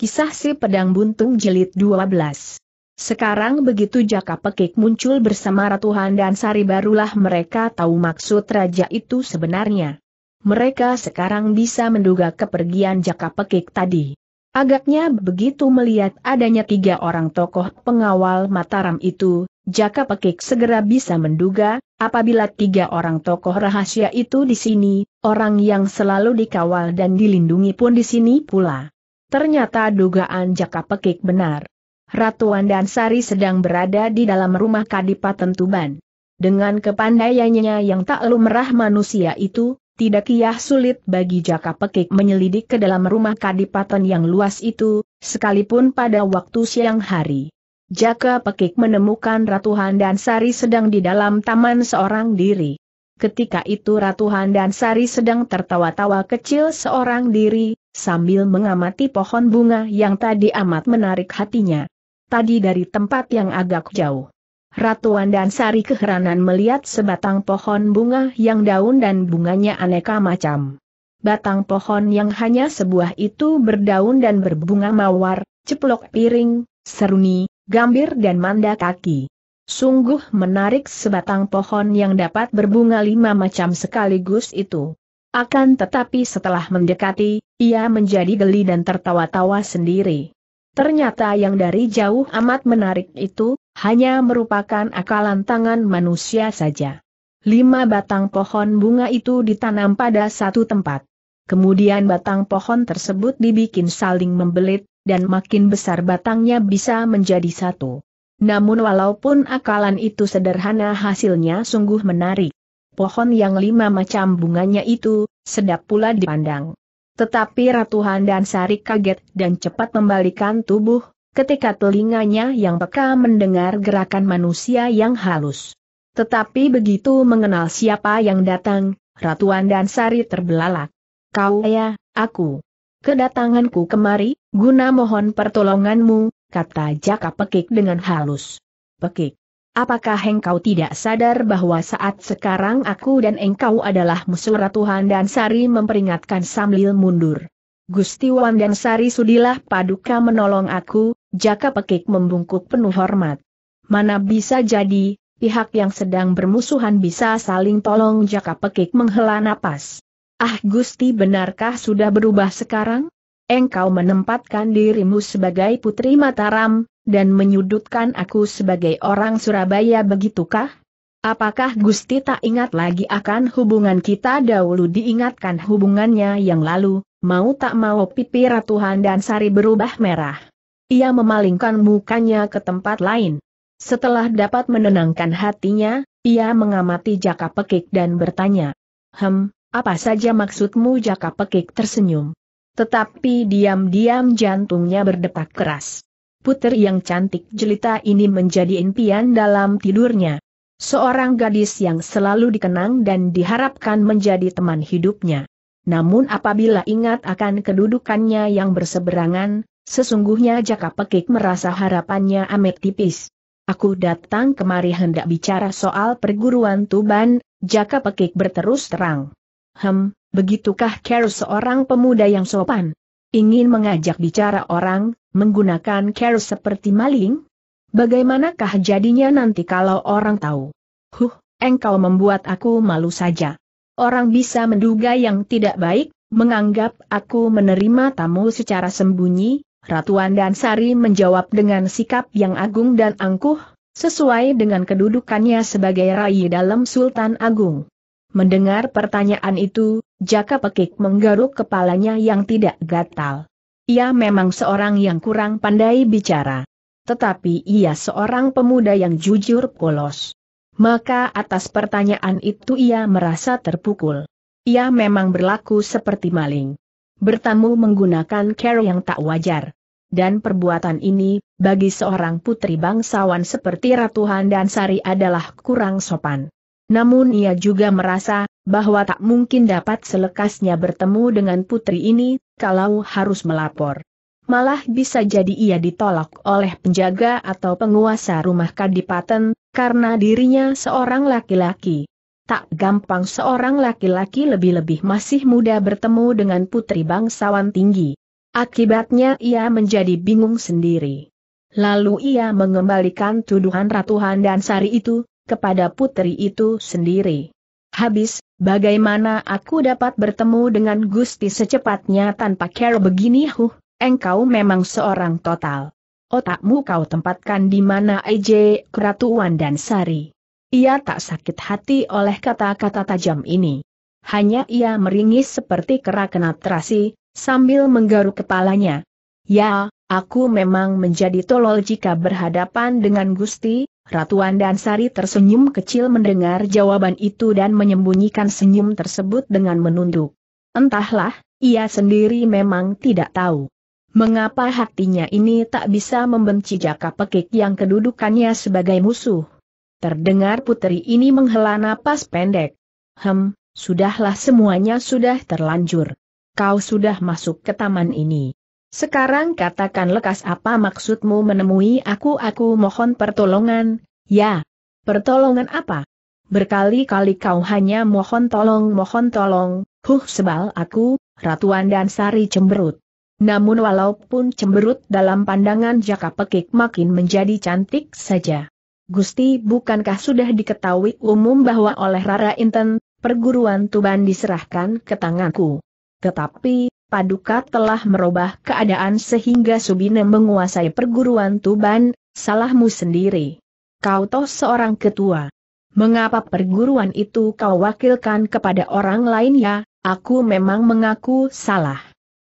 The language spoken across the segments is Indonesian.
Kisah si pedang buntung Jelit 12. Sekarang begitu Jaka Pekik muncul bersama Ratu Handan dan Sari barulah mereka tahu maksud raja itu sebenarnya. Mereka sekarang bisa menduga kepergian Jaka Pekik tadi. Agaknya begitu melihat adanya tiga orang tokoh pengawal Mataram itu, Jaka Pekik segera bisa menduga, apabila tiga orang tokoh rahasia itu di sini, orang yang selalu dikawal dan dilindungi pun di sini pula. Ternyata dugaan jaka pekik benar. Ratu dan Sari sedang berada di dalam rumah Kadipaten Tuban. Dengan kepandaiannya yang tak lumrah manusia itu, tidak kiah sulit bagi Jaka Pekik menyelidik ke dalam rumah kadipaten yang luas itu, sekalipun pada waktu siang hari. Jaka Pekik menemukan Ratu Sari sedang di dalam taman seorang diri. Ketika itu Ratu Handan Sari sedang tertawa-tawa kecil seorang diri, sambil mengamati pohon bunga yang tadi amat menarik hatinya. Tadi dari tempat yang agak jauh. Ratu Handan Sari keheranan melihat sebatang pohon bunga yang daun dan bunganya aneka macam. Batang pohon yang hanya sebuah itu berdaun dan berbunga mawar, ceplok piring, seruni, gambir dan manda kaki. Sungguh menarik sebatang pohon yang dapat berbunga lima macam sekaligus itu. Akan tetapi setelah mendekati, ia menjadi geli dan tertawa-tawa sendiri. Ternyata yang dari jauh amat menarik itu, hanya merupakan akalan tangan manusia saja. Lima batang pohon bunga itu ditanam pada satu tempat. Kemudian batang pohon tersebut dibikin saling membelit, dan makin besar batangnya bisa menjadi satu. Namun walaupun akalan itu sederhana hasilnya sungguh menarik. Pohon yang lima macam bunganya itu, sedap pula dipandang. Tetapi Ratu Handan Sari kaget dan cepat membalikan tubuh, ketika telinganya yang peka mendengar gerakan manusia yang halus. Tetapi begitu mengenal siapa yang datang, Ratu Handan Sari terbelalak. Kau ya, aku. Kedatanganku kemari, guna mohon pertolonganmu, kata Jaka Pekik dengan halus. Pekik, apakah engkau tidak sadar bahwa saat sekarang aku dan engkau adalah musuh ratuhan dan Sari memperingatkan sambil mundur. Gusti dan Sari sudilah paduka menolong aku, Jaka Pekik membungkuk penuh hormat. Mana bisa jadi, pihak yang sedang bermusuhan bisa saling tolong Jaka Pekik menghela napas. Ah Gusti benarkah sudah berubah sekarang? engkau menempatkan dirimu sebagai putri Mataram, dan menyudutkan aku sebagai orang Surabaya begitukah? Apakah Gusti tak ingat lagi akan hubungan kita dahulu diingatkan hubungannya yang lalu, mau tak mau pipi Ratuhan dan Sari berubah merah. Ia memalingkan mukanya ke tempat lain. Setelah dapat menenangkan hatinya, ia mengamati Jaka Pekik dan bertanya, Hem, apa saja maksudmu Jaka Pekik tersenyum? Tetapi diam-diam jantungnya berdetak keras. Putri yang cantik jelita ini menjadi impian dalam tidurnya. Seorang gadis yang selalu dikenang dan diharapkan menjadi teman hidupnya. Namun apabila ingat akan kedudukannya yang berseberangan, sesungguhnya Jaka Pekik merasa harapannya amat tipis. Aku datang kemari hendak bicara soal perguruan Tuban, Jaka Pekik berterus terang. Hem, Begitukah care seorang pemuda yang sopan? Ingin mengajak bicara orang, menggunakan care seperti maling? Bagaimanakah jadinya nanti kalau orang tahu? Huh, engkau membuat aku malu saja. Orang bisa menduga yang tidak baik, menganggap aku menerima tamu secara sembunyi, Ratu dan Sari menjawab dengan sikap yang agung dan angkuh, sesuai dengan kedudukannya sebagai rai dalam Sultan Agung. Mendengar pertanyaan itu, Jaka Pekik menggaruk kepalanya yang tidak gatal. Ia memang seorang yang kurang pandai bicara. Tetapi ia seorang pemuda yang jujur polos. Maka atas pertanyaan itu ia merasa terpukul. Ia memang berlaku seperti maling. Bertamu menggunakan care yang tak wajar. Dan perbuatan ini, bagi seorang putri bangsawan seperti Ratu Sari adalah kurang sopan. Namun ia juga merasa, bahwa tak mungkin dapat selekasnya bertemu dengan putri ini, kalau harus melapor. Malah bisa jadi ia ditolak oleh penjaga atau penguasa rumah kadipaten, karena dirinya seorang laki-laki. Tak gampang seorang laki-laki lebih-lebih masih muda bertemu dengan putri bangsawan tinggi. Akibatnya ia menjadi bingung sendiri. Lalu ia mengembalikan tuduhan ratuhan dan Sari itu, kepada putri itu sendiri habis, bagaimana aku dapat bertemu dengan Gusti secepatnya tanpa care begini huh, engkau memang seorang total. Otakmu kau tempatkan di mana Ej, Keratuan dan Sari. Ia tak sakit hati oleh kata-kata tajam ini. Hanya ia meringis seperti kera kena terasi, sambil menggaruk kepalanya. Ya, aku memang menjadi tolol jika berhadapan dengan Gusti, Ratuan dan Sari tersenyum kecil mendengar jawaban itu dan menyembunyikan senyum tersebut dengan menunduk. Entahlah, ia sendiri memang tidak tahu. Mengapa hatinya ini tak bisa membenci jaka pekik yang kedudukannya sebagai musuh? Terdengar putri ini menghela napas pendek. Hem, sudahlah semuanya sudah terlanjur. Kau sudah masuk ke taman ini. Sekarang katakan lekas apa maksudmu menemui aku aku mohon pertolongan, ya. Pertolongan apa? Berkali-kali kau hanya mohon tolong mohon tolong, huh sebal aku, Ratuan dan Sari cemberut. Namun walaupun cemberut dalam pandangan Jaka Pekik makin menjadi cantik saja. Gusti bukankah sudah diketahui umum bahwa oleh Rara Inten, perguruan Tuban diserahkan ke tanganku. Tetapi, Paduka telah merubah keadaan sehingga Subine menguasai perguruan Tuban, salahmu sendiri. Kau toh seorang ketua. Mengapa perguruan itu kau wakilkan kepada orang lain ya, aku memang mengaku salah.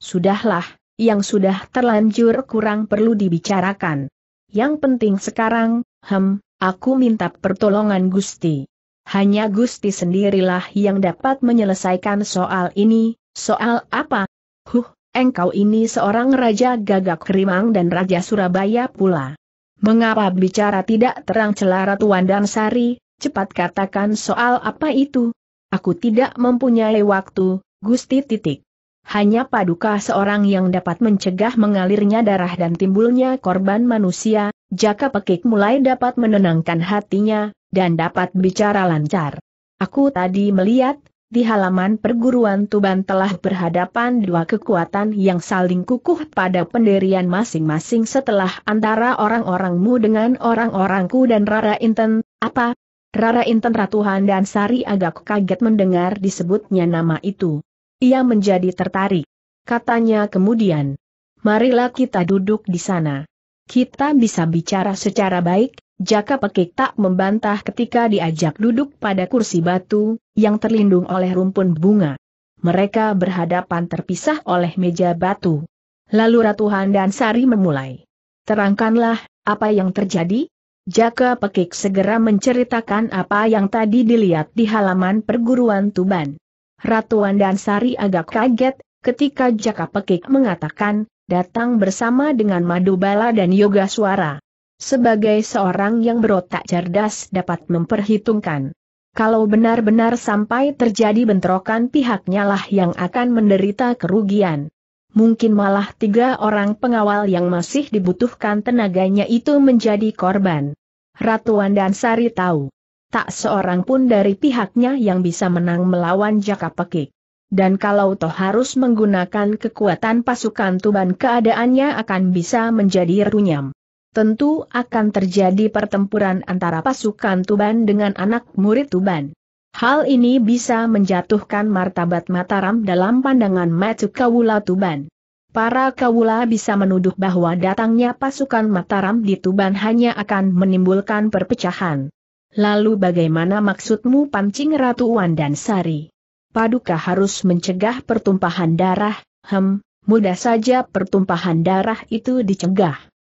Sudahlah, yang sudah terlanjur kurang perlu dibicarakan. Yang penting sekarang, hem, aku minta pertolongan Gusti. Hanya Gusti sendirilah yang dapat menyelesaikan soal ini, soal apa, Huh, engkau ini seorang raja gagak kerimang dan raja Surabaya pula. Mengapa bicara tidak terang celara Tuan dan sari? cepat katakan soal apa itu? Aku tidak mempunyai waktu, Gusti titik. Hanya paduka seorang yang dapat mencegah mengalirnya darah dan timbulnya korban manusia, jaka pekik mulai dapat menenangkan hatinya, dan dapat bicara lancar. Aku tadi melihat, di halaman perguruan Tuban telah berhadapan dua kekuatan yang saling kukuh pada pendirian masing-masing setelah antara orang-orangmu dengan orang-orangku dan Rara Inten, apa? Rara Inten Ratuhan dan Sari agak kaget mendengar disebutnya nama itu. Ia menjadi tertarik. Katanya kemudian, marilah kita duduk di sana. Kita bisa bicara secara baik, Jaka Pekik tak membantah ketika diajak duduk pada kursi batu, yang terlindung oleh rumpun bunga. Mereka berhadapan terpisah oleh meja batu. Lalu Ratu Handan Sari memulai. Terangkanlah, apa yang terjadi? Jaka Pekik segera menceritakan apa yang tadi dilihat di halaman perguruan Tuban. Ratu Handan Sari agak kaget, ketika Jaka Pekik mengatakan, datang bersama dengan Madubala dan Yoga Suara. Sebagai seorang yang berotak cerdas dapat memperhitungkan. Kalau benar-benar sampai terjadi bentrokan pihaknya lah yang akan menderita kerugian. Mungkin malah tiga orang pengawal yang masih dibutuhkan tenaganya itu menjadi korban. Ratuan dan Sari tahu. Tak seorang pun dari pihaknya yang bisa menang melawan Jaka Pekik. Dan kalau toh harus menggunakan kekuatan pasukan Tuban keadaannya akan bisa menjadi runyam tentu akan terjadi pertempuran antara pasukan Tuban dengan anak murid Tuban. Hal ini bisa menjatuhkan martabat Mataram dalam pandangan Matu Kawula Tuban. Para Kawula bisa menuduh bahwa datangnya pasukan Mataram di Tuban hanya akan menimbulkan perpecahan. Lalu bagaimana maksudmu pancing Ratu Wan dan Sari? Paduka harus mencegah pertumpahan darah, hem, mudah saja pertumpahan darah itu dicegah.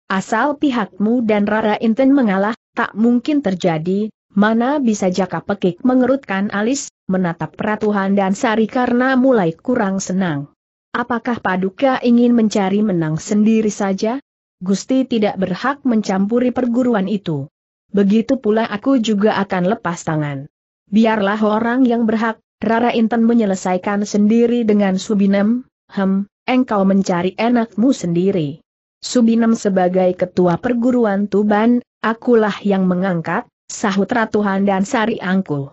Asal pihakmu dan Rara Inten mengalah, tak mungkin terjadi, mana bisa jaka pekik mengerutkan alis, menatap Ratuhan dan Sari karena mulai kurang senang. Apakah Paduka ingin mencari menang sendiri saja? Gusti tidak berhak mencampuri perguruan itu. Begitu pula aku juga akan lepas tangan. Biarlah orang yang berhak, Rara Inten menyelesaikan sendiri dengan Subinem, hem, engkau mencari enakmu sendiri. Subinem sebagai ketua perguruan Tuban, akulah yang mengangkat, sahut Ratuhan dan Sari Angku.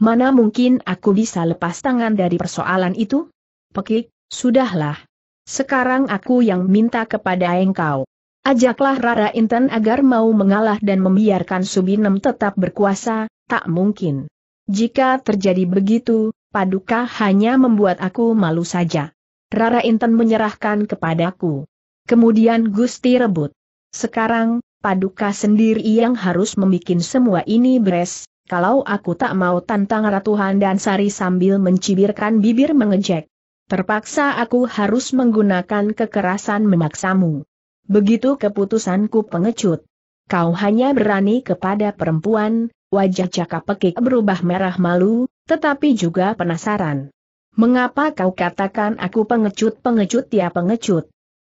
Mana mungkin aku bisa lepas tangan dari persoalan itu? Pekik, sudahlah. Sekarang aku yang minta kepada engkau. Ajaklah Rara Inten agar mau mengalah dan membiarkan Subinem tetap berkuasa, tak mungkin. Jika terjadi begitu, Paduka hanya membuat aku malu saja. Rara Inten menyerahkan kepadaku. Kemudian Gusti rebut. Sekarang, Paduka sendiri yang harus membuat semua ini beres, kalau aku tak mau tantang Ratu dan Sari sambil mencibirkan bibir mengejek. Terpaksa aku harus menggunakan kekerasan memaksamu. Begitu keputusanku pengecut. Kau hanya berani kepada perempuan, wajah cakap pekik berubah merah malu, tetapi juga penasaran. Mengapa kau katakan aku pengecut-pengecut ya pengecut?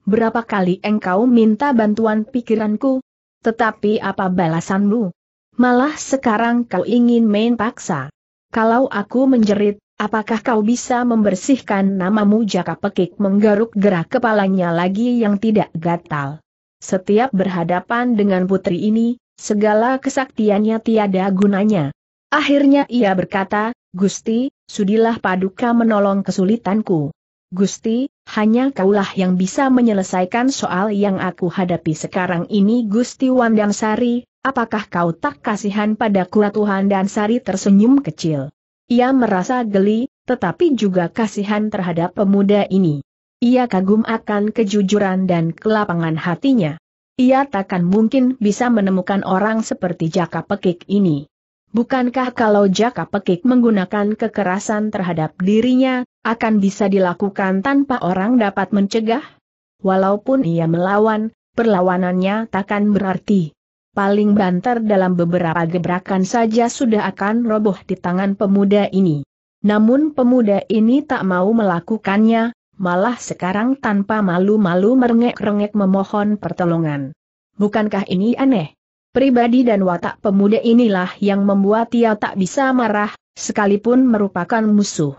berapa kali engkau minta bantuan pikiranku? Tetapi apa balasanmu? Malah sekarang kau ingin main paksa. Kalau aku menjerit, apakah kau bisa membersihkan namamu jaka pekik menggaruk gerak kepalanya lagi yang tidak gatal? Setiap berhadapan dengan putri ini, segala kesaktiannya tiada gunanya. Akhirnya ia berkata, Gusti, sudilah paduka menolong kesulitanku. Gusti, hanya kaulah yang bisa menyelesaikan soal yang aku hadapi sekarang ini Gusti Wandang Sari, apakah kau tak kasihan pada Tuhan dan Sari tersenyum kecil. Ia merasa geli, tetapi juga kasihan terhadap pemuda ini. Ia kagum akan kejujuran dan kelapangan hatinya. Ia takkan mungkin bisa menemukan orang seperti Jaka Pekik ini. Bukankah kalau Jaka Pekik menggunakan kekerasan terhadap dirinya, akan bisa dilakukan tanpa orang dapat mencegah? Walaupun ia melawan, perlawanannya takkan berarti. Paling banter dalam beberapa gebrakan saja sudah akan roboh di tangan pemuda ini. Namun pemuda ini tak mau melakukannya, malah sekarang tanpa malu-malu merengek-rengek memohon pertolongan. Bukankah ini aneh? Pribadi dan watak pemuda inilah yang membuat ia tak bisa marah, sekalipun merupakan musuh.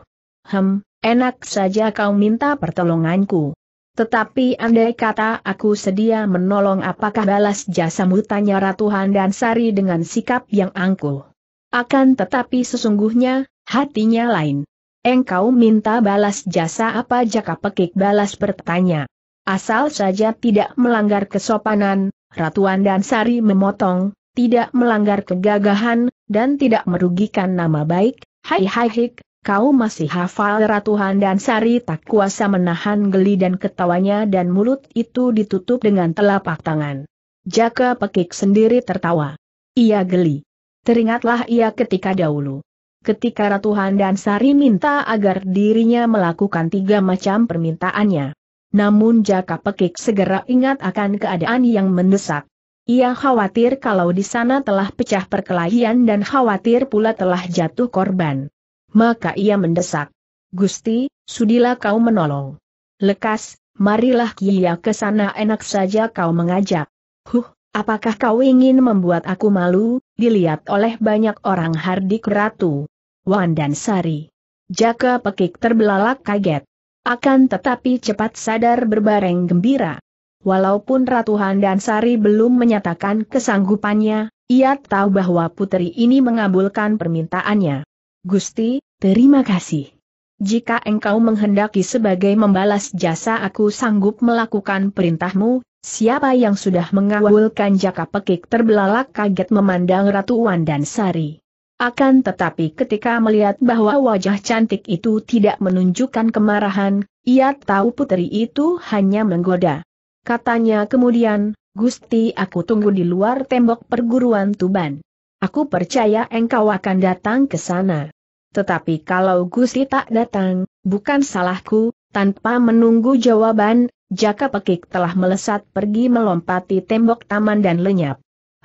Hem, enak saja kau minta pertolonganku. Tetapi andai kata aku sedia menolong apakah balas jasamu tanya Ratu Handansari dengan sikap yang angkuh. Akan tetapi sesungguhnya, hatinya lain. Engkau minta balas jasa apa jaka pekik balas bertanya. Asal saja tidak melanggar kesopanan, Ratu Handansari memotong, tidak melanggar kegagahan, dan tidak merugikan nama baik, hai hai hik, Kau masih hafal Ratuhan dan Sari tak kuasa menahan geli dan ketawanya dan mulut itu ditutup dengan telapak tangan. Jaka pekik sendiri tertawa. Ia geli. Teringatlah ia ketika dahulu. Ketika Ratuhan dan Sari minta agar dirinya melakukan tiga macam permintaannya. Namun Jaka pekik segera ingat akan keadaan yang mendesak. Ia khawatir kalau di sana telah pecah perkelahian dan khawatir pula telah jatuh korban. Maka ia mendesak. Gusti, sudilah kau menolong. Lekas, marilah kia ke sana enak saja kau mengajak. Huh, apakah kau ingin membuat aku malu, dilihat oleh banyak orang hardik ratu? Wan dan Sari. Jaka pekik terbelalak kaget. Akan tetapi cepat sadar berbareng gembira. Walaupun Ratu Sari belum menyatakan kesanggupannya, ia tahu bahwa putri ini mengabulkan permintaannya. Gusti, terima kasih. Jika engkau menghendaki sebagai membalas jasa aku sanggup melakukan perintahmu, siapa yang sudah mengawulkan jaka pekik terbelalak kaget memandang Ratu Wan dan Sari. Akan tetapi ketika melihat bahwa wajah cantik itu tidak menunjukkan kemarahan, ia tahu putri itu hanya menggoda. Katanya kemudian, Gusti aku tunggu di luar tembok perguruan Tuban. Aku percaya engkau akan datang ke sana. Tetapi kalau Gusti tak datang, bukan salahku, tanpa menunggu jawaban, Jaka Pekik telah melesat pergi melompati tembok taman dan lenyap.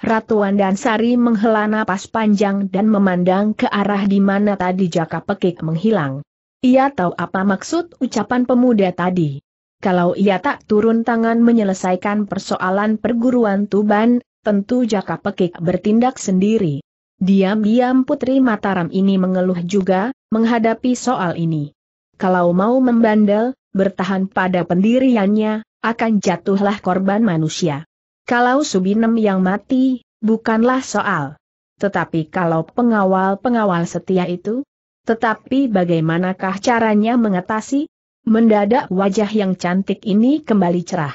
Ratuan dan Sari menghela napas panjang dan memandang ke arah di mana tadi Jaka Pekik menghilang. Ia tahu apa maksud ucapan pemuda tadi. Kalau ia tak turun tangan menyelesaikan persoalan perguruan Tuban, tentu Jaka Pekik bertindak sendiri. Diam-diam Putri Mataram ini mengeluh juga, menghadapi soal ini. Kalau mau membandel, bertahan pada pendiriannya, akan jatuhlah korban manusia. Kalau Subinem yang mati, bukanlah soal. Tetapi kalau pengawal-pengawal setia itu? Tetapi bagaimanakah caranya mengatasi? Mendadak wajah yang cantik ini kembali cerah.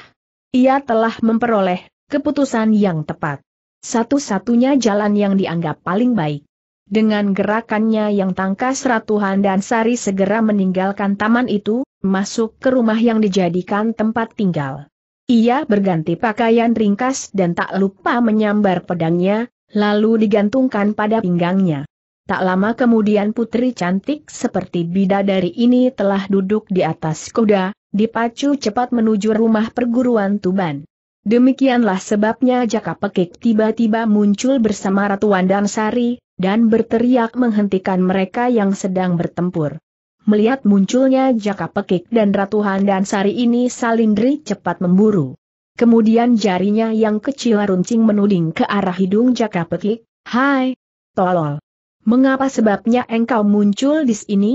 Ia telah memperoleh keputusan yang tepat. Satu-satunya jalan yang dianggap paling baik. Dengan gerakannya yang tangkas Ratuhan dan Sari segera meninggalkan taman itu, masuk ke rumah yang dijadikan tempat tinggal. Ia berganti pakaian ringkas dan tak lupa menyambar pedangnya, lalu digantungkan pada pinggangnya. Tak lama kemudian putri cantik seperti bidadari ini telah duduk di atas kuda, dipacu cepat menuju rumah perguruan Tuban. Demikianlah sebabnya Jaka Pekik tiba-tiba muncul bersama Ratu Wandang Sari, dan berteriak menghentikan mereka yang sedang bertempur. Melihat munculnya Jaka Pekik dan Ratu Handan Sari ini Salindri cepat memburu. Kemudian jarinya yang kecil runcing menuding ke arah hidung Jaka Pekik, Hai, tolol. Mengapa sebabnya engkau muncul di sini?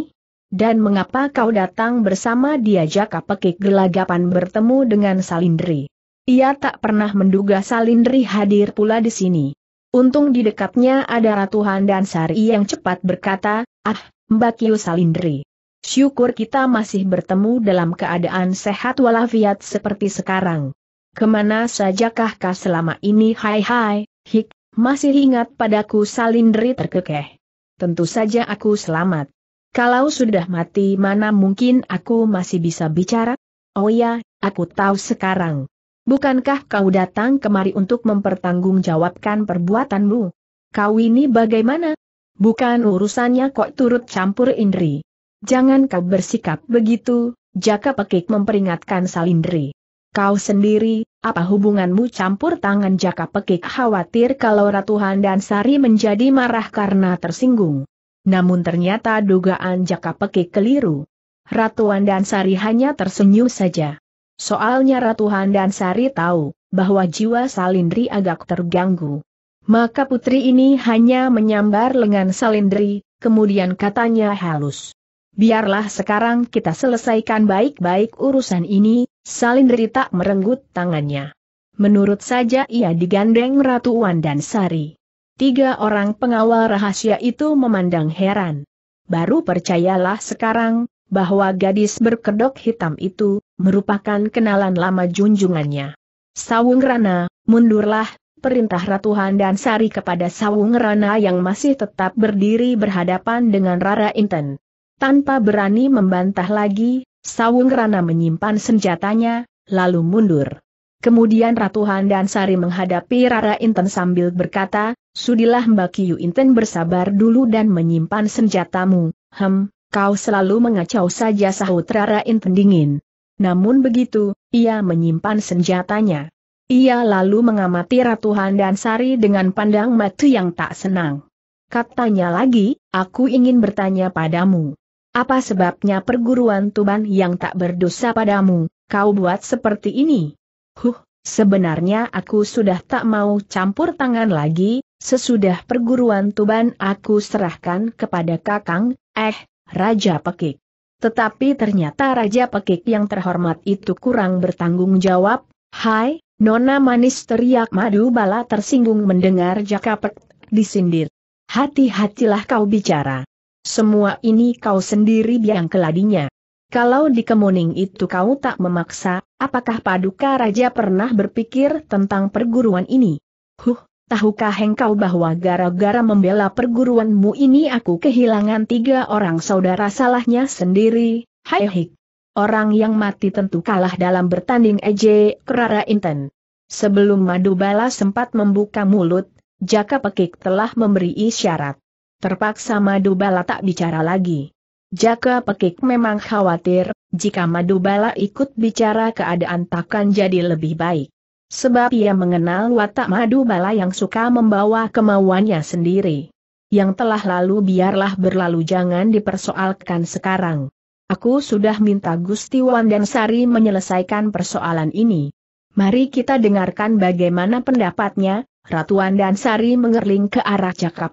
Dan mengapa kau datang bersama dia Jaka Pekik gelagapan bertemu dengan Salindri? Ia tak pernah menduga Salindri hadir pula di sini. Untung di dekatnya ada Ratu Handan Sari yang cepat berkata, Ah, Mbak Yu Salindri. Syukur kita masih bertemu dalam keadaan sehat walafiat seperti sekarang. Kemana sajakah kah selama ini hai hai, hik, masih ingat padaku Salindri terkekeh. Tentu saja aku selamat. Kalau sudah mati mana mungkin aku masih bisa bicara? Oh ya, aku tahu sekarang. Bukankah kau datang kemari untuk mempertanggungjawabkan perbuatanmu? Kau ini bagaimana? Bukan urusannya kok turut campur Indri. Jangan kau bersikap begitu, Jaka Pekik memperingatkan Salindri. Kau sendiri, apa hubunganmu campur tangan Jaka Pekik khawatir kalau Ratu Handansari Sari menjadi marah karena tersinggung. Namun ternyata dugaan Jaka Pekik keliru. Ratu Sari hanya tersenyum saja. Soalnya Ratu Handan Sari tahu, bahwa jiwa Salindri agak terganggu. Maka putri ini hanya menyambar lengan Salindri, kemudian katanya halus. Biarlah sekarang kita selesaikan baik-baik urusan ini, Salindri tak merenggut tangannya. Menurut saja ia digandeng Ratu Wandan Sari. Tiga orang pengawal rahasia itu memandang heran. Baru percayalah sekarang, bahwa gadis berkedok hitam itu, merupakan kenalan lama junjungannya. Sawung Rana, mundurlah, perintah Ratu Handan Sari kepada Sawung Rana yang masih tetap berdiri berhadapan dengan Rara Inten. Tanpa berani membantah lagi, Sawung Rana menyimpan senjatanya, lalu mundur. Kemudian Ratu Handan Sari menghadapi Rara Inten sambil berkata, Sudilah Mbak Kiyu Inten bersabar dulu dan menyimpan senjatamu, hem, kau selalu mengacau saja sahut Rarain pendingin. Namun begitu, ia menyimpan senjatanya. Ia lalu mengamati Ratu dan Sari dengan pandang mata yang tak senang. Katanya lagi, aku ingin bertanya padamu. Apa sebabnya perguruan Tuban yang tak berdosa padamu, kau buat seperti ini? Huh, sebenarnya aku sudah tak mau campur tangan lagi, sesudah perguruan Tuban aku serahkan kepada Kakang, eh, Raja Pekik. Tetapi ternyata Raja Pekik yang terhormat itu kurang bertanggung jawab, Hai, Nona Manis teriak madu bala tersinggung mendengar Jaka Pek, disindir. Hati-hatilah kau bicara. Semua ini kau sendiri biang keladinya. Kalau di Kemuning itu kau tak memaksa, apakah Paduka Raja pernah berpikir tentang perguruan ini? Huh, tahukah engkau bahwa gara-gara membela perguruanmu ini aku kehilangan tiga orang saudara salahnya sendiri, hai hik. Orang yang mati tentu kalah dalam bertanding EJ Kerara Inten. Sebelum madu bala sempat membuka mulut, Jaka Pekik telah memberi isyarat. Terpaksa madu bala tak bicara lagi. Jaka Pekik memang khawatir, jika Madubala ikut bicara keadaan takkan jadi lebih baik. Sebab ia mengenal watak madu bala yang suka membawa kemauannya sendiri. Yang telah lalu biarlah berlalu jangan dipersoalkan sekarang. Aku sudah minta Gusti Sari menyelesaikan persoalan ini. Mari kita dengarkan bagaimana pendapatnya, Ratu Sari mengerling ke arah Cakra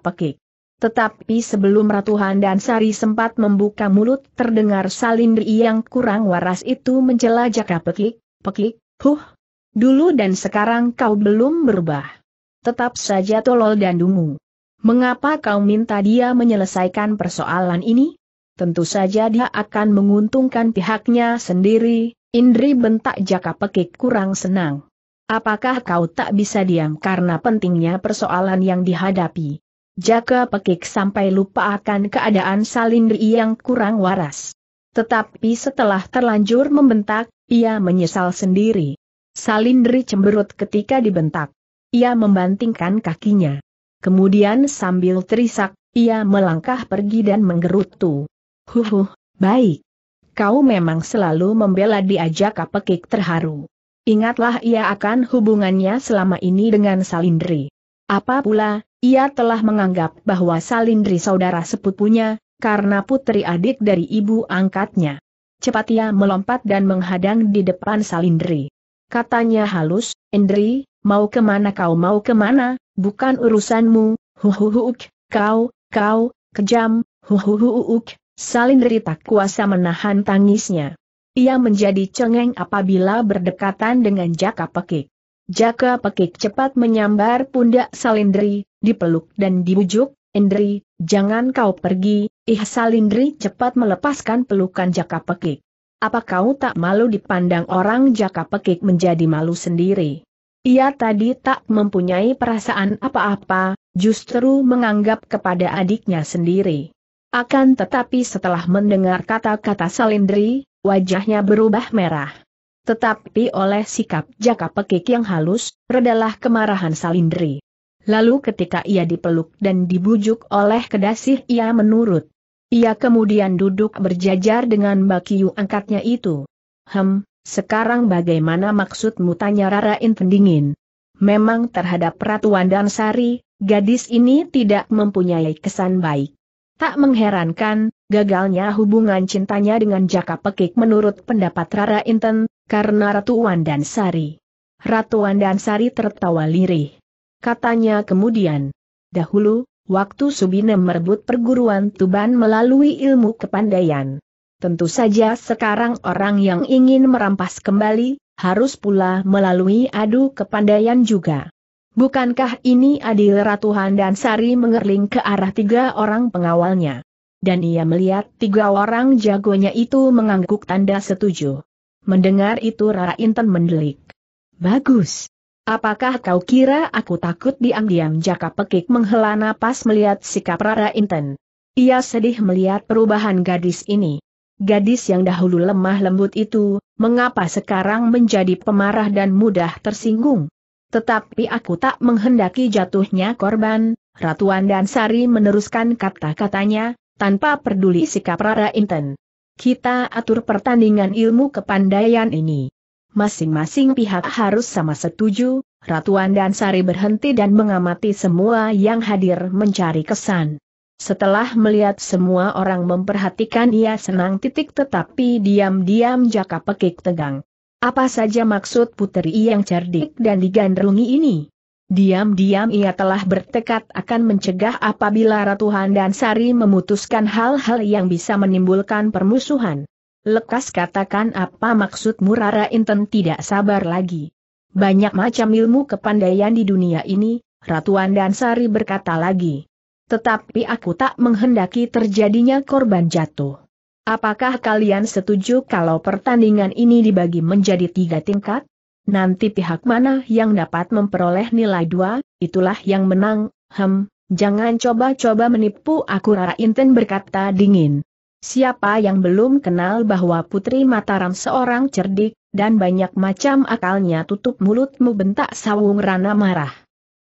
tetapi sebelum Ratu Sari sempat membuka mulut terdengar Salindri yang kurang waras itu menjelajah pekik, pekik, huh, Dulu dan sekarang kau belum berubah. Tetap saja tolol dan dungu. Mengapa kau minta dia menyelesaikan persoalan ini? Tentu saja dia akan menguntungkan pihaknya sendiri, Indri bentak jaka pekik kurang senang. Apakah kau tak bisa diam karena pentingnya persoalan yang dihadapi? Jaka pekik sampai lupa akan keadaan Salindri yang kurang waras. Tetapi setelah terlanjur membentak, ia menyesal sendiri. Salindri cemberut ketika dibentak. Ia membantingkan kakinya. Kemudian sambil terisak, ia melangkah pergi dan menggerutu. hu, baik. Kau memang selalu membela diajak kapekik terharu. Ingatlah ia akan hubungannya selama ini dengan Salindri. Apa pula, ia telah menganggap bahwa Salindri saudara sepupunya, karena putri adik dari ibu angkatnya. Cepat ia melompat dan menghadang di depan Salindri katanya halus, Endri, mau kemana kau mau kemana, bukan urusanmu, huhuhuuk, kau, kau, kejam, huhuhuuk, Salindri tak kuasa menahan tangisnya. Ia menjadi cengeng apabila berdekatan dengan jaka pekik. Jaka pekik cepat menyambar pundak Salindri, dipeluk dan dibujuk, Endri, jangan kau pergi, ih Salindri cepat melepaskan pelukan jaka pekik. Apa kau tak malu dipandang orang jaka pekik menjadi malu sendiri? Ia tadi tak mempunyai perasaan apa-apa, justru menganggap kepada adiknya sendiri. Akan tetapi setelah mendengar kata-kata Salindri, wajahnya berubah merah. Tetapi oleh sikap jaka pekik yang halus, redalah kemarahan Salindri. Lalu ketika ia dipeluk dan dibujuk oleh kedasih ia menurut. Ia kemudian duduk berjajar dengan bakiu angkatnya itu. Hem, sekarang bagaimana maksudmu tanya Rara pendingin? Memang terhadap Ratu Wandansari, gadis ini tidak mempunyai kesan baik. Tak mengherankan, gagalnya hubungan cintanya dengan Jaka Pekik menurut pendapat Rara Inten, karena Ratu Wandansari. Ratu Wandansari tertawa lirih. Katanya kemudian, dahulu, Waktu Subine merebut perguruan Tuban melalui ilmu kepandaian. Tentu saja sekarang orang yang ingin merampas kembali, harus pula melalui adu kepandaian juga. Bukankah ini adil Ratu Handansari Sari mengerling ke arah tiga orang pengawalnya? Dan ia melihat tiga orang jagonya itu mengangguk tanda setuju. Mendengar itu Rara Inten mendelik. Bagus. Apakah kau kira aku takut diam-diam jaka pekik menghela napas melihat sikap Rara Inten? Ia sedih melihat perubahan gadis ini. Gadis yang dahulu lemah lembut itu, mengapa sekarang menjadi pemarah dan mudah tersinggung? Tetapi aku tak menghendaki jatuhnya korban, Ratuan dan Sari meneruskan kata-katanya, tanpa peduli sikap Rara Inten. Kita atur pertandingan ilmu kepandaian ini. Masing-masing pihak harus sama setuju, Ratuan dan Sari berhenti dan mengamati semua yang hadir mencari kesan. Setelah melihat semua orang memperhatikan ia senang titik tetapi diam-diam jaka pekik tegang. Apa saja maksud puteri yang cerdik dan digandrungi ini? Diam-diam ia telah bertekad akan mencegah apabila dan Sari memutuskan hal-hal yang bisa menimbulkan permusuhan. Lekas katakan apa maksudmu Rara Inten tidak sabar lagi. Banyak macam ilmu kepandaian di dunia ini, Ratu Andansari berkata lagi. Tetapi aku tak menghendaki terjadinya korban jatuh. Apakah kalian setuju kalau pertandingan ini dibagi menjadi tiga tingkat? Nanti pihak mana yang dapat memperoleh nilai dua, itulah yang menang, hem, jangan coba-coba menipu aku Rara Inten berkata dingin. Siapa yang belum kenal bahwa Putri Mataram seorang cerdik, dan banyak macam akalnya tutup mulutmu bentak Sawung Rana marah.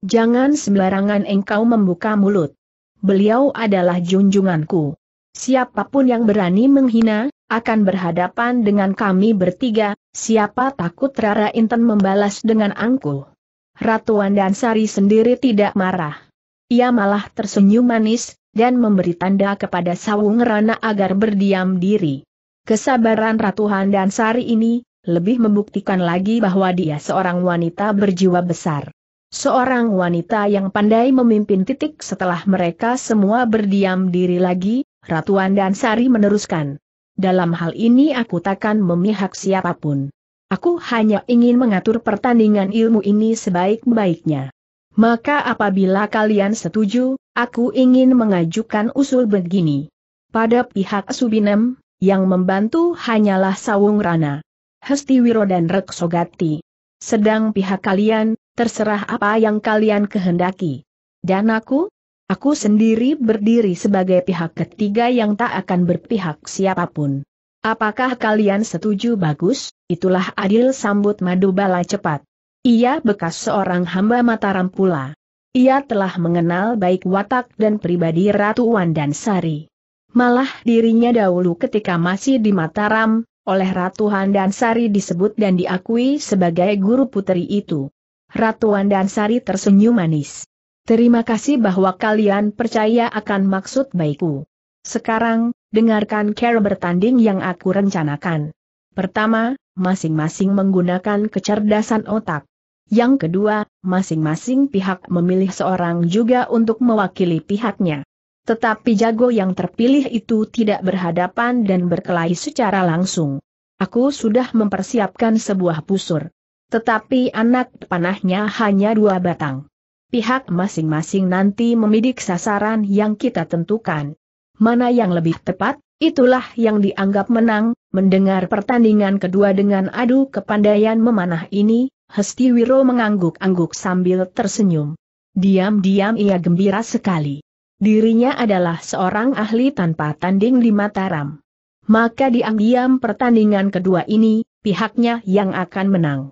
Jangan sembarangan engkau membuka mulut. Beliau adalah junjunganku. Siapapun yang berani menghina, akan berhadapan dengan kami bertiga, siapa takut Rara Inten membalas dengan angkuh. Ratu Andansari sendiri tidak marah. Ia malah tersenyum manis, dan memberi tanda kepada Sawung Rana agar berdiam diri. Kesabaran Ratu Handan Sari ini, lebih membuktikan lagi bahwa dia seorang wanita berjiwa besar. Seorang wanita yang pandai memimpin titik setelah mereka semua berdiam diri lagi, Ratu Handan Sari meneruskan. Dalam hal ini aku takkan memihak siapapun. Aku hanya ingin mengatur pertandingan ilmu ini sebaik-baiknya. Maka apabila kalian setuju, aku ingin mengajukan usul begini. Pada pihak Subinem, yang membantu hanyalah Sawung Rana, Hestiwiro dan Reksogati. Sedang pihak kalian, terserah apa yang kalian kehendaki. Dan aku? Aku sendiri berdiri sebagai pihak ketiga yang tak akan berpihak siapapun. Apakah kalian setuju bagus? Itulah adil sambut madu bala cepat. Ia bekas seorang hamba Mataram pula. Ia telah mengenal baik watak dan pribadi Ratu Wandan Sari. Malah dirinya dahulu ketika masih di Mataram, oleh Ratu Sari disebut dan diakui sebagai guru puteri itu. Ratu Sari tersenyum manis. Terima kasih bahwa kalian percaya akan maksud baikku. Sekarang, dengarkan care bertanding yang aku rencanakan. Pertama, masing-masing menggunakan kecerdasan otak. Yang kedua, masing-masing pihak memilih seorang juga untuk mewakili pihaknya. Tetapi jago yang terpilih itu tidak berhadapan dan berkelahi secara langsung. Aku sudah mempersiapkan sebuah pusur, Tetapi anak panahnya hanya dua batang. Pihak masing-masing nanti memidik sasaran yang kita tentukan. Mana yang lebih tepat, itulah yang dianggap menang, mendengar pertandingan kedua dengan adu kepandaian memanah ini, Hesti Wiro mengangguk-angguk sambil tersenyum. Diam-diam ia gembira sekali. Dirinya adalah seorang ahli tanpa tanding di Mataram. Maka diam-diam pertandingan kedua ini, pihaknya yang akan menang.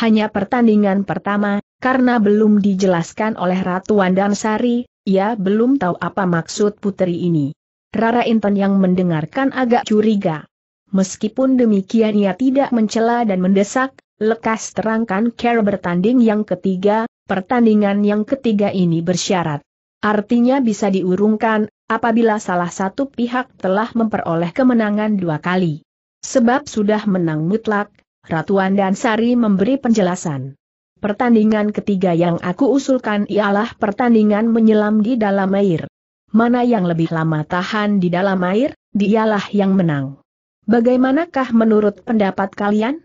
Hanya pertandingan pertama, karena belum dijelaskan oleh Ratu Wandansari, ia belum tahu apa maksud putri ini. Rara Intan yang mendengarkan agak curiga. Meskipun demikian ia tidak mencela dan mendesak, Lekas terangkan cara bertanding yang ketiga, pertandingan yang ketiga ini bersyarat. Artinya bisa diurungkan, apabila salah satu pihak telah memperoleh kemenangan dua kali. Sebab sudah menang mutlak, Ratuan dan Sari memberi penjelasan. Pertandingan ketiga yang aku usulkan ialah pertandingan menyelam di dalam air. Mana yang lebih lama tahan di dalam air, dialah yang menang. Bagaimanakah menurut pendapat kalian?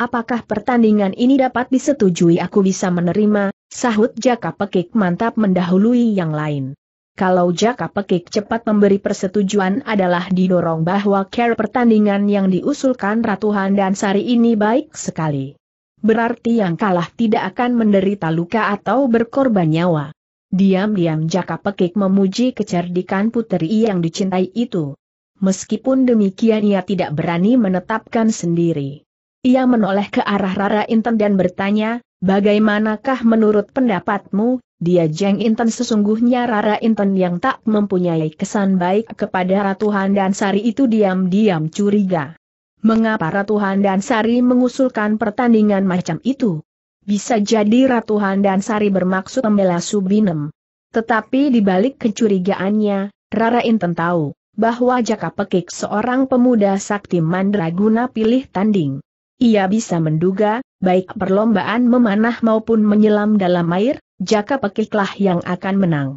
Apakah pertandingan ini dapat disetujui aku bisa menerima, sahut Jaka Pekik mantap mendahului yang lain. Kalau Jaka Pekik cepat memberi persetujuan adalah didorong bahwa care pertandingan yang diusulkan Ratu Handan Sari ini baik sekali. Berarti yang kalah tidak akan menderita luka atau berkorban nyawa. Diam-diam Jaka Pekik memuji kecerdikan puteri yang dicintai itu. Meskipun demikian ia tidak berani menetapkan sendiri. Ia menoleh ke arah Rara Inten dan bertanya, bagaimanakah menurut pendapatmu, dia Jeng Inten sesungguhnya Rara Inten yang tak mempunyai kesan baik kepada Ratu Sari itu diam-diam curiga. Mengapa Ratu Sari mengusulkan pertandingan macam itu? Bisa jadi Ratu Sari bermaksud membela Subinem. Tetapi di balik kecurigaannya, Rara Inten tahu bahwa Jaka Pekik seorang pemuda sakti mandraguna pilih tanding. Ia bisa menduga, baik perlombaan memanah maupun menyelam dalam air, Jaka Pekiklah yang akan menang.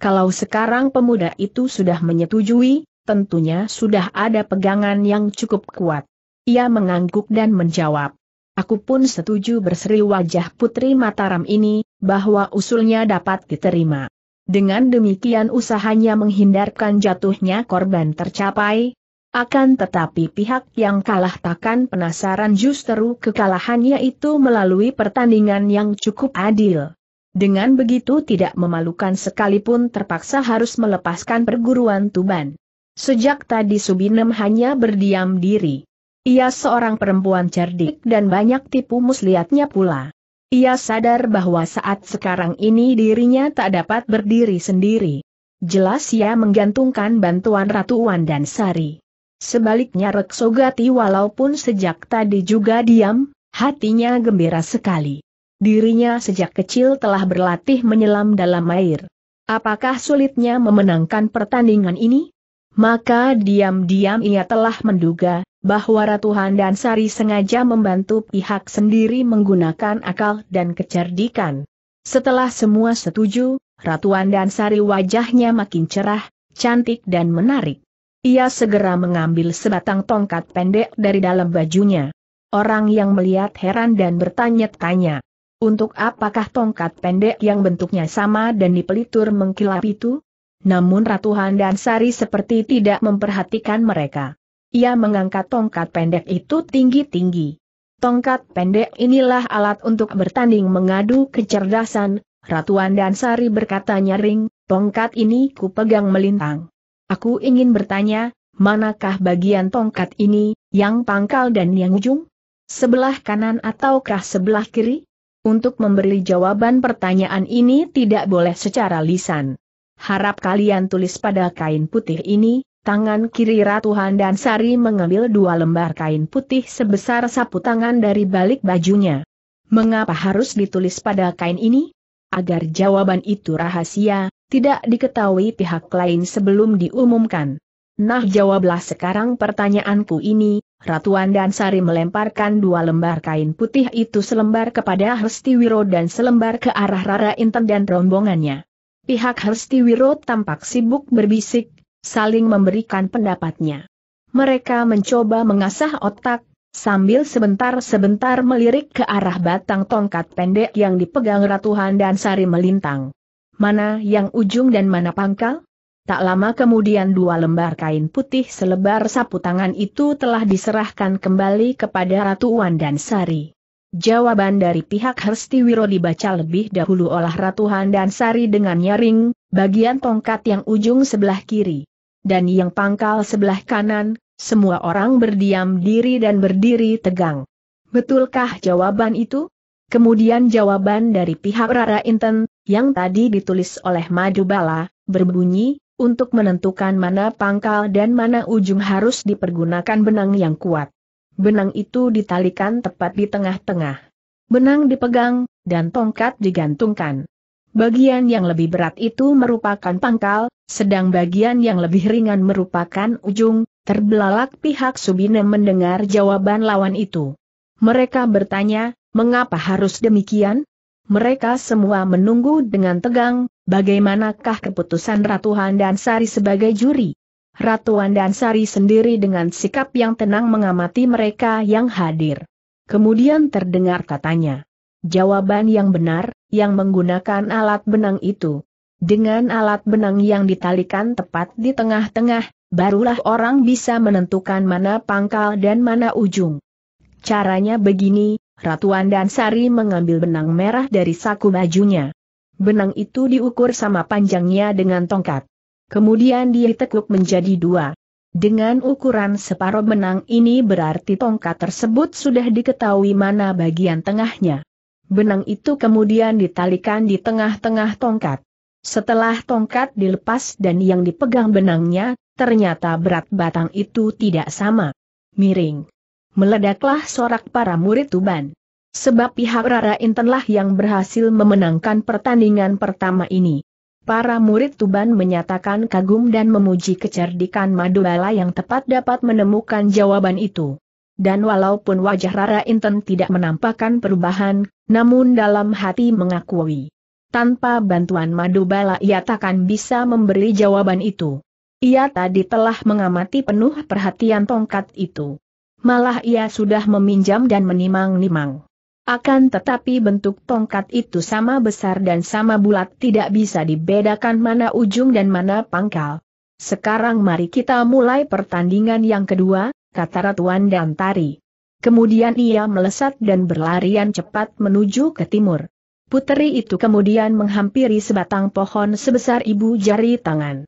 Kalau sekarang pemuda itu sudah menyetujui, tentunya sudah ada pegangan yang cukup kuat. Ia mengangguk dan menjawab. Aku pun setuju berseri wajah Putri Mataram ini, bahwa usulnya dapat diterima. Dengan demikian usahanya menghindarkan jatuhnya korban tercapai, akan tetapi pihak yang kalah takkan penasaran justru kekalahannya itu melalui pertandingan yang cukup adil. Dengan begitu tidak memalukan sekalipun terpaksa harus melepaskan perguruan Tuban. Sejak tadi Subinem hanya berdiam diri. Ia seorang perempuan cerdik dan banyak tipu muslihatnya pula. Ia sadar bahwa saat sekarang ini dirinya tak dapat berdiri sendiri. Jelas ia menggantungkan bantuan Ratu Wan dan Sari. Sebaliknya Reksogati walaupun sejak tadi juga diam, hatinya gembira sekali. Dirinya sejak kecil telah berlatih menyelam dalam air. Apakah sulitnya memenangkan pertandingan ini? Maka diam-diam ia telah menduga, bahwa Ratu Handan Sari sengaja membantu pihak sendiri menggunakan akal dan kecerdikan. Setelah semua setuju, Ratu Handan Sari wajahnya makin cerah, cantik dan menarik. Ia segera mengambil sebatang tongkat pendek dari dalam bajunya. Orang yang melihat heran dan bertanya-tanya. Untuk apakah tongkat pendek yang bentuknya sama dan dipelitur mengkilap itu? Namun Ratu Handansari seperti tidak memperhatikan mereka. Ia mengangkat tongkat pendek itu tinggi-tinggi. Tongkat pendek inilah alat untuk bertanding mengadu kecerdasan, Ratu Handansari berkata nyaring, tongkat ini ku pegang melintang. Aku ingin bertanya, manakah bagian tongkat ini, yang pangkal dan yang ujung? Sebelah kanan ataukah sebelah kiri? Untuk memberi jawaban pertanyaan ini tidak boleh secara lisan. Harap kalian tulis pada kain putih ini, tangan kiri Ratu Handan Sari mengambil dua lembar kain putih sebesar sapu tangan dari balik bajunya. Mengapa harus ditulis pada kain ini? agar jawaban itu rahasia, tidak diketahui pihak lain sebelum diumumkan. Nah jawablah sekarang pertanyaanku ini, Ratuan dan Sari melemparkan dua lembar kain putih itu selembar kepada Herstiwiro dan selembar ke arah Rara Inten dan rombongannya. Pihak Herstiwiro tampak sibuk berbisik, saling memberikan pendapatnya. Mereka mencoba mengasah otak, Sambil sebentar-sebentar melirik ke arah batang tongkat pendek yang dipegang Ratuhan dan Sari melintang. Mana yang ujung dan mana pangkal? Tak lama kemudian dua lembar kain putih selebar sapu tangan itu telah diserahkan kembali kepada Ratu Sari. Jawaban dari pihak Hrstiwiro dibaca lebih dahulu oleh Ratu Sari dengan nyaring, bagian tongkat yang ujung sebelah kiri. Dan yang pangkal sebelah kanan, semua orang berdiam diri dan berdiri tegang. Betulkah jawaban itu? Kemudian jawaban dari pihak Rara Inten, yang tadi ditulis oleh Madubala, berbunyi, untuk menentukan mana pangkal dan mana ujung harus dipergunakan benang yang kuat. Benang itu ditalikan tepat di tengah-tengah. Benang dipegang, dan tongkat digantungkan. Bagian yang lebih berat itu merupakan pangkal, sedang bagian yang lebih ringan merupakan ujung, Terbelalak pihak Subine mendengar jawaban lawan itu. Mereka bertanya, mengapa harus demikian? Mereka semua menunggu dengan tegang, bagaimanakah keputusan Ratu Handansari sebagai juri? Ratu Handansari sendiri dengan sikap yang tenang mengamati mereka yang hadir. Kemudian terdengar katanya. Jawaban yang benar, yang menggunakan alat benang itu. Dengan alat benang yang ditalikan tepat di tengah-tengah, barulah orang bisa menentukan mana pangkal dan mana ujung. Caranya begini, Ratu Sari mengambil benang merah dari saku bajunya. Benang itu diukur sama panjangnya dengan tongkat. Kemudian tekuk menjadi dua. Dengan ukuran separuh benang ini berarti tongkat tersebut sudah diketahui mana bagian tengahnya. Benang itu kemudian ditalikan di tengah-tengah tongkat. Setelah tongkat dilepas dan yang dipegang benangnya, ternyata berat batang itu tidak sama. Miring. Meledaklah sorak para murid Tuban. Sebab pihak Rara Intenlah yang berhasil memenangkan pertandingan pertama ini. Para murid Tuban menyatakan kagum dan memuji kecerdikan Madubala yang tepat dapat menemukan jawaban itu. Dan walaupun wajah Rara Inten tidak menampakkan perubahan, namun dalam hati mengakui. Tanpa bantuan Madubala ia takkan bisa memberi jawaban itu. Ia tadi telah mengamati penuh perhatian tongkat itu. Malah ia sudah meminjam dan menimang-nimang. Akan tetapi bentuk tongkat itu sama besar dan sama bulat tidak bisa dibedakan mana ujung dan mana pangkal. Sekarang mari kita mulai pertandingan yang kedua, kata Ratuan dan Tari. Kemudian ia melesat dan berlarian cepat menuju ke timur. Puteri itu kemudian menghampiri sebatang pohon sebesar ibu jari tangan.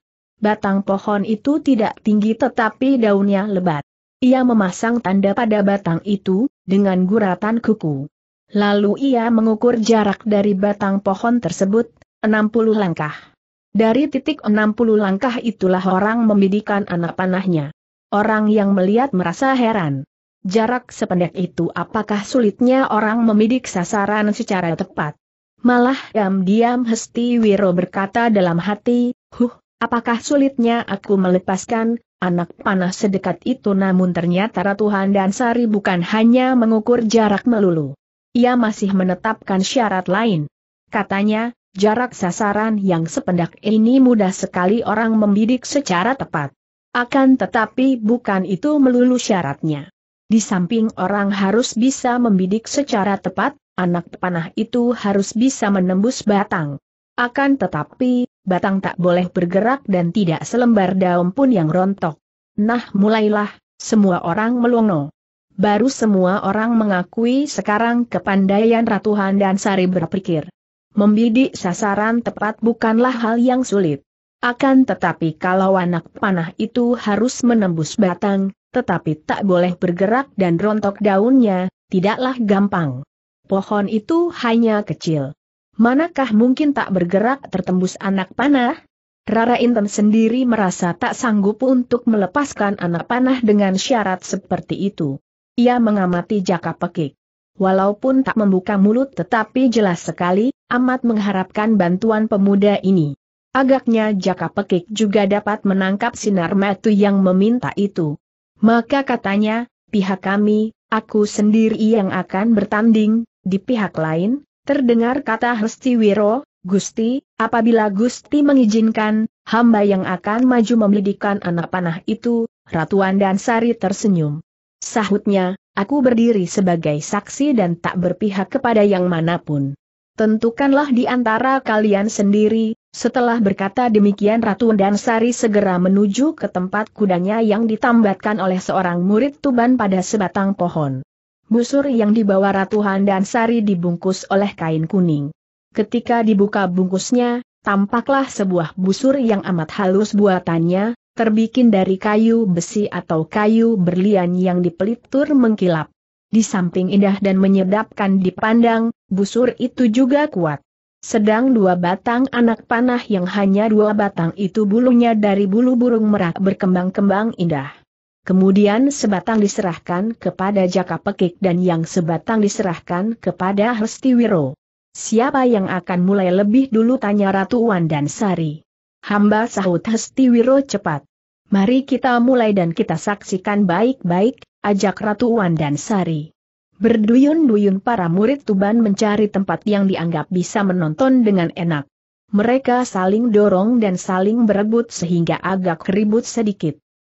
Batang pohon itu tidak tinggi tetapi daunnya lebat. Ia memasang tanda pada batang itu, dengan guratan kuku. Lalu ia mengukur jarak dari batang pohon tersebut, 60 langkah. Dari titik 60 langkah itulah orang membidikan anak panahnya. Orang yang melihat merasa heran. Jarak sependek itu apakah sulitnya orang membidik sasaran secara tepat? Malah diam-diam Hesti Wiro berkata dalam hati, huh, Apakah sulitnya aku melepaskan, anak panah sedekat itu namun ternyata Ratu Handansari bukan hanya mengukur jarak melulu. Ia masih menetapkan syarat lain. Katanya, jarak sasaran yang sependak ini mudah sekali orang membidik secara tepat. Akan tetapi bukan itu melulu syaratnya. Di samping orang harus bisa membidik secara tepat, anak panah itu harus bisa menembus batang. Akan tetapi, batang tak boleh bergerak dan tidak selembar daun pun yang rontok. Nah mulailah, semua orang melongo. Baru semua orang mengakui sekarang kepandaian Ratu Handan Sari berpikir. Membidik sasaran tepat bukanlah hal yang sulit. Akan tetapi kalau anak panah itu harus menembus batang, tetapi tak boleh bergerak dan rontok daunnya, tidaklah gampang. Pohon itu hanya kecil manakah mungkin tak bergerak tertembus anak panah? Rara Intan sendiri merasa tak sanggup untuk melepaskan anak panah dengan syarat seperti itu. Ia mengamati jaka pekik. Walaupun tak membuka mulut tetapi jelas sekali, amat mengharapkan bantuan pemuda ini. Agaknya jaka pekik juga dapat menangkap sinar metu yang meminta itu. Maka katanya, pihak kami, aku sendiri yang akan bertanding, di pihak lain, Terdengar kata Hesti Wiro, Gusti, apabila Gusti mengizinkan, hamba yang akan maju memelidikan anak panah itu, Ratu Sari tersenyum. Sahutnya, aku berdiri sebagai saksi dan tak berpihak kepada yang manapun. Tentukanlah di antara kalian sendiri, setelah berkata demikian Ratu Sari segera menuju ke tempat kudanya yang ditambatkan oleh seorang murid Tuban pada sebatang pohon busur yang dibawa Ratu Handan Sari dibungkus oleh kain kuning. Ketika dibuka bungkusnya, tampaklah sebuah busur yang amat halus buatannya, terbikin dari kayu besi atau kayu berlian yang dipelitur mengkilap. Di samping indah dan menyedapkan dipandang, busur itu juga kuat. Sedang dua batang anak panah yang hanya dua batang itu bulunya dari bulu burung merak berkembang-kembang indah kemudian sebatang diserahkan kepada Jaka Pekik dan yang sebatang diserahkan kepada Hestiwiro. Siapa yang akan mulai lebih dulu tanya Ratu Wandan Sari. Hamba sahut Hestiwiro cepat. Mari kita mulai dan kita saksikan baik-baik, ajak Ratu Wandan Sari. Berduyun-duyun para murid Tuban mencari tempat yang dianggap bisa menonton dengan enak. Mereka saling dorong dan saling berebut sehingga agak ribut sedikit.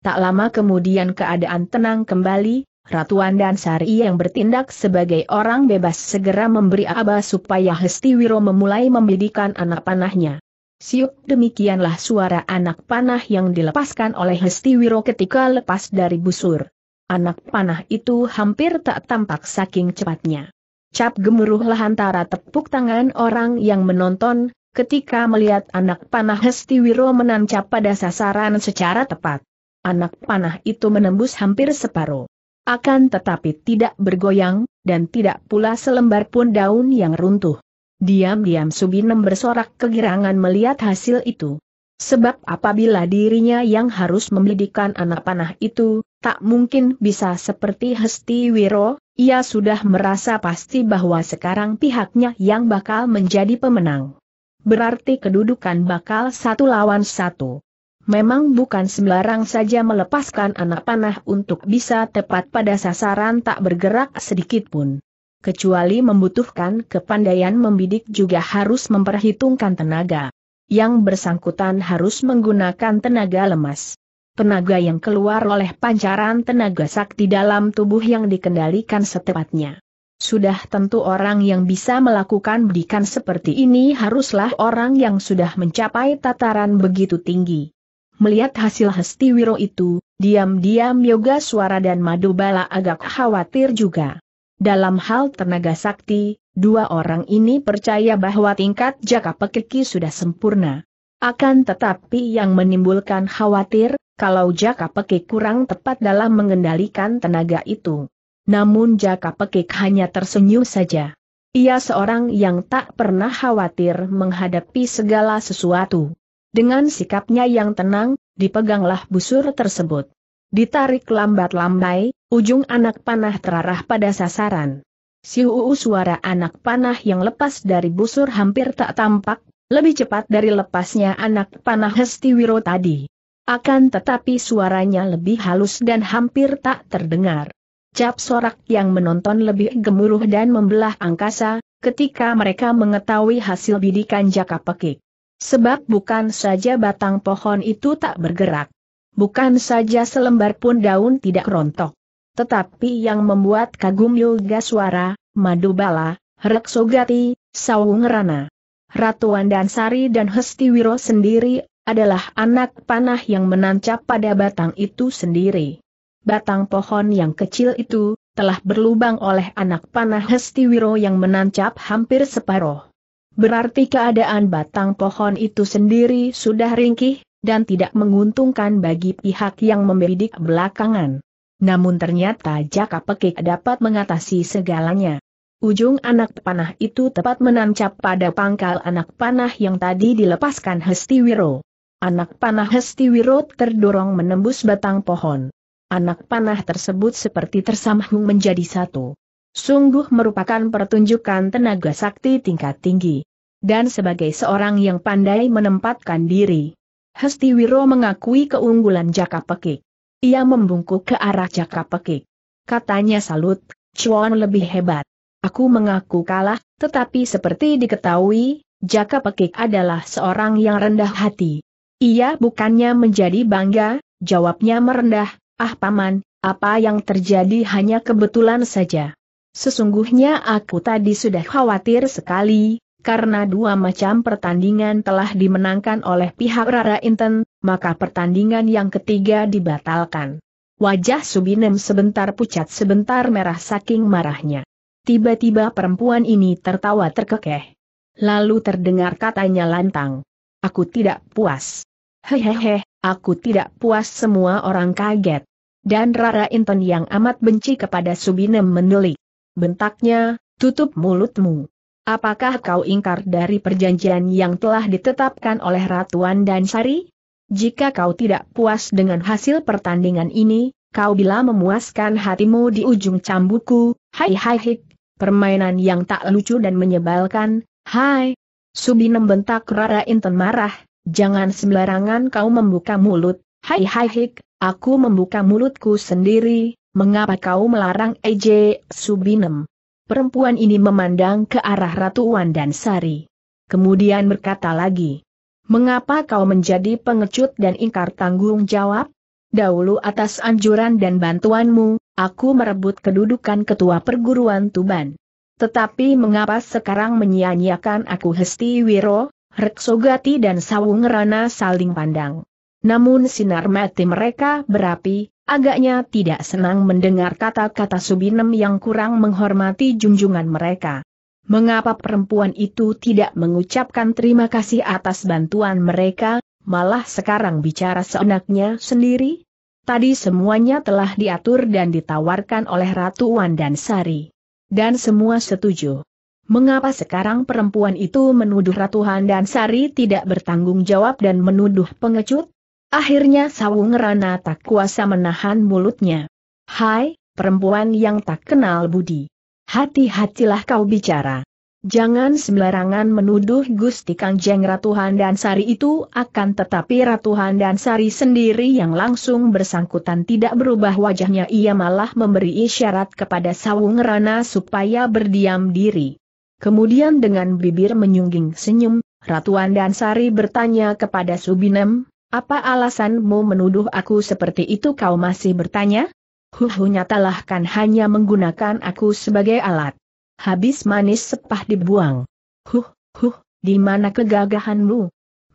Tak lama kemudian keadaan tenang kembali, Ratuan dan Sari yang bertindak sebagai orang bebas segera memberi aba supaya Hestiwiro memulai membidikan anak panahnya. Siup demikianlah suara anak panah yang dilepaskan oleh Hestiwiro ketika lepas dari busur. Anak panah itu hampir tak tampak saking cepatnya. Cap gemuruhlah antara tepuk tangan orang yang menonton, ketika melihat anak panah Hestiwiro menancap pada sasaran secara tepat anak panah itu menembus hampir separuh. Akan tetapi tidak bergoyang, dan tidak pula selembar pun daun yang runtuh. Diam-diam Subinem bersorak kegirangan melihat hasil itu. Sebab apabila dirinya yang harus membidikkan anak panah itu, tak mungkin bisa seperti Hesti Wiro, ia sudah merasa pasti bahwa sekarang pihaknya yang bakal menjadi pemenang. Berarti kedudukan bakal satu lawan satu. Memang bukan sembarang saja melepaskan anak panah untuk bisa tepat pada sasaran tak bergerak sedikit pun. Kecuali membutuhkan kepandaian membidik juga harus memperhitungkan tenaga. Yang bersangkutan harus menggunakan tenaga lemas. Tenaga yang keluar oleh pancaran tenaga sakti dalam tubuh yang dikendalikan setepatnya. Sudah tentu orang yang bisa melakukan bidikan seperti ini haruslah orang yang sudah mencapai tataran begitu tinggi. Melihat hasil Hestiwiro itu, diam-diam Yoga Suara dan Madubala agak khawatir juga. Dalam hal tenaga sakti, dua orang ini percaya bahwa tingkat jaka pekiki sudah sempurna. Akan tetapi yang menimbulkan khawatir, kalau jaka pekik kurang tepat dalam mengendalikan tenaga itu. Namun jaka pekik hanya tersenyum saja. Ia seorang yang tak pernah khawatir menghadapi segala sesuatu. Dengan sikapnya yang tenang, dipeganglah busur tersebut. Ditarik lambat-lambai, ujung anak panah terarah pada sasaran. uu suara anak panah yang lepas dari busur hampir tak tampak, lebih cepat dari lepasnya anak panah Hestiwiro tadi. Akan tetapi suaranya lebih halus dan hampir tak terdengar. Cap sorak yang menonton lebih gemuruh dan membelah angkasa, ketika mereka mengetahui hasil bidikan jaka pekik. Sebab bukan saja batang pohon itu tak bergerak. Bukan saja selembar pun daun tidak rontok. Tetapi yang membuat kagum Yoga Suara, Madubala, Reksogati, Sogati, Ratuan dan Sari dan Hestiwiro sendiri adalah anak panah yang menancap pada batang itu sendiri. Batang pohon yang kecil itu telah berlubang oleh anak panah Hestiwiro yang menancap hampir separoh. Berarti keadaan batang pohon itu sendiri sudah ringkih, dan tidak menguntungkan bagi pihak yang membidik belakangan. Namun ternyata jaka pekik dapat mengatasi segalanya. Ujung anak panah itu tepat menancap pada pangkal anak panah yang tadi dilepaskan Hestiwiro. Anak panah Hestiwiro terdorong menembus batang pohon. Anak panah tersebut seperti tersambung menjadi satu sungguh merupakan pertunjukan tenaga sakti tingkat tinggi. Dan sebagai seorang yang pandai menempatkan diri, Hesti Wiro mengakui keunggulan Jaka Pekik. Ia membungkuk ke arah Jaka Pekik. Katanya salut, Chuan lebih hebat. Aku mengaku kalah, tetapi seperti diketahui, Jaka Pekik adalah seorang yang rendah hati. Ia bukannya menjadi bangga, jawabnya merendah, ah paman, apa yang terjadi hanya kebetulan saja. Sesungguhnya aku tadi sudah khawatir sekali, karena dua macam pertandingan telah dimenangkan oleh pihak Rara Inten, maka pertandingan yang ketiga dibatalkan. Wajah Subinem sebentar pucat sebentar merah saking marahnya. Tiba-tiba perempuan ini tertawa terkekeh. Lalu terdengar katanya lantang. Aku tidak puas. Hehehe, aku tidak puas semua orang kaget. Dan Rara Inten yang amat benci kepada Subinem menelik bentaknya, tutup mulutmu. Apakah kau ingkar dari perjanjian yang telah ditetapkan oleh Ratuan dan Sari? Jika kau tidak puas dengan hasil pertandingan ini, kau bila memuaskan hatimu di ujung cambuku, hai hai hik, permainan yang tak lucu dan menyebalkan, hai. Subin membentak Rara Inten marah, jangan sembarangan kau membuka mulut, hai hai hik, aku membuka mulutku sendiri, mengapa kau melarang EJ Subinem? Perempuan ini memandang ke arah Ratu dan Sari. Kemudian berkata lagi, mengapa kau menjadi pengecut dan ingkar tanggung jawab? Dahulu atas anjuran dan bantuanmu, aku merebut kedudukan ketua perguruan Tuban. Tetapi mengapa sekarang menyia-nyiakan aku Hesti Wiro, Reksogati dan Sawungerana saling pandang? Namun sinar mati mereka berapi, agaknya tidak senang mendengar kata-kata Subinem yang kurang menghormati junjungan mereka. Mengapa perempuan itu tidak mengucapkan terima kasih atas bantuan mereka, malah sekarang bicara seenaknya sendiri? Tadi semuanya telah diatur dan ditawarkan oleh Ratu Wan dan Sari. Dan semua setuju. Mengapa sekarang perempuan itu menuduh Ratu Wan dan Sari tidak bertanggung jawab dan menuduh pengecut? Akhirnya Sawung Rana tak kuasa menahan mulutnya. Hai, perempuan yang tak kenal budi. Hati-hatilah kau bicara. Jangan sembarangan menuduh Gusti Kangjeng Ratu Handansari Sari itu akan tetapi Ratu Handansari Sari sendiri yang langsung bersangkutan tidak berubah wajahnya ia malah memberi isyarat kepada Sawung Rana supaya berdiam diri. Kemudian dengan bibir menyungging senyum, Ratu Handansari Sari bertanya kepada Subinem, apa alasanmu menuduh aku seperti itu kau masih bertanya? Huhu nyatalah kan hanya menggunakan aku sebagai alat. Habis manis sepah dibuang. Huh, huh, di mana kegagahanmu?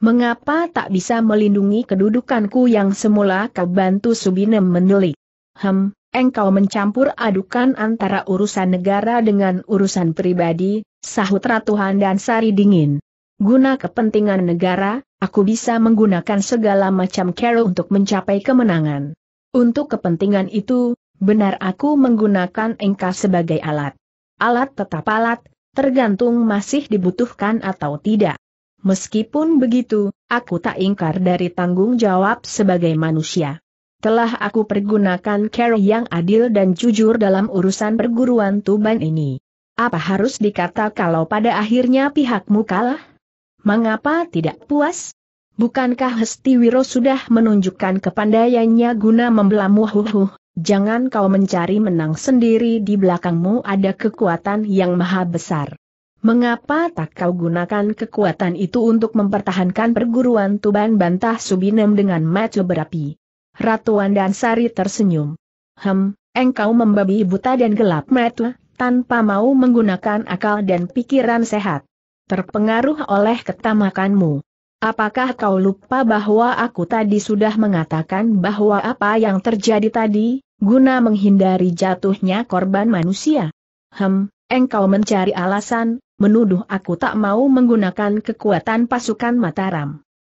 Mengapa tak bisa melindungi kedudukanku yang semula kau bantu Subinem menelik? Hem, engkau mencampur adukan antara urusan negara dengan urusan pribadi, sahut Ratuhan dan Sari dingin. Guna kepentingan negara, aku bisa menggunakan segala macam cara untuk mencapai kemenangan. Untuk kepentingan itu, benar aku menggunakan engkau sebagai alat. Alat tetap alat, tergantung masih dibutuhkan atau tidak. Meskipun begitu, aku tak ingkar dari tanggung jawab sebagai manusia. Telah aku pergunakan cara yang adil dan jujur dalam urusan perguruan Tuban ini. Apa harus dikata kalau pada akhirnya pihakmu kalah? mengapa tidak puas? Bukankah Hestiwiro sudah menunjukkan kepandaiannya guna membelamu huhuh, jangan kau mencari menang sendiri di belakangmu ada kekuatan yang maha besar. Mengapa tak kau gunakan kekuatan itu untuk mempertahankan perguruan Tuban bantah Subinem dengan mata berapi? Ratu Andansari tersenyum. Hem, engkau membabi buta dan gelap mata, tanpa mau menggunakan akal dan pikiran sehat terpengaruh oleh ketamakanmu. Apakah kau lupa bahwa aku tadi sudah mengatakan bahwa apa yang terjadi tadi, guna menghindari jatuhnya korban manusia? Hem, engkau mencari alasan, menuduh aku tak mau menggunakan kekuatan pasukan Mataram.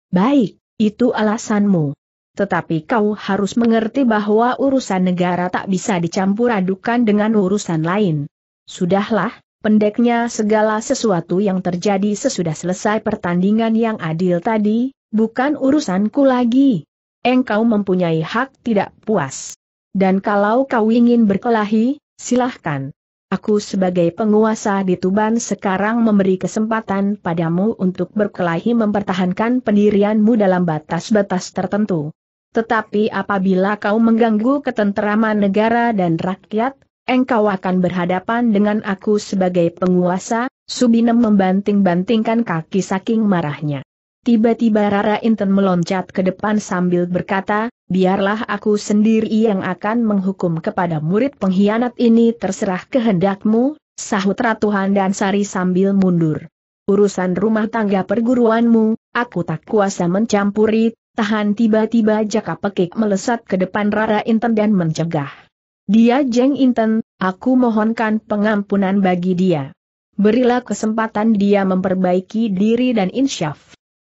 Baik, itu alasanmu. Tetapi kau harus mengerti bahwa urusan negara tak bisa dicampur adukan dengan urusan lain. Sudahlah, Pendeknya segala sesuatu yang terjadi sesudah selesai pertandingan yang adil tadi, bukan urusanku lagi. Engkau mempunyai hak tidak puas. Dan kalau kau ingin berkelahi, silahkan. Aku sebagai penguasa di Tuban sekarang memberi kesempatan padamu untuk berkelahi mempertahankan pendirianmu dalam batas-batas tertentu. Tetapi apabila kau mengganggu ketenteraman negara dan rakyat, engkau akan berhadapan dengan aku sebagai penguasa, Subinem membanting-bantingkan kaki saking marahnya. Tiba-tiba Rara Inten meloncat ke depan sambil berkata, biarlah aku sendiri yang akan menghukum kepada murid pengkhianat ini terserah kehendakmu, sahut Ratu Handan Sari sambil mundur. Urusan rumah tangga perguruanmu, aku tak kuasa mencampuri, tahan tiba-tiba jaka pekik melesat ke depan Rara Inten dan mencegah. Dia Jeng Inten, aku mohonkan pengampunan bagi dia. Berilah kesempatan dia memperbaiki diri dan insyaf.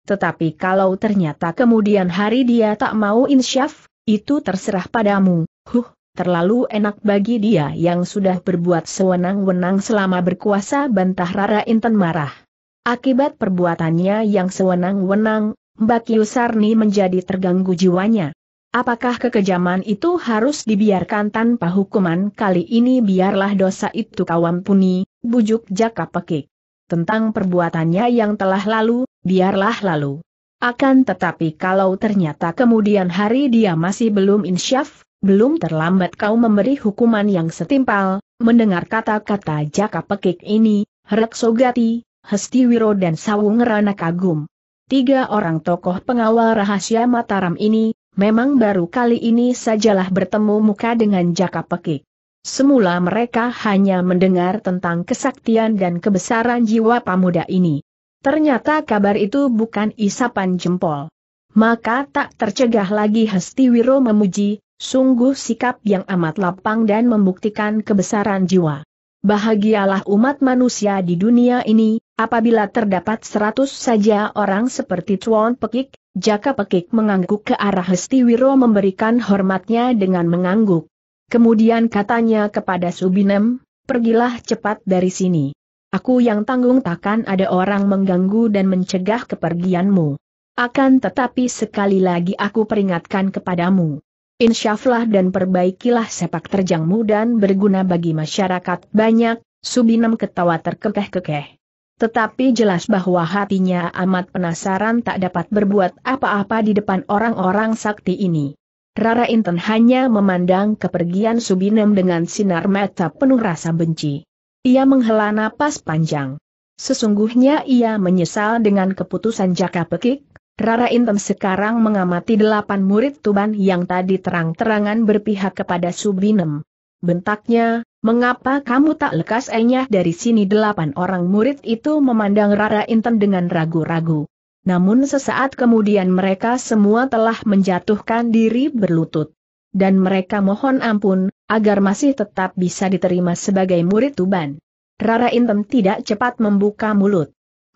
Tetapi kalau ternyata kemudian hari dia tak mau insyaf, itu terserah padamu, huh, terlalu enak bagi dia yang sudah berbuat sewenang-wenang selama berkuasa bantah Rara Inten marah. Akibat perbuatannya yang sewenang-wenang, Mbak Yusarni menjadi terganggu jiwanya. Apakah kekejaman itu harus dibiarkan tanpa hukuman kali ini biarlah dosa itu kawan puni, bujuk Jaka Pekik. Tentang perbuatannya yang telah lalu, biarlah lalu. Akan tetapi kalau ternyata kemudian hari dia masih belum insyaf, belum terlambat kau memberi hukuman yang setimpal, mendengar kata-kata Jaka Pekik ini, Herak Sogati, Hestiwiro dan Sawung Rana kagum. Tiga orang tokoh pengawal rahasia Mataram ini, memang baru kali ini sajalah bertemu muka dengan Jaka Pekik. Semula mereka hanya mendengar tentang kesaktian dan kebesaran jiwa pemuda ini. Ternyata kabar itu bukan isapan jempol. Maka tak tercegah lagi Hestiwiro memuji, sungguh sikap yang amat lapang dan membuktikan kebesaran jiwa. Bahagialah umat manusia di dunia ini, apabila terdapat seratus saja orang seperti Tuan Pekik, Jaka Pekik mengangguk ke arah Hestiwiro memberikan hormatnya dengan mengangguk. Kemudian katanya kepada Subinem, pergilah cepat dari sini. Aku yang tanggung takkan ada orang mengganggu dan mencegah kepergianmu. Akan tetapi sekali lagi aku peringatkan kepadamu. Insyaflah dan perbaikilah sepak terjangmu dan berguna bagi masyarakat banyak, Subinem ketawa terkekeh-kekeh. Tetapi jelas bahwa hatinya amat penasaran tak dapat berbuat apa-apa di depan orang-orang sakti ini. Rara Inten hanya memandang kepergian Subinem dengan sinar mata penuh rasa benci. Ia menghela napas panjang. Sesungguhnya ia menyesal dengan keputusan Jaka Pekik, Rara Inten sekarang mengamati delapan murid Tuban yang tadi terang-terangan berpihak kepada Subinem. Bentaknya, Mengapa kamu tak lekas enyah dari sini delapan orang murid itu memandang Rara Inten dengan ragu-ragu. Namun sesaat kemudian mereka semua telah menjatuhkan diri berlutut. Dan mereka mohon ampun, agar masih tetap bisa diterima sebagai murid Tuban. Rara Inten tidak cepat membuka mulut.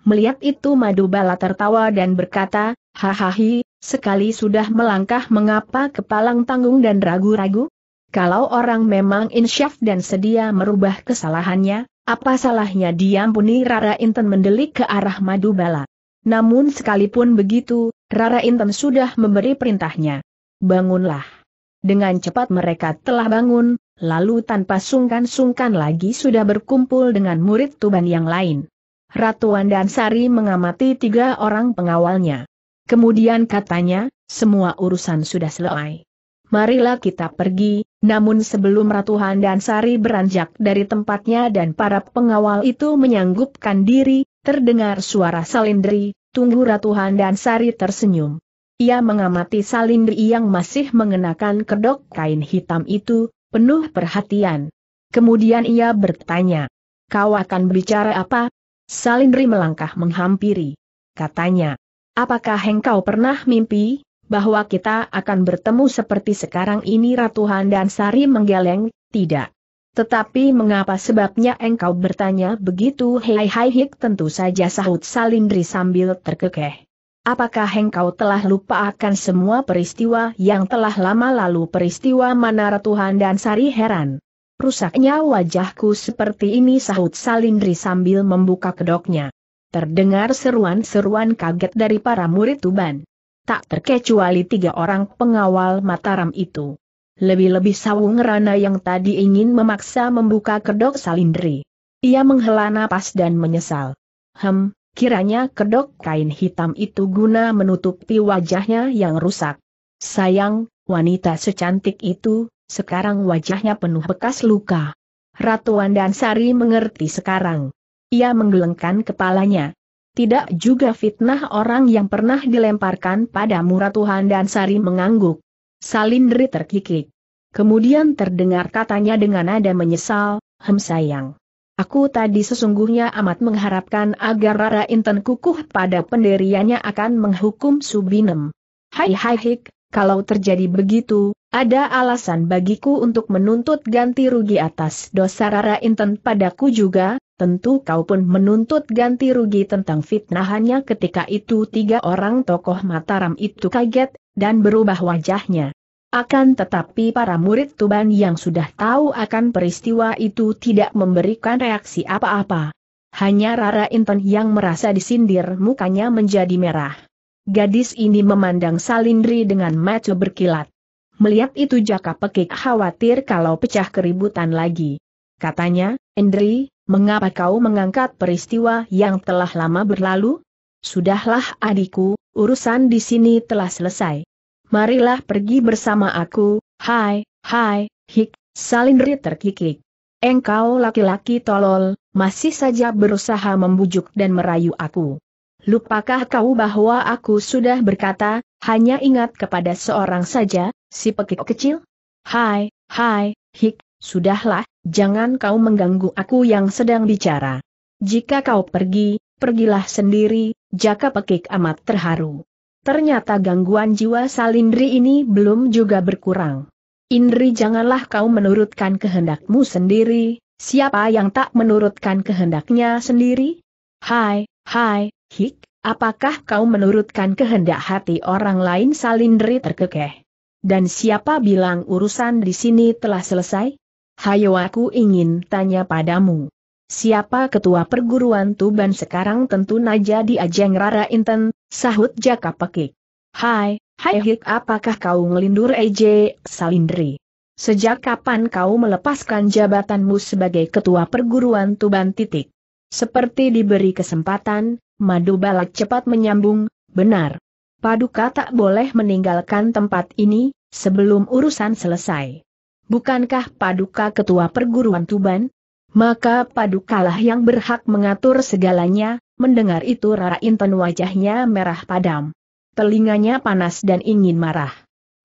Melihat itu Madu Bala tertawa dan berkata, Hahahi, sekali sudah melangkah mengapa kepalang tanggung dan ragu-ragu? Kalau orang memang insyaf dan sedia merubah kesalahannya, apa salahnya diampuni Rara Inten mendelik ke arah Madubala. Namun sekalipun begitu, Rara Inten sudah memberi perintahnya. Bangunlah. Dengan cepat mereka telah bangun, lalu tanpa sungkan-sungkan lagi sudah berkumpul dengan murid Tuban yang lain. Ratu dan mengamati tiga orang pengawalnya. Kemudian katanya, semua urusan sudah selesai. Marilah kita pergi, namun sebelum Ratu Handansari Sari beranjak dari tempatnya dan para pengawal itu menyanggupkan diri, terdengar suara Salindri, tunggu Ratu Handansari Sari tersenyum. Ia mengamati Salindri yang masih mengenakan kedok kain hitam itu, penuh perhatian. Kemudian ia bertanya, kau akan bicara apa? Salindri melangkah menghampiri. Katanya, apakah engkau pernah mimpi? bahwa kita akan bertemu seperti sekarang ini Ratu Handan Sari menggeleng, tidak. Tetapi mengapa sebabnya engkau bertanya begitu hei hai hik tentu saja sahut Salindri sambil terkekeh. Apakah engkau telah lupa akan semua peristiwa yang telah lama lalu peristiwa mana Ratu Handan Sari heran. Rusaknya wajahku seperti ini sahut Salindri sambil membuka kedoknya. Terdengar seruan-seruan kaget dari para murid Tuban tak terkecuali tiga orang pengawal Mataram itu. Lebih-lebih Sawung Rana yang tadi ingin memaksa membuka kedok salindri. Ia menghela napas dan menyesal. Hem, kiranya kedok kain hitam itu guna menutupi wajahnya yang rusak. Sayang, wanita secantik itu, sekarang wajahnya penuh bekas luka. Ratu Sari mengerti sekarang. Ia menggelengkan kepalanya. Tidak juga fitnah orang yang pernah dilemparkan pada murah Tuhan dan Sari mengangguk. Salindri terkikik. Kemudian terdengar katanya dengan nada menyesal, hem sayang. Aku tadi sesungguhnya amat mengharapkan agar Rara Inten kukuh pada pendiriannya akan menghukum Subinem. Hai hai hik, kalau terjadi begitu, ada alasan bagiku untuk menuntut ganti rugi atas dosa Rara Inten padaku juga, tentu kau pun menuntut ganti rugi tentang fitnahannya ketika itu tiga orang tokoh Mataram itu kaget, dan berubah wajahnya. Akan tetapi para murid Tuban yang sudah tahu akan peristiwa itu tidak memberikan reaksi apa-apa. Hanya Rara Inten yang merasa disindir mukanya menjadi merah. Gadis ini memandang Salindri dengan mata berkilat. Melihat itu Jaka Pekik khawatir kalau pecah keributan lagi. Katanya, Endri, mengapa kau mengangkat peristiwa yang telah lama berlalu? Sudahlah adikku, urusan di sini telah selesai. Marilah pergi bersama aku, hai, hai, hik, Salindri terkikik. Engkau laki-laki tolol, masih saja berusaha membujuk dan merayu aku. Lupakah kau bahwa aku sudah berkata, hanya ingat kepada seorang saja, si pekik kecil? Hai, hai, hik, sudahlah, jangan kau mengganggu aku yang sedang bicara. Jika kau pergi, pergilah sendiri, jaka pekik amat terharu. Ternyata gangguan jiwa salindri ini belum juga berkurang. Indri janganlah kau menurutkan kehendakmu sendiri, siapa yang tak menurutkan kehendaknya sendiri? Hai, hai, Hik, apakah kau menurutkan kehendak hati orang lain salindri terkekeh? Dan siapa bilang urusan di sini telah selesai? Hayo aku ingin tanya padamu. Siapa ketua perguruan Tuban sekarang tentu naja di ajeng Rara Inten, sahut Jaka Pekik. Hai, hai Hik apakah kau ngelindur EJ Salindri? Sejak kapan kau melepaskan jabatanmu sebagai ketua perguruan Tuban titik? Seperti diberi kesempatan, Madu Balak cepat menyambung, benar. Paduka tak boleh meninggalkan tempat ini, sebelum urusan selesai. Bukankah Paduka ketua perguruan Tuban? Maka Padukalah yang berhak mengatur segalanya, mendengar itu Rara inten wajahnya merah padam. Telinganya panas dan ingin marah.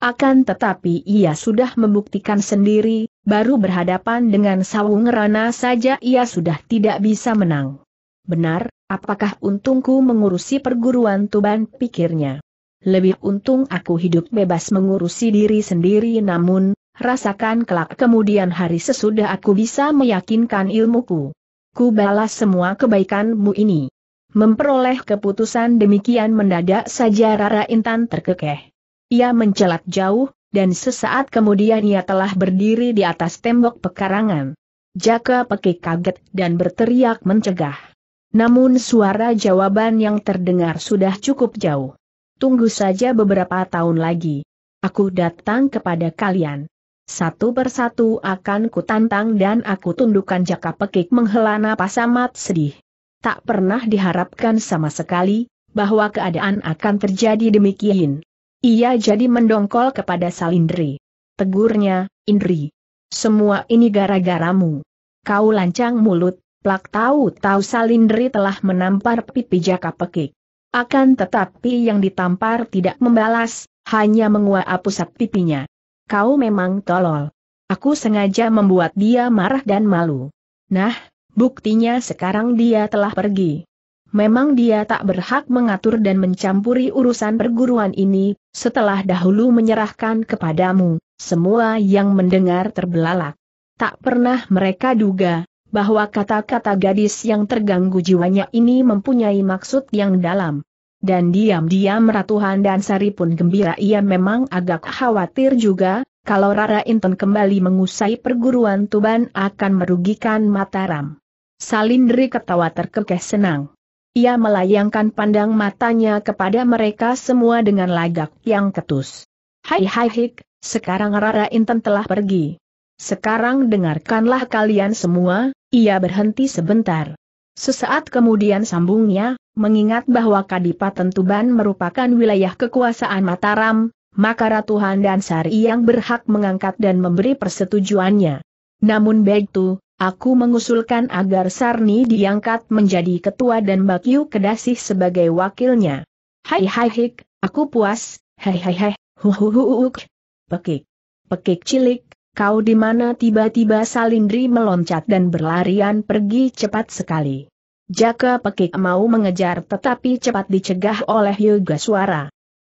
Akan tetapi ia sudah membuktikan sendiri, baru berhadapan dengan Sawung Rana saja ia sudah tidak bisa menang. Benar, Apakah untungku mengurusi perguruan Tuban pikirnya? Lebih untung aku hidup bebas mengurusi diri sendiri namun, rasakan kelak kemudian hari sesudah aku bisa meyakinkan ilmuku. Ku balas semua kebaikanmu ini. Memperoleh keputusan demikian mendadak saja Rara Intan terkekeh. Ia mencelat jauh, dan sesaat kemudian ia telah berdiri di atas tembok pekarangan. Jaka pekik kaget dan berteriak mencegah. Namun suara jawaban yang terdengar sudah cukup jauh. Tunggu saja beberapa tahun lagi. Aku datang kepada kalian. Satu persatu akan kutantang dan aku tundukkan jaka pekik menghela napas amat sedih. Tak pernah diharapkan sama sekali, bahwa keadaan akan terjadi demikian. Ia jadi mendongkol kepada Salindri. Tegurnya, Indri. Semua ini gara-garamu. Kau lancang mulut, Plak tahu-tahu Salindri telah menampar pipi Jaka Pekik. Akan tetapi yang ditampar tidak membalas, hanya menguap pusat pipinya. Kau memang tolol. Aku sengaja membuat dia marah dan malu. Nah, buktinya sekarang dia telah pergi. Memang dia tak berhak mengatur dan mencampuri urusan perguruan ini, setelah dahulu menyerahkan kepadamu, semua yang mendengar terbelalak. Tak pernah mereka duga, bahwa kata-kata gadis yang terganggu jiwanya ini mempunyai maksud yang dalam. Dan diam-diam Ratu Handan Sari pun gembira ia memang agak khawatir juga, kalau Rara Inten kembali mengusai perguruan Tuban akan merugikan Mataram. Salindri ketawa terkekeh senang. Ia melayangkan pandang matanya kepada mereka semua dengan lagak yang ketus. Hai hai hik, sekarang Rara Inten telah pergi. Sekarang dengarkanlah kalian semua, ia berhenti sebentar. Sesaat kemudian sambungnya, mengingat bahwa Kadipaten Tuban merupakan wilayah kekuasaan Mataram, maka Ratu Handan Sari yang berhak mengangkat dan memberi persetujuannya. Namun begitu, aku mengusulkan agar Sarni diangkat menjadi ketua dan Bakyu Kedasih sebagai wakilnya. Hai hai hik, aku puas, hai hai hai, huhuhuhuk. Pekik. Pekik cilik, Kau di mana tiba-tiba Salindri meloncat dan berlarian pergi cepat sekali. Jaka Pekik mau mengejar tetapi cepat dicegah oleh Yoga Suara.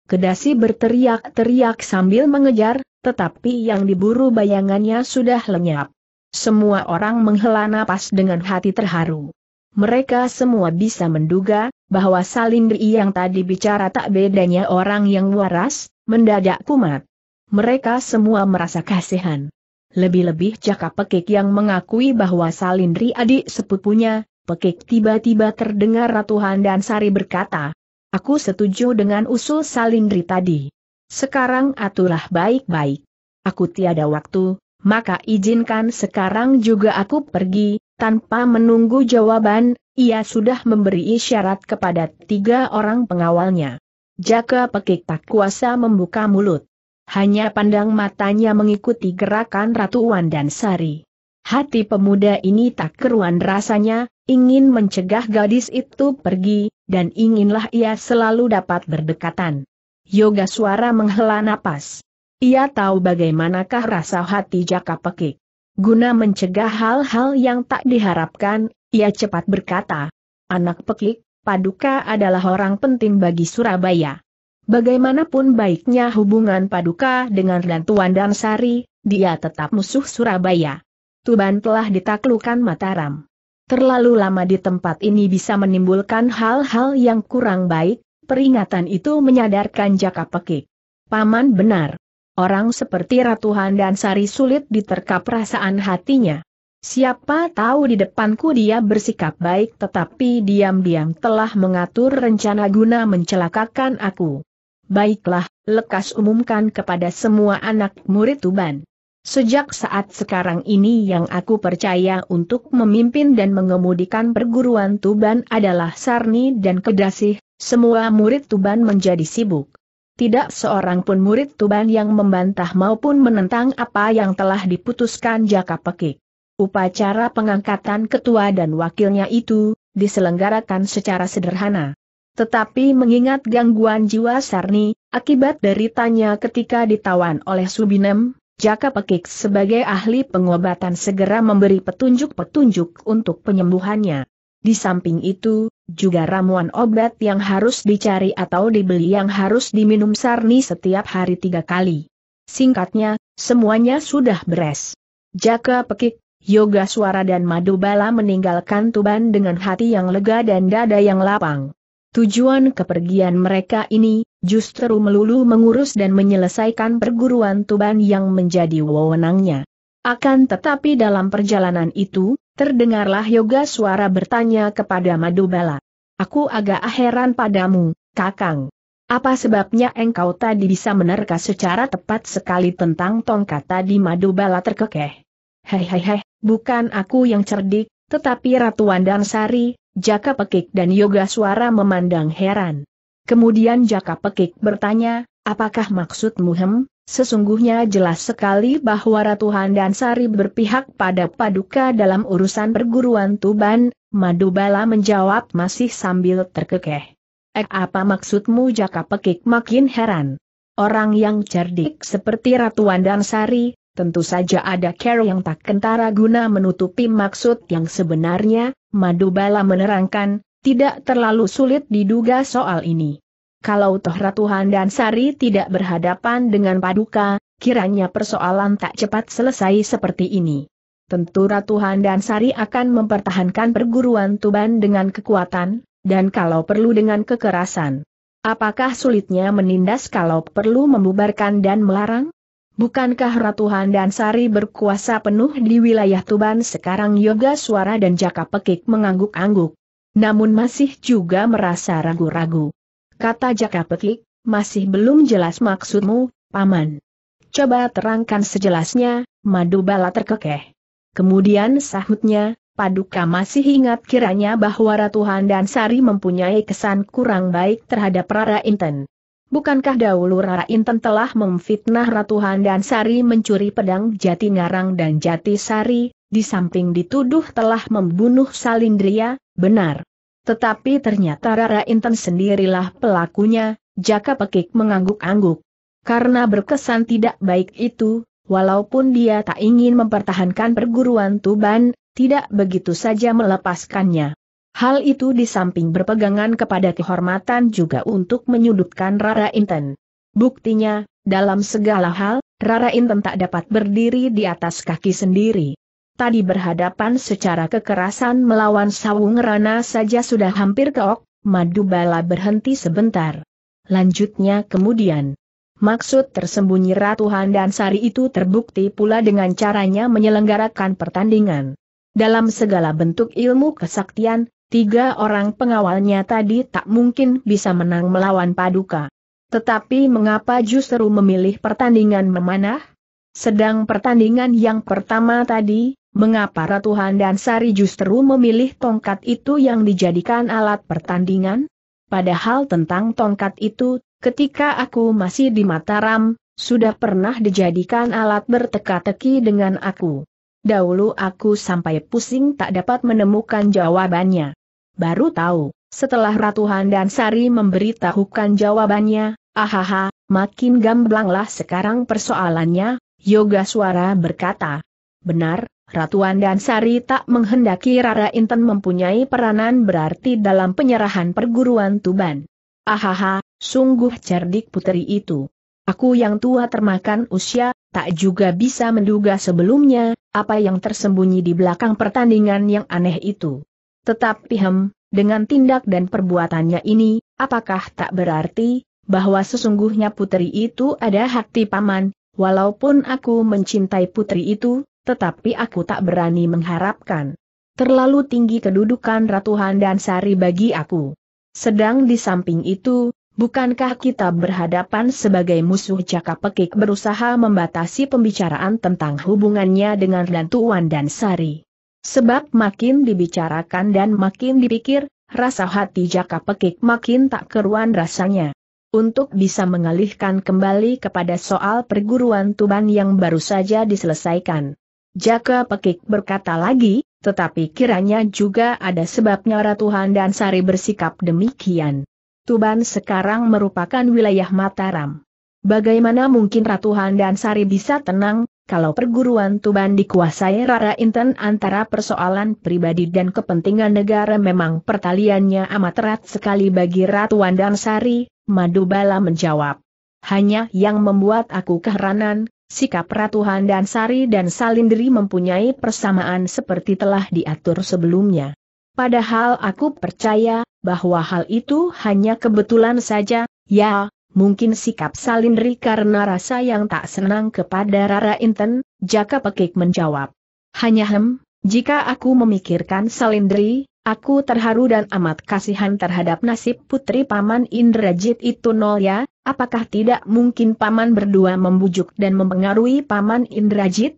Kedasi berteriak-teriak sambil mengejar, tetapi yang diburu bayangannya sudah lenyap. Semua orang menghela napas dengan hati terharu. Mereka semua bisa menduga, bahwa Salindri yang tadi bicara tak bedanya orang yang waras, mendadak kumat. Mereka semua merasa kasihan. Lebih-lebih Jaka Pekik yang mengakui bahwa Salindri adik sepupunya, Pekik tiba-tiba terdengar Ratuhan dan Sari berkata, Aku setuju dengan usul Salindri tadi. Sekarang aturlah baik-baik. Aku tiada waktu, maka izinkan sekarang juga aku pergi, tanpa menunggu jawaban, ia sudah memberi isyarat kepada tiga orang pengawalnya. Jaka Pekik tak kuasa membuka mulut. Hanya pandang matanya mengikuti gerakan Ratu Wan dan Sari. Hati pemuda ini tak keruan rasanya, ingin mencegah gadis itu pergi, dan inginlah ia selalu dapat berdekatan. Yoga suara menghela napas. Ia tahu bagaimanakah rasa hati jaka pekik. Guna mencegah hal-hal yang tak diharapkan, ia cepat berkata, Anak pekik, Paduka adalah orang penting bagi Surabaya. Bagaimanapun baiknya hubungan Paduka dengan Rantuan dan Sari, dia tetap musuh Surabaya. Tuban telah ditaklukan Mataram. Terlalu lama di tempat ini bisa menimbulkan hal-hal yang kurang baik, peringatan itu menyadarkan Jaka Pekik. Paman benar. Orang seperti Ratu Sari sulit diterka perasaan hatinya. Siapa tahu di depanku dia bersikap baik tetapi diam-diam telah mengatur rencana guna mencelakakan aku. Baiklah, lekas umumkan kepada semua anak murid Tuban. Sejak saat sekarang ini yang aku percaya untuk memimpin dan mengemudikan perguruan Tuban adalah Sarni dan Kedasih, semua murid Tuban menjadi sibuk. Tidak seorang pun murid Tuban yang membantah maupun menentang apa yang telah diputuskan Jaka Pekik. Upacara pengangkatan ketua dan wakilnya itu, diselenggarakan secara sederhana. Tetapi mengingat gangguan jiwa Sarni, akibat dari tanya ketika ditawan oleh Subinem, Jaka Pekik sebagai ahli pengobatan segera memberi petunjuk-petunjuk untuk penyembuhannya. Di samping itu, juga ramuan obat yang harus dicari atau dibeli yang harus diminum Sarni setiap hari tiga kali. Singkatnya, semuanya sudah beres. Jaka Pekik, Yoga Suara dan Madu Bala meninggalkan Tuban dengan hati yang lega dan dada yang lapang. Tujuan kepergian mereka ini, justru melulu mengurus dan menyelesaikan perguruan Tuban yang menjadi wewenangnya. Akan tetapi dalam perjalanan itu, terdengarlah yoga suara bertanya kepada Madubala. Aku agak heran padamu, Kakang. Apa sebabnya engkau tadi bisa menerka secara tepat sekali tentang tongkat tadi Madubala terkekeh? Hei hei hei, bukan aku yang cerdik, tetapi Ratu Wandang Sari, Jaka Pekik dan Yoga Suara memandang heran. Kemudian Jaka Pekik bertanya, apakah maksudmu hem? Sesungguhnya jelas sekali bahwa Ratu Handansari berpihak pada Paduka dalam urusan perguruan Tuban, Madubala menjawab masih sambil terkekeh. Eh apa maksudmu Jaka Pekik makin heran. Orang yang cerdik seperti Ratu Wandansari, Tentu saja ada care yang tak kentara guna menutupi maksud yang sebenarnya, Madubala menerangkan, tidak terlalu sulit diduga soal ini. Kalau toh Ratu dan Sari tidak berhadapan dengan Paduka, kiranya persoalan tak cepat selesai seperti ini. Tentu Ratu dan Sari akan mempertahankan perguruan Tuban dengan kekuatan, dan kalau perlu dengan kekerasan. Apakah sulitnya menindas kalau perlu membubarkan dan melarang? Bukankah ratu dan Sari berkuasa penuh di wilayah Tuban sekarang Yoga Suara dan Jaka Pekik mengangguk-angguk. Namun masih juga merasa ragu-ragu. Kata Jaka Pekik, masih belum jelas maksudmu, Paman. Coba terangkan sejelasnya, Madu Bala terkekeh. Kemudian sahutnya, Paduka masih ingat kiranya bahwa ratu dan Sari mempunyai kesan kurang baik terhadap Rara Inten. Bukankah dahulu Rara Inten telah memfitnah Ratu dan Sari mencuri pedang Jati Ngarang dan Jati Sari, di samping dituduh telah membunuh Salindria, benar. Tetapi ternyata Rara Inten sendirilah pelakunya, Jaka Pekik mengangguk-angguk. Karena berkesan tidak baik itu, walaupun dia tak ingin mempertahankan perguruan Tuban, tidak begitu saja melepaskannya. Hal itu di samping berpegangan kepada kehormatan juga untuk menyudutkan Rara Inten. Buktinya, dalam segala hal, Rara Inten tak dapat berdiri di atas kaki sendiri. Tadi berhadapan secara kekerasan melawan Sawung Rana saja sudah hampir keok, Madu Bala berhenti sebentar. Lanjutnya kemudian. Maksud tersembunyi Ratu Handan Sari itu terbukti pula dengan caranya menyelenggarakan pertandingan. Dalam segala bentuk ilmu kesaktian, Tiga orang pengawalnya tadi tak mungkin bisa menang melawan Paduka. Tetapi mengapa justru memilih pertandingan memanah? Sedang pertandingan yang pertama tadi, mengapa Ratuhan dan Sari justru memilih tongkat itu yang dijadikan alat pertandingan? Padahal tentang tongkat itu, ketika aku masih di Mataram, sudah pernah dijadikan alat berteka-teki dengan aku. Dahulu aku sampai pusing tak dapat menemukan jawabannya. Baru tahu, setelah Ratu Handan Sari memberitahukan jawabannya, ahaha, makin gamblanglah sekarang persoalannya, Yoga Suara berkata. Benar, Ratu Handan Sari tak menghendaki Rara Inten mempunyai peranan berarti dalam penyerahan perguruan Tuban. Ahaha, sungguh cerdik putri itu. Aku yang tua termakan usia, tak juga bisa menduga sebelumnya, apa yang tersembunyi di belakang pertandingan yang aneh itu. Tetapi hem, dengan tindak dan perbuatannya ini, apakah tak berarti, bahwa sesungguhnya putri itu ada hati paman, walaupun aku mencintai putri itu, tetapi aku tak berani mengharapkan. Terlalu tinggi kedudukan Ratu Sari bagi aku. Sedang di samping itu, Bukankah kita berhadapan sebagai musuh Jaka pekik berusaha membatasi pembicaraan tentang hubungannya dengan Lantuan dan Sari? Sebab makin dibicarakan dan makin dipikir, rasa hati jaka pekik makin tak keruan rasanya. Untuk bisa mengalihkan kembali kepada soal perguruan Tuban yang baru saja diselesaikan. Jaka pekik berkata lagi, tetapi kiranya juga ada sebabnya Ratuhan dan Sari bersikap demikian. Tuban sekarang merupakan wilayah Mataram. Bagaimana mungkin Ratu Handan Sari bisa tenang, kalau perguruan Tuban dikuasai Rara Inten antara persoalan pribadi dan kepentingan negara memang pertaliannya amat erat sekali bagi Ratu Handansari, Sari, Madubala menjawab. Hanya yang membuat aku keheranan, sikap Ratu Handansari dan Salindri mempunyai persamaan seperti telah diatur sebelumnya. Padahal aku percaya, bahwa hal itu hanya kebetulan saja, ya, mungkin sikap Salindri karena rasa yang tak senang kepada Rara Inten, Jaka Pekik menjawab. Hanya hem, jika aku memikirkan Salindri, aku terharu dan amat kasihan terhadap nasib putri Paman Indrajit itu nol ya, apakah tidak mungkin Paman berdua membujuk dan mempengaruhi Paman Indrajit?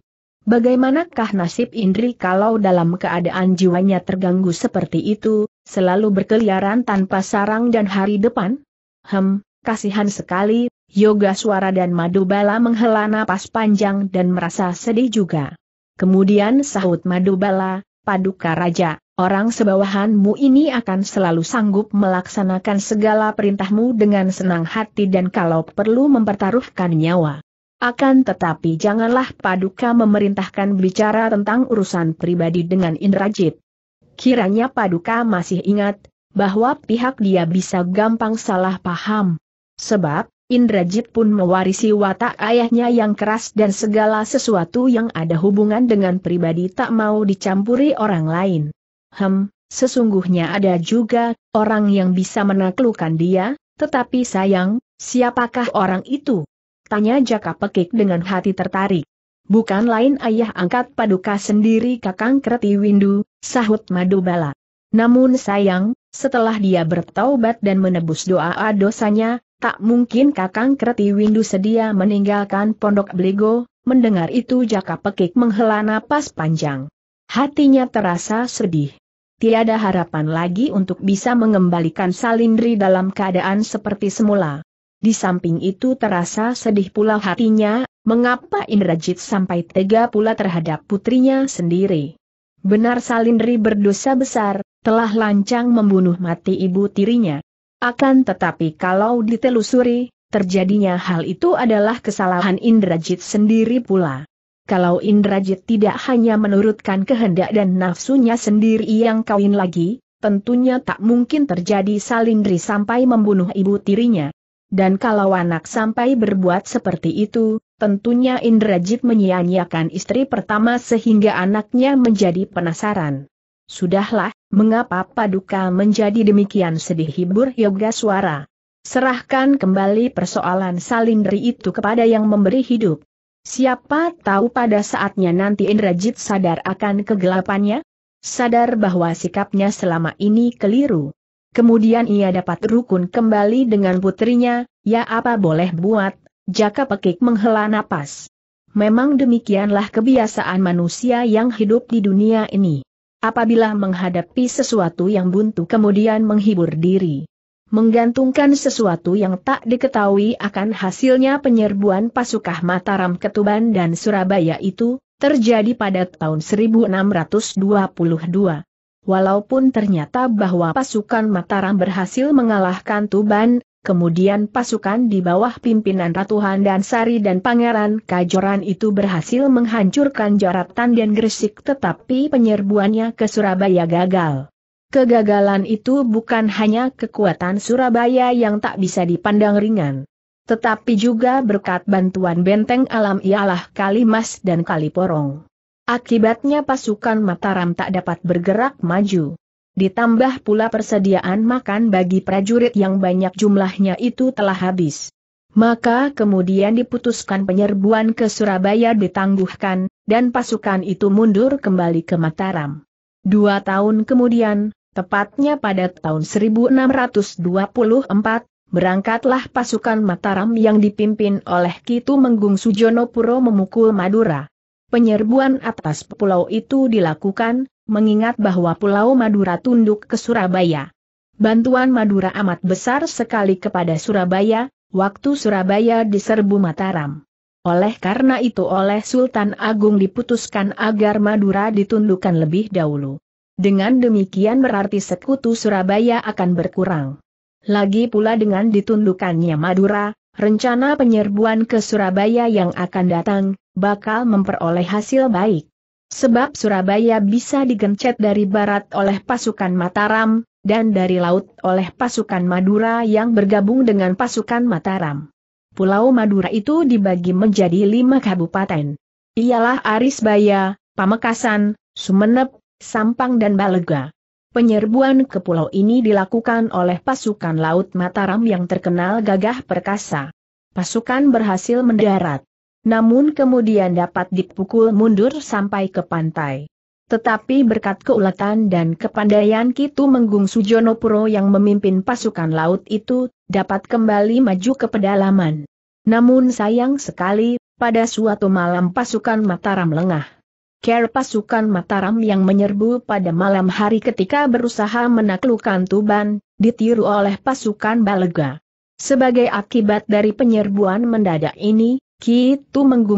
Bagaimanakah nasib Indri kalau dalam keadaan jiwanya terganggu seperti itu, selalu berkeliaran tanpa sarang dan hari depan? Hem, kasihan sekali, Yoga Suara dan Madubala menghela napas panjang dan merasa sedih juga. Kemudian sahut Madubala, Paduka Raja, orang sebawahanmu ini akan selalu sanggup melaksanakan segala perintahmu dengan senang hati dan kalau perlu mempertaruhkan nyawa. Akan tetapi janganlah Paduka memerintahkan bicara tentang urusan pribadi dengan Indrajit. Kiranya Paduka masih ingat, bahwa pihak dia bisa gampang salah paham. Sebab, Indrajit pun mewarisi watak ayahnya yang keras dan segala sesuatu yang ada hubungan dengan pribadi tak mau dicampuri orang lain. Hem, sesungguhnya ada juga, orang yang bisa menaklukkan dia, tetapi sayang, siapakah orang itu? Tanya Jaka Pekik dengan hati tertarik. Bukan lain ayah angkat paduka sendiri Kakang Kreti Windu, sahut Madubala. Namun sayang, setelah dia bertaubat dan menebus doa dosanya, tak mungkin Kakang Kreti Windu sedia meninggalkan Pondok Beligo, mendengar itu Jaka Pekik menghela napas panjang. Hatinya terasa sedih. Tiada harapan lagi untuk bisa mengembalikan Salindri dalam keadaan seperti semula. Di samping itu terasa sedih pula hatinya, mengapa Indrajit sampai tega pula terhadap putrinya sendiri. Benar Salindri berdosa besar, telah lancang membunuh mati ibu tirinya. Akan tetapi kalau ditelusuri, terjadinya hal itu adalah kesalahan Indrajit sendiri pula. Kalau Indrajit tidak hanya menurutkan kehendak dan nafsunya sendiri yang kawin lagi, tentunya tak mungkin terjadi Salindri sampai membunuh ibu tirinya. Dan kalau anak sampai berbuat seperti itu, tentunya Indrajit menyia-nyiakan istri pertama sehingga anaknya menjadi penasaran. Sudahlah, mengapa Paduka menjadi demikian sedih hibur yoga suara. Serahkan kembali persoalan salindri itu kepada yang memberi hidup. Siapa tahu pada saatnya nanti Indrajit sadar akan kegelapannya? Sadar bahwa sikapnya selama ini keliru. Kemudian ia dapat rukun kembali dengan putrinya, ya apa boleh buat, Jaka Pekik menghela napas. Memang demikianlah kebiasaan manusia yang hidup di dunia ini. Apabila menghadapi sesuatu yang buntu kemudian menghibur diri. Menggantungkan sesuatu yang tak diketahui akan hasilnya penyerbuan pasukah Mataram Ketuban dan Surabaya itu, terjadi pada tahun 1622. Walaupun ternyata bahwa pasukan Mataram berhasil mengalahkan Tuban, kemudian pasukan di bawah pimpinan Ratu Handan Sari dan Pangeran Kajoran itu berhasil menghancurkan Jaratan dan Gresik tetapi penyerbuannya ke Surabaya gagal. Kegagalan itu bukan hanya kekuatan Surabaya yang tak bisa dipandang ringan. Tetapi juga berkat bantuan benteng alam ialah Kalimas dan Kaliporong. Akibatnya pasukan Mataram tak dapat bergerak maju. Ditambah pula persediaan makan bagi prajurit yang banyak jumlahnya itu telah habis. Maka kemudian diputuskan penyerbuan ke Surabaya ditangguhkan, dan pasukan itu mundur kembali ke Mataram. Dua tahun kemudian, tepatnya pada tahun 1624, berangkatlah pasukan Mataram yang dipimpin oleh Kitu Menggung Sujono Puro memukul Madura. Penyerbuan atas pulau itu dilakukan, mengingat bahwa Pulau Madura tunduk ke Surabaya. Bantuan Madura amat besar sekali kepada Surabaya, waktu Surabaya diserbu Mataram. Oleh karena itu oleh Sultan Agung diputuskan agar Madura ditundukkan lebih dahulu. Dengan demikian berarti sekutu Surabaya akan berkurang. Lagi pula dengan ditundukannya Madura, rencana penyerbuan ke Surabaya yang akan datang, bakal memperoleh hasil baik. Sebab Surabaya bisa digencet dari barat oleh pasukan Mataram, dan dari laut oleh pasukan Madura yang bergabung dengan pasukan Mataram. Pulau Madura itu dibagi menjadi lima kabupaten. Ialah Arisbaya, Pamekasan, Sumeneb, Sampang dan Balega. Penyerbuan ke pulau ini dilakukan oleh pasukan laut Mataram yang terkenal gagah perkasa. Pasukan berhasil mendarat namun kemudian dapat dipukul mundur sampai ke pantai. Tetapi berkat keuletan dan kepandaian Kitu Menggung Sujonopuro yang memimpin pasukan laut itu, dapat kembali maju ke pedalaman. Namun sayang sekali, pada suatu malam pasukan Mataram lengah. Ker pasukan Mataram yang menyerbu pada malam hari ketika berusaha menaklukkan Tuban, ditiru oleh pasukan Balega. Sebagai akibat dari penyerbuan mendadak ini, Ki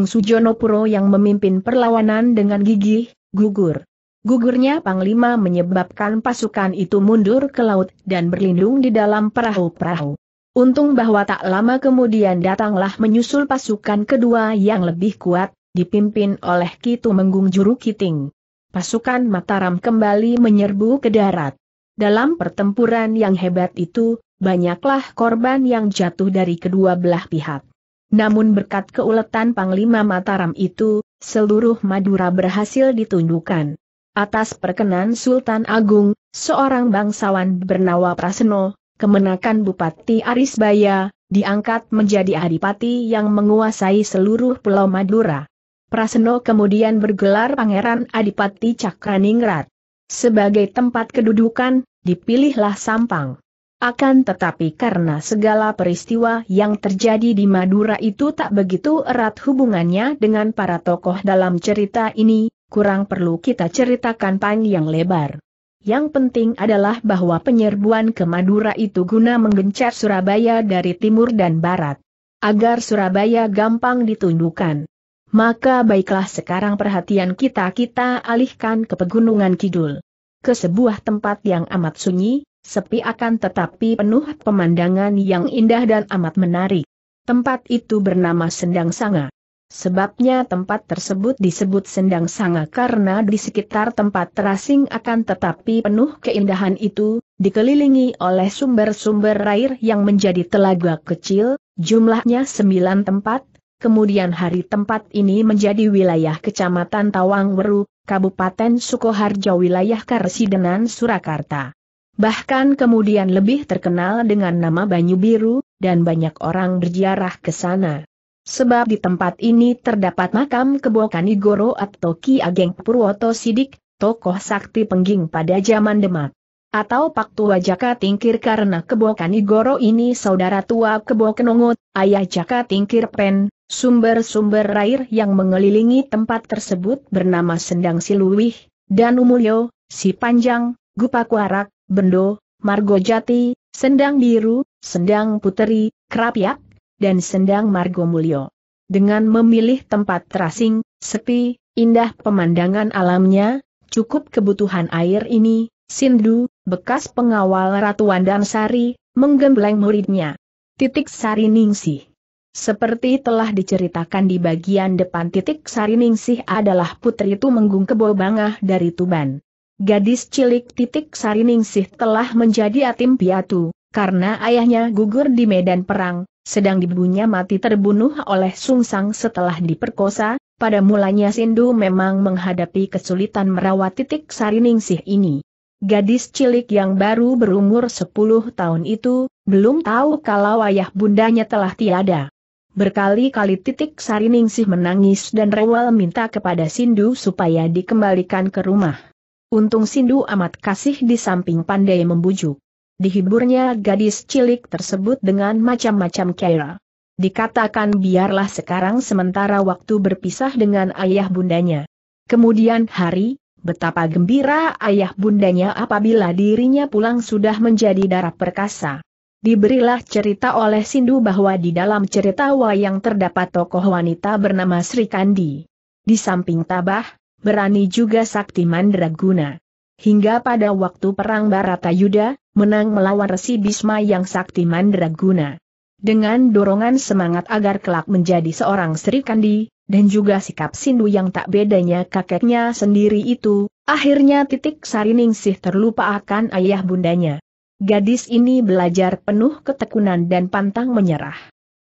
Sujono Puro yang memimpin perlawanan dengan gigih, gugur. Gugurnya Panglima menyebabkan pasukan itu mundur ke laut dan berlindung di dalam perahu-perahu. Untung bahwa tak lama kemudian datanglah menyusul pasukan kedua yang lebih kuat, dipimpin oleh Kitu Menggung Juru Kiting. Pasukan Mataram kembali menyerbu ke darat. Dalam pertempuran yang hebat itu, banyaklah korban yang jatuh dari kedua belah pihak. Namun berkat keuletan Panglima Mataram itu, seluruh Madura berhasil ditundukkan. Atas perkenan Sultan Agung, seorang bangsawan bernama Praseno, kemenakan Bupati Arisbaya, diangkat menjadi adipati yang menguasai seluruh Pulau Madura. Praseno kemudian bergelar Pangeran Adipati Cakraningrat. Sebagai tempat kedudukan, dipilihlah Sampang. Akan tetapi karena segala peristiwa yang terjadi di Madura itu tak begitu erat hubungannya dengan para tokoh dalam cerita ini, kurang perlu kita ceritakan panjang lebar. Yang penting adalah bahwa penyerbuan ke Madura itu guna menggencar Surabaya dari timur dan barat. Agar Surabaya gampang ditundukkan. Maka baiklah sekarang perhatian kita kita alihkan ke Pegunungan Kidul. Ke sebuah tempat yang amat sunyi, sepi akan tetapi penuh pemandangan yang indah dan amat menarik. Tempat itu bernama Sendang Sanga. Sebabnya tempat tersebut disebut Sendang Sanga karena di sekitar tempat terasing akan tetapi penuh keindahan itu, dikelilingi oleh sumber-sumber air yang menjadi telaga kecil, jumlahnya sembilan tempat, kemudian hari tempat ini menjadi wilayah Kecamatan Tawangweru, Kabupaten Sukoharjo wilayah Karsidenan Surakarta. Bahkan kemudian lebih terkenal dengan nama Banyu Biru, dan banyak orang berziarah ke sana. Sebab di tempat ini terdapat makam Kebo Kanigoro atau Ki Ageng Purwoto Sidik, tokoh sakti pengging pada zaman Demak. Atau Pak tua Jaka Tingkir karena Kebo Kanigoro ini saudara tua Kebo Kenongot, ayah Jaka Tingkir Pen, Sumber-sumber air yang mengelilingi tempat tersebut bernama Sendang Siluwih, Danumulyo, Si Panjang, Gupakuarak, Bendo, Margojati, Sendang Biru, Sendang Puteri, Kerapiak, dan Sendang Margomulyo. Dengan memilih tempat terasing, sepi, indah pemandangan alamnya, cukup kebutuhan air ini, Sindu, bekas pengawal Ratu Wandang Sari, menggembleng muridnya. Titik Sari Ningsih Seperti telah diceritakan di bagian depan titik Sari Ningsih adalah putri Tumenggung Kebobangah dari Tuban. Gadis cilik titik Sariningsih telah menjadi atim piatu, karena ayahnya gugur di medan perang, sedang ibunya mati terbunuh oleh Sungsang setelah diperkosa, pada mulanya Sindu memang menghadapi kesulitan merawat titik Sariningsih ini. Gadis cilik yang baru berumur 10 tahun itu, belum tahu kalau ayah bundanya telah tiada. Berkali-kali titik Sariningsih menangis dan rewel minta kepada Sindu supaya dikembalikan ke rumah. Untung Sindu amat kasih di samping pandai membujuk. Dihiburnya gadis cilik tersebut dengan macam-macam kera. Dikatakan biarlah sekarang sementara waktu berpisah dengan ayah bundanya. Kemudian hari, betapa gembira ayah bundanya apabila dirinya pulang sudah menjadi darah perkasa. Diberilah cerita oleh Sindu bahwa di dalam cerita wayang terdapat tokoh wanita bernama Sri Kandi. Di samping tabah, berani juga sakti mandraguna. Hingga pada waktu perang Barata Yuda menang melawan Resi Bisma yang sakti mandraguna. Dengan dorongan semangat agar kelak menjadi seorang Sri Kandi, dan juga sikap Sindu yang tak bedanya kakeknya sendiri itu, akhirnya titik Sariningsih terlupa akan ayah bundanya. Gadis ini belajar penuh ketekunan dan pantang menyerah.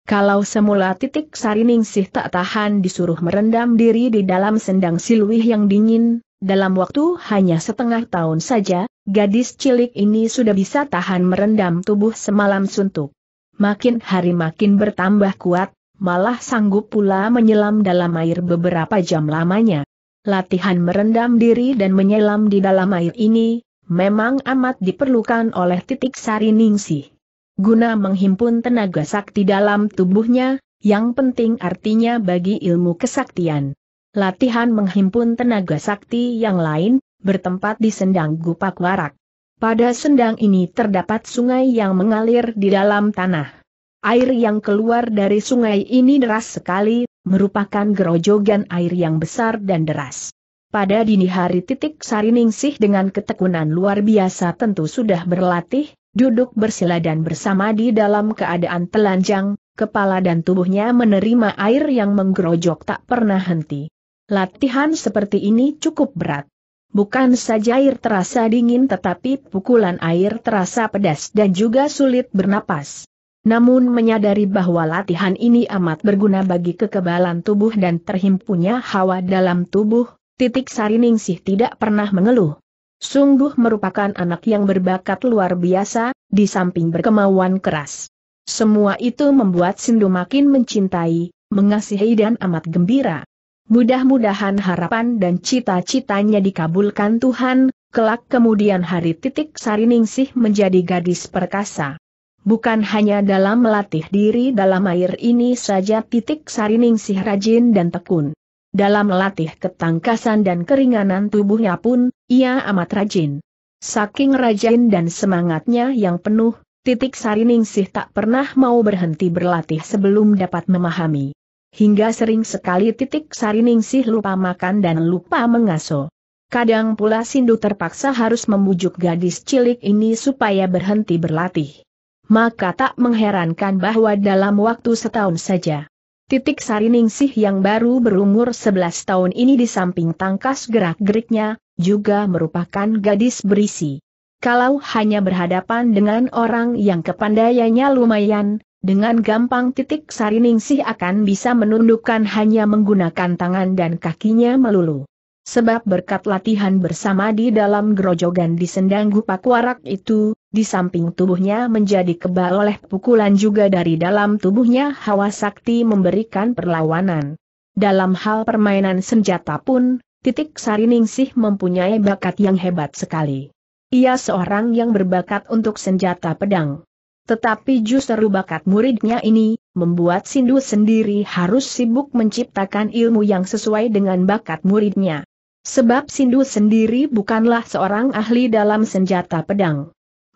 Kalau semula titik sariningsih tak tahan disuruh merendam diri di dalam sendang silwi yang dingin, dalam waktu hanya setengah tahun saja, gadis cilik ini sudah bisa tahan merendam tubuh semalam suntuk. Makin hari makin bertambah kuat, malah sanggup pula menyelam dalam air beberapa jam lamanya. Latihan merendam diri dan menyelam di dalam air ini, memang amat diperlukan oleh titik sari ningsih. Guna menghimpun tenaga sakti dalam tubuhnya, yang penting artinya bagi ilmu kesaktian. Latihan menghimpun tenaga sakti yang lain, bertempat di sendang Gupak Warak. Pada sendang ini terdapat sungai yang mengalir di dalam tanah. Air yang keluar dari sungai ini deras sekali, merupakan gerojogan air yang besar dan deras. Pada dini hari, Titik Ningsih dengan ketekunan luar biasa tentu sudah berlatih, duduk bersila dan bersama di dalam keadaan telanjang, kepala dan tubuhnya menerima air yang menggerojok tak pernah henti. Latihan seperti ini cukup berat. Bukan saja air terasa dingin tetapi pukulan air terasa pedas dan juga sulit bernapas. Namun menyadari bahwa latihan ini amat berguna bagi kekebalan tubuh dan terhimpunnya hawa dalam tubuh, titik sariningsih tidak pernah mengeluh sungguh merupakan anak yang berbakat luar biasa, di samping berkemauan keras. Semua itu membuat Sindu makin mencintai, mengasihi dan amat gembira. Mudah-mudahan harapan dan cita-citanya dikabulkan Tuhan, kelak kemudian hari titik Sariningsih menjadi gadis perkasa. Bukan hanya dalam melatih diri dalam air ini saja titik Sariningsih rajin dan tekun. Dalam melatih ketangkasan dan keringanan tubuhnya pun, ia amat rajin. Saking rajin dan semangatnya yang penuh, titik Sariningsih tak pernah mau berhenti berlatih sebelum dapat memahami. Hingga sering sekali titik Sariningsih lupa makan dan lupa mengaso. Kadang pula Sindu terpaksa harus membujuk gadis cilik ini supaya berhenti berlatih. Maka tak mengherankan bahwa dalam waktu setahun saja, Titik Sariningsih yang baru berumur 11 tahun ini di samping tangkas gerak-geriknya, juga merupakan gadis berisi. Kalau hanya berhadapan dengan orang yang kepandaiannya lumayan, dengan gampang titik Sariningsih akan bisa menundukkan hanya menggunakan tangan dan kakinya melulu. Sebab berkat latihan bersama di dalam Grojogan di sendang Gupakwarak itu, di samping tubuhnya menjadi kebal oleh pukulan juga dari dalam tubuhnya hawa sakti memberikan perlawanan. Dalam hal permainan senjata pun, Titik Sariningsih mempunyai bakat yang hebat sekali. Ia seorang yang berbakat untuk senjata pedang. Tetapi justru bakat muridnya ini, membuat Sindu sendiri harus sibuk menciptakan ilmu yang sesuai dengan bakat muridnya. Sebab Sindu sendiri bukanlah seorang ahli dalam senjata pedang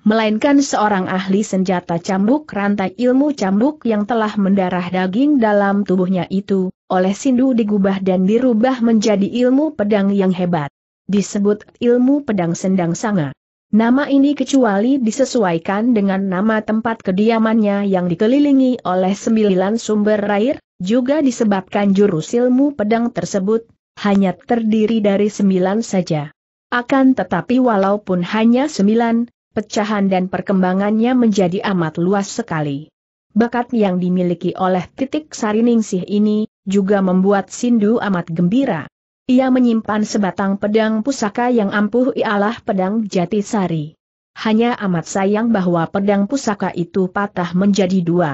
melainkan seorang ahli senjata cambuk rantai ilmu cambuk yang telah mendarah daging dalam tubuhnya itu, oleh Sindu digubah dan dirubah menjadi ilmu pedang yang hebat. Disebut ilmu pedang sendang sanga. Nama ini kecuali disesuaikan dengan nama tempat kediamannya yang dikelilingi oleh sembilan sumber air, juga disebabkan jurus ilmu pedang tersebut, hanya terdiri dari sembilan saja. Akan tetapi walaupun hanya sembilan, pecahan dan perkembangannya menjadi amat luas sekali. Bakat yang dimiliki oleh titik sariningsih ini, juga membuat Sindu amat gembira. Ia menyimpan sebatang pedang pusaka yang ampuh ialah pedang Jatisari. Hanya amat sayang bahwa pedang pusaka itu patah menjadi dua.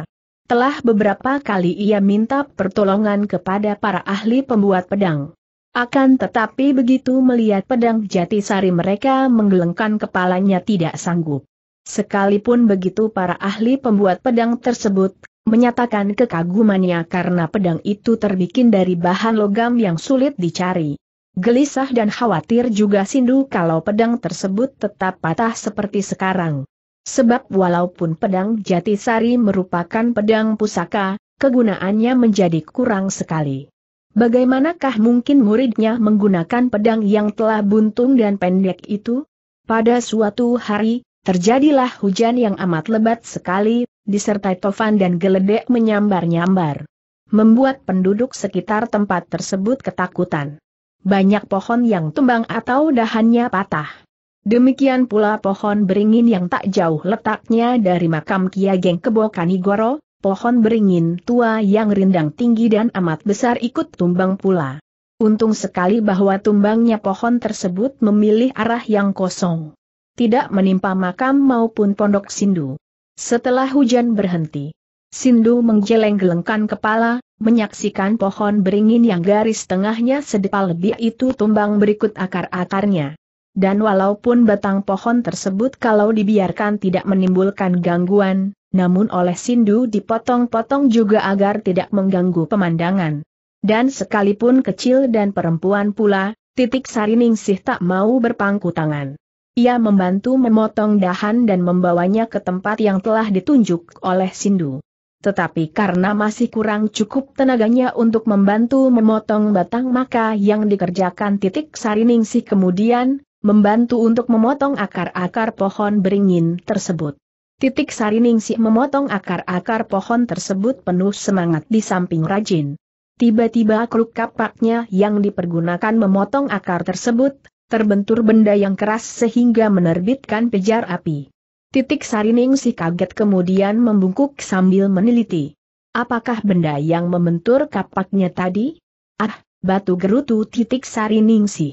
Telah beberapa kali ia minta pertolongan kepada para ahli pembuat pedang. Akan tetapi begitu melihat pedang Jatisari mereka menggelengkan kepalanya tidak sanggup. Sekalipun begitu para ahli pembuat pedang tersebut, menyatakan kekagumannya karena pedang itu terbikin dari bahan logam yang sulit dicari. Gelisah dan khawatir juga Sindu kalau pedang tersebut tetap patah seperti sekarang. Sebab walaupun pedang Jatisari merupakan pedang pusaka, kegunaannya menjadi kurang sekali. Bagaimanakah mungkin muridnya menggunakan pedang yang telah buntung dan pendek itu? Pada suatu hari, terjadilah hujan yang amat lebat sekali, disertai tofan dan geledek menyambar-nyambar. Membuat penduduk sekitar tempat tersebut ketakutan. Banyak pohon yang tumbang atau dahannya patah. Demikian pula pohon beringin yang tak jauh letaknya dari makam Kiageng Kebo Kanigoro, pohon beringin tua yang rindang tinggi dan amat besar ikut tumbang pula. Untung sekali bahwa tumbangnya pohon tersebut memilih arah yang kosong. Tidak menimpa makam maupun pondok Sindu. Setelah hujan berhenti, Sindu menggeleng-gelengkan kepala, menyaksikan pohon beringin yang garis tengahnya sedepal lebih itu tumbang berikut akar-akarnya. Dan walaupun batang pohon tersebut kalau dibiarkan tidak menimbulkan gangguan, namun oleh Sindu dipotong-potong juga agar tidak mengganggu pemandangan. Dan sekalipun kecil dan perempuan pula, titik Sariningsih tak mau berpangku tangan. Ia membantu memotong dahan dan membawanya ke tempat yang telah ditunjuk oleh Sindu. Tetapi karena masih kurang cukup tenaganya untuk membantu memotong batang maka yang dikerjakan titik Sariningsih kemudian, membantu untuk memotong akar-akar pohon beringin tersebut. Titik Sari Ningsi memotong akar-akar pohon tersebut penuh semangat di samping rajin. Tiba-tiba kruk kapaknya yang dipergunakan memotong akar tersebut, terbentur benda yang keras sehingga menerbitkan pejar api. Titik Sari Ningsi kaget kemudian membungkuk sambil meneliti. Apakah benda yang membentur kapaknya tadi? Ah, batu gerutu titik Sari Ningsi.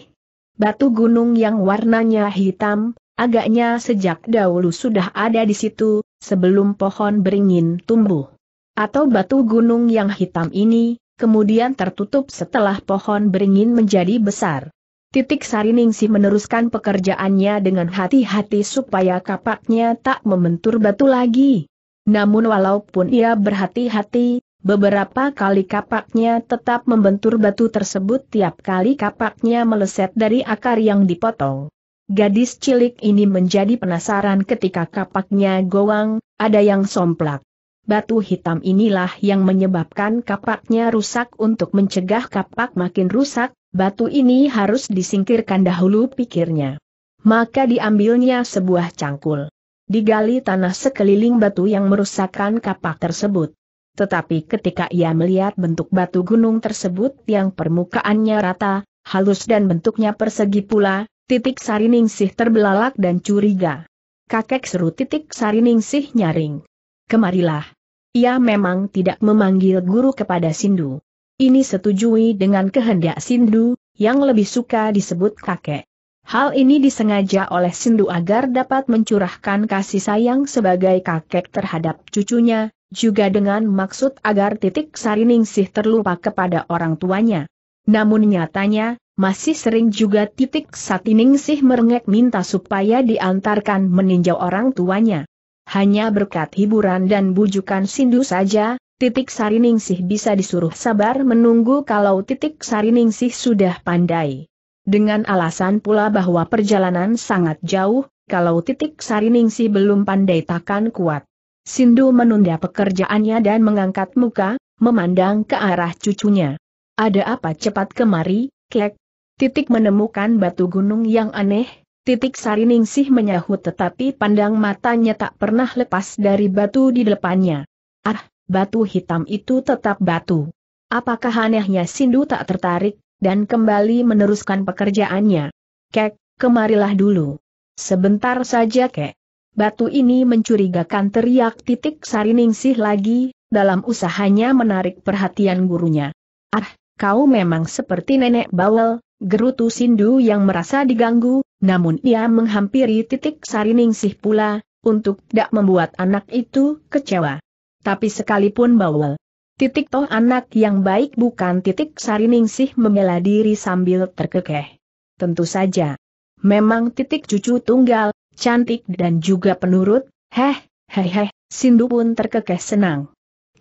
Batu gunung yang warnanya hitam, Agaknya sejak dahulu sudah ada di situ, sebelum pohon beringin tumbuh. Atau batu gunung yang hitam ini, kemudian tertutup setelah pohon beringin menjadi besar. Titik Sariningsih meneruskan pekerjaannya dengan hati-hati supaya kapaknya tak membentur batu lagi. Namun walaupun ia berhati-hati, beberapa kali kapaknya tetap membentur batu tersebut tiap kali kapaknya meleset dari akar yang dipotong. Gadis cilik ini menjadi penasaran ketika kapaknya goang, ada yang somplak. Batu hitam inilah yang menyebabkan kapaknya rusak untuk mencegah kapak makin rusak, batu ini harus disingkirkan dahulu pikirnya. Maka diambilnya sebuah cangkul. Digali tanah sekeliling batu yang merusakkan kapak tersebut. Tetapi ketika ia melihat bentuk batu gunung tersebut yang permukaannya rata, halus dan bentuknya persegi pula, Titik Sariningsih terbelalak dan curiga. Kakek seru titik Sariningsih nyaring. Kemarilah. Ia memang tidak memanggil guru kepada Sindu. Ini setujui dengan kehendak Sindu, yang lebih suka disebut kakek. Hal ini disengaja oleh Sindu agar dapat mencurahkan kasih sayang sebagai kakek terhadap cucunya, juga dengan maksud agar titik Sariningsih terlupa kepada orang tuanya. Namun nyatanya, masih sering juga titik sih merengek minta supaya diantarkan meninjau orang tuanya. Hanya berkat hiburan dan bujukan sindu saja, titik sih bisa disuruh sabar menunggu kalau titik sih sudah pandai. Dengan alasan pula bahwa perjalanan sangat jauh, kalau titik sih belum pandai takkan kuat. Sindu menunda pekerjaannya dan mengangkat muka, memandang ke arah cucunya. Ada apa cepat kemari, Klek, titik menemukan batu gunung yang aneh, titik sariningsih menyahut tetapi pandang matanya tak pernah lepas dari batu di depannya. Ah, batu hitam itu tetap batu. Apakah anehnya Sindu tak tertarik, dan kembali meneruskan pekerjaannya. Kek, kemarilah dulu. Sebentar saja kek. Batu ini mencurigakan teriak titik sariningsih lagi, dalam usahanya menarik perhatian gurunya. Ah, kau memang seperti nenek bawel, Gerutu Sindu yang merasa diganggu, namun ia menghampiri titik sariningsih pula, untuk tidak membuat anak itu kecewa. Tapi sekalipun bawel. Titik toh anak yang baik bukan titik sariningsih membela diri sambil terkekeh. Tentu saja. Memang titik cucu tunggal, cantik dan juga penurut, heh, heh heh, Sindu pun terkekeh senang.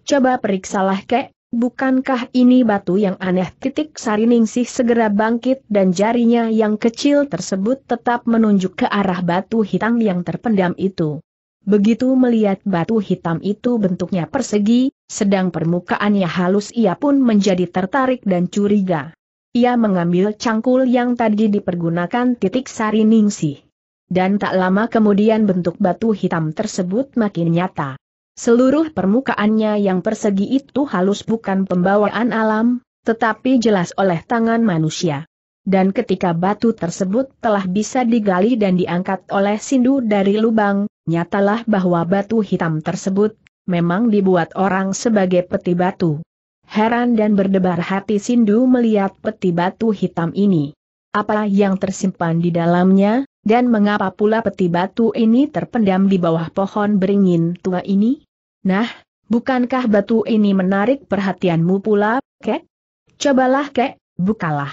Coba periksalah kek, Bukankah ini batu yang aneh? Titik Sariningsih segera bangkit dan jarinya yang kecil tersebut tetap menunjuk ke arah batu hitam yang terpendam itu. Begitu melihat batu hitam itu bentuknya persegi, sedang permukaannya halus ia pun menjadi tertarik dan curiga. Ia mengambil cangkul yang tadi dipergunakan titik Sariningsih. Dan tak lama kemudian bentuk batu hitam tersebut makin nyata. Seluruh permukaannya yang persegi itu halus bukan pembawaan alam, tetapi jelas oleh tangan manusia. Dan ketika batu tersebut telah bisa digali dan diangkat oleh sindu dari lubang, nyatalah bahwa batu hitam tersebut memang dibuat orang sebagai peti batu. Heran dan berdebar hati Sindu melihat peti batu hitam ini. Apa yang tersimpan di dalamnya? Dan mengapa pula peti batu ini terpendam di bawah pohon beringin tua ini? Nah, bukankah batu ini menarik perhatianmu pula, kek? Cobalah kek, bukalah.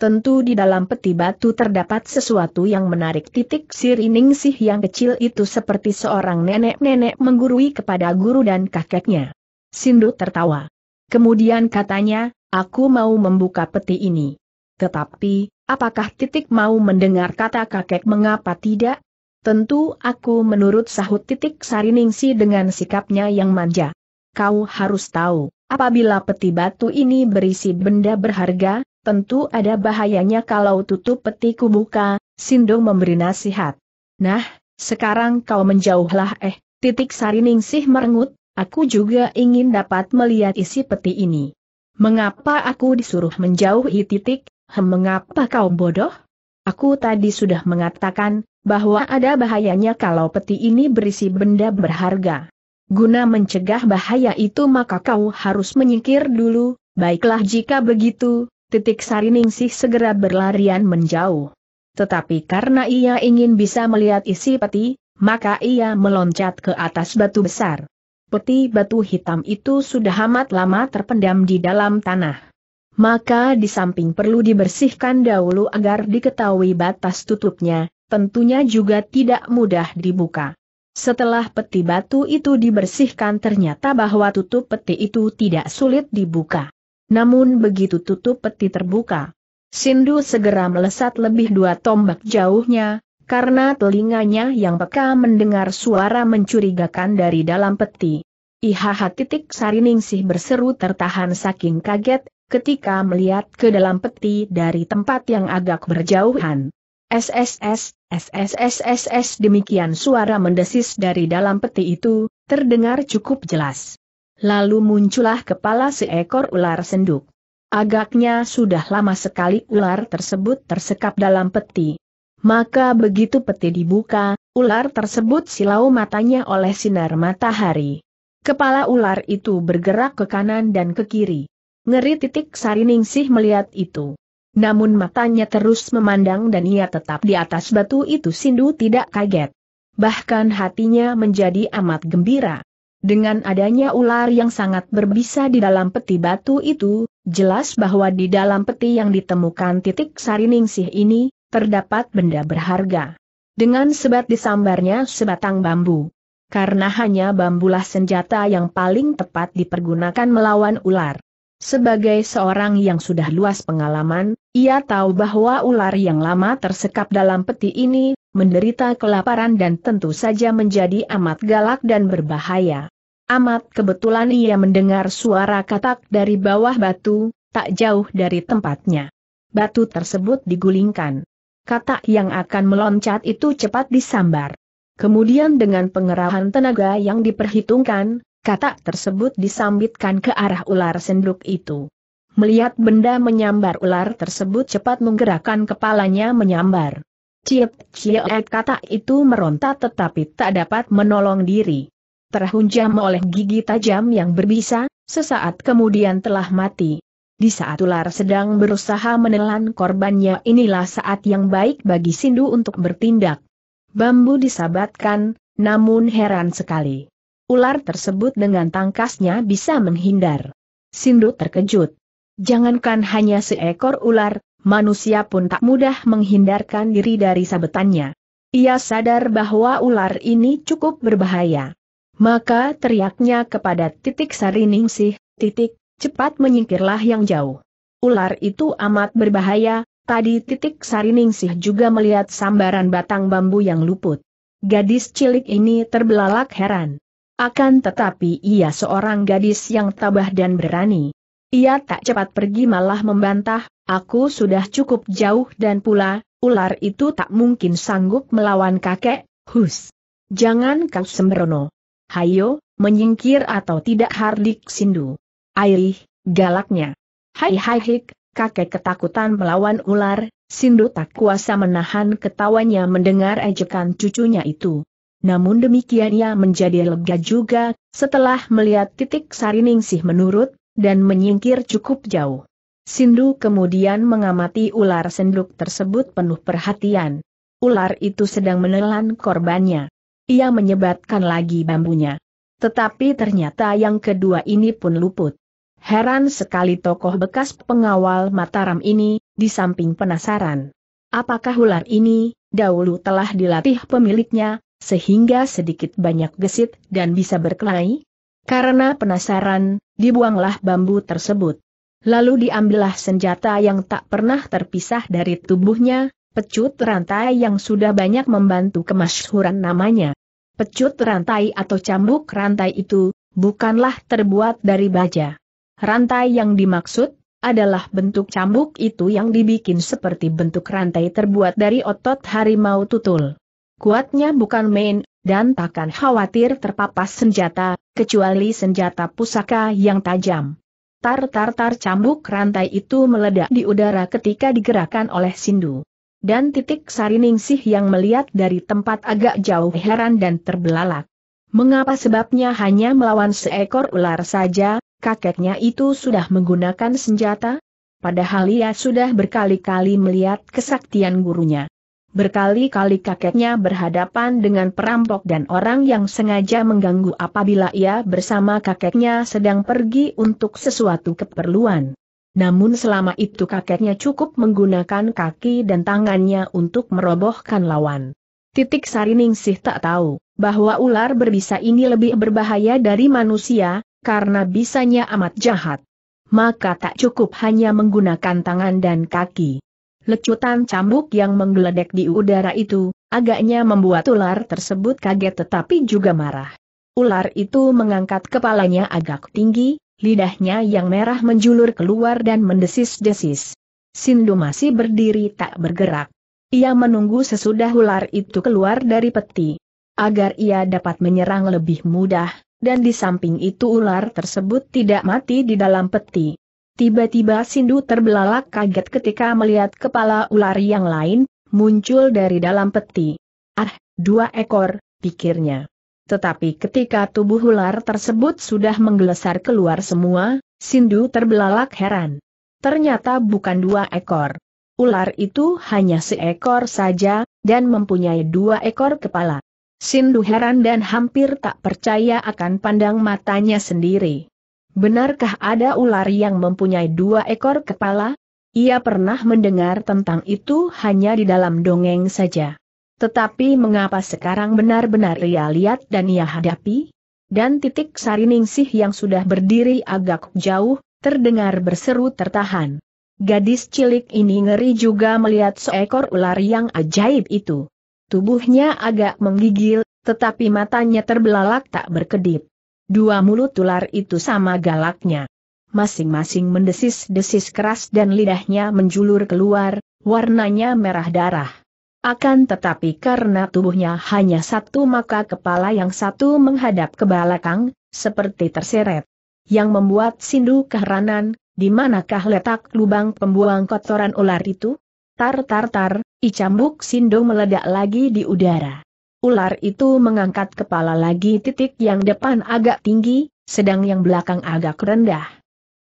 Tentu di dalam peti batu terdapat sesuatu yang menarik titik sirining sih yang kecil itu seperti seorang nenek-nenek menggurui kepada guru dan kakeknya. Sindu tertawa. Kemudian katanya, aku mau membuka peti ini. Tetapi, Apakah titik mau mendengar kata kakek mengapa tidak? Tentu aku menurut sahut titik sariningsi dengan sikapnya yang manja. Kau harus tahu, apabila peti batu ini berisi benda berharga, tentu ada bahayanya kalau tutup peti kubuka, Sindong memberi nasihat. Nah, sekarang kau menjauhlah eh, titik sariningsih merengut, aku juga ingin dapat melihat isi peti ini. Mengapa aku disuruh menjauhi titik? Hem, mengapa kau bodoh? Aku tadi sudah mengatakan, bahwa ada bahayanya kalau peti ini berisi benda berharga. Guna mencegah bahaya itu maka kau harus menyingkir dulu, baiklah jika begitu, titik sariningsih segera berlarian menjauh. Tetapi karena ia ingin bisa melihat isi peti, maka ia meloncat ke atas batu besar. Peti batu hitam itu sudah amat lama terpendam di dalam tanah maka di samping perlu dibersihkan dahulu agar diketahui batas tutupnya, tentunya juga tidak mudah dibuka. Setelah peti batu itu dibersihkan ternyata bahwa tutup peti itu tidak sulit dibuka. Namun begitu tutup peti terbuka, Sindu segera melesat lebih dua tombak jauhnya, karena telinganya yang peka mendengar suara mencurigakan dari dalam peti. Ihaha titik sarining sih berseru tertahan saking kaget, ketika melihat ke dalam peti dari tempat yang agak berjauhan. SSS, SSSSS demikian suara mendesis dari dalam peti itu, terdengar cukup jelas. Lalu muncullah kepala seekor ular senduk. Agaknya sudah lama sekali ular tersebut tersekap dalam peti. Maka begitu peti dibuka, ular tersebut silau matanya oleh sinar matahari. Kepala ular itu bergerak ke kanan dan ke kiri. Ngeri titik Sariningsih melihat itu. Namun matanya terus memandang dan ia tetap di atas batu itu Sindu tidak kaget. Bahkan hatinya menjadi amat gembira. Dengan adanya ular yang sangat berbisa di dalam peti batu itu, jelas bahwa di dalam peti yang ditemukan titik Sariningsih ini, terdapat benda berharga. Dengan sebat disambarnya sebatang bambu. Karena hanya bambulah senjata yang paling tepat dipergunakan melawan ular. Sebagai seorang yang sudah luas pengalaman, ia tahu bahwa ular yang lama tersekap dalam peti ini, menderita kelaparan dan tentu saja menjadi amat galak dan berbahaya. Amat kebetulan ia mendengar suara katak dari bawah batu, tak jauh dari tempatnya. Batu tersebut digulingkan. Katak yang akan meloncat itu cepat disambar. Kemudian dengan pengerahan tenaga yang diperhitungkan, Kata tersebut disambitkan ke arah ular senduk itu. Melihat benda menyambar ular tersebut cepat menggerakkan kepalanya menyambar. Ciep, ciep eh, kata itu meronta tetapi tak dapat menolong diri. Terhunjam oleh gigi tajam yang berbisa, sesaat kemudian telah mati. Di saat ular sedang berusaha menelan korbannya inilah saat yang baik bagi Sindu untuk bertindak. Bambu disabatkan, namun heran sekali ular tersebut dengan tangkasnya bisa menghindar. Sindu terkejut. Jangankan hanya seekor ular, manusia pun tak mudah menghindarkan diri dari sabetannya. Ia sadar bahwa ular ini cukup berbahaya. Maka teriaknya kepada titik sariningsih, titik, cepat menyingkirlah yang jauh. Ular itu amat berbahaya, tadi titik sariningsih juga melihat sambaran batang bambu yang luput. Gadis cilik ini terbelalak heran. Akan tetapi ia seorang gadis yang tabah dan berani. Ia tak cepat pergi malah membantah, aku sudah cukup jauh dan pula, ular itu tak mungkin sanggup melawan kakek, hus. Jangan kau sembrono. Hayo, menyingkir atau tidak hardik sindu. Airih, galaknya. Hai hai hik, kakek ketakutan melawan ular, sindu tak kuasa menahan ketawanya mendengar ejekan cucunya itu. Namun demikian ia menjadi lega juga, setelah melihat titik sari ningsih menurut, dan menyingkir cukup jauh. Sindu kemudian mengamati ular senduk tersebut penuh perhatian. Ular itu sedang menelan korbannya. Ia menyebatkan lagi bambunya. Tetapi ternyata yang kedua ini pun luput. Heran sekali tokoh bekas pengawal Mataram ini, di samping penasaran. Apakah ular ini, dahulu telah dilatih pemiliknya, sehingga sedikit banyak gesit dan bisa berkelahi? Karena penasaran, dibuanglah bambu tersebut. Lalu diambillah senjata yang tak pernah terpisah dari tubuhnya, pecut rantai yang sudah banyak membantu kemasyhuran namanya. Pecut rantai atau cambuk rantai itu, bukanlah terbuat dari baja. Rantai yang dimaksud, adalah bentuk cambuk itu yang dibikin seperti bentuk rantai terbuat dari otot harimau tutul. Kuatnya bukan main, dan takkan khawatir terpapas senjata, kecuali senjata pusaka yang tajam. Tar-tar-tar cambuk rantai itu meledak di udara ketika digerakkan oleh Sindu. Dan titik Sariningsih yang melihat dari tempat agak jauh heran dan terbelalak. Mengapa sebabnya hanya melawan seekor ular saja, kakeknya itu sudah menggunakan senjata? Padahal ia sudah berkali-kali melihat kesaktian gurunya. Berkali-kali kakeknya berhadapan dengan perampok dan orang yang sengaja mengganggu apabila ia bersama kakeknya sedang pergi untuk sesuatu keperluan. Namun selama itu kakeknya cukup menggunakan kaki dan tangannya untuk merobohkan lawan. Titik Sariningsih tak tahu bahwa ular berbisa ini lebih berbahaya dari manusia, karena bisanya amat jahat. Maka tak cukup hanya menggunakan tangan dan kaki. Lecutan cambuk yang menggeledek di udara itu, agaknya membuat ular tersebut kaget tetapi juga marah. Ular itu mengangkat kepalanya agak tinggi, lidahnya yang merah menjulur keluar dan mendesis-desis. Sindu masih berdiri tak bergerak. Ia menunggu sesudah ular itu keluar dari peti. Agar ia dapat menyerang lebih mudah, dan di samping itu ular tersebut tidak mati di dalam peti. Tiba-tiba Sindu terbelalak kaget ketika melihat kepala ular yang lain, muncul dari dalam peti. Ah, dua ekor, pikirnya. Tetapi ketika tubuh ular tersebut sudah menggelesar keluar semua, Sindu terbelalak heran. Ternyata bukan dua ekor. Ular itu hanya seekor saja, dan mempunyai dua ekor kepala. Sindu heran dan hampir tak percaya akan pandang matanya sendiri. Benarkah ada ular yang mempunyai dua ekor kepala? Ia pernah mendengar tentang itu hanya di dalam dongeng saja. Tetapi mengapa sekarang benar-benar ia lihat dan ia hadapi? Dan titik sariningsih yang sudah berdiri agak jauh, terdengar berseru tertahan. Gadis cilik ini ngeri juga melihat seekor ular yang ajaib itu. Tubuhnya agak menggigil, tetapi matanya terbelalak tak berkedip. Dua mulut ular itu sama galaknya. Masing-masing mendesis-desis keras dan lidahnya menjulur keluar, warnanya merah darah. Akan tetapi karena tubuhnya hanya satu maka kepala yang satu menghadap ke belakang, seperti terseret. Yang membuat Sindu keheranan, di manakah letak lubang pembuang kotoran ular itu? Tar tar tar, icambuk Sindu meledak lagi di udara. Ular itu mengangkat kepala lagi titik yang depan agak tinggi, sedang yang belakang agak rendah.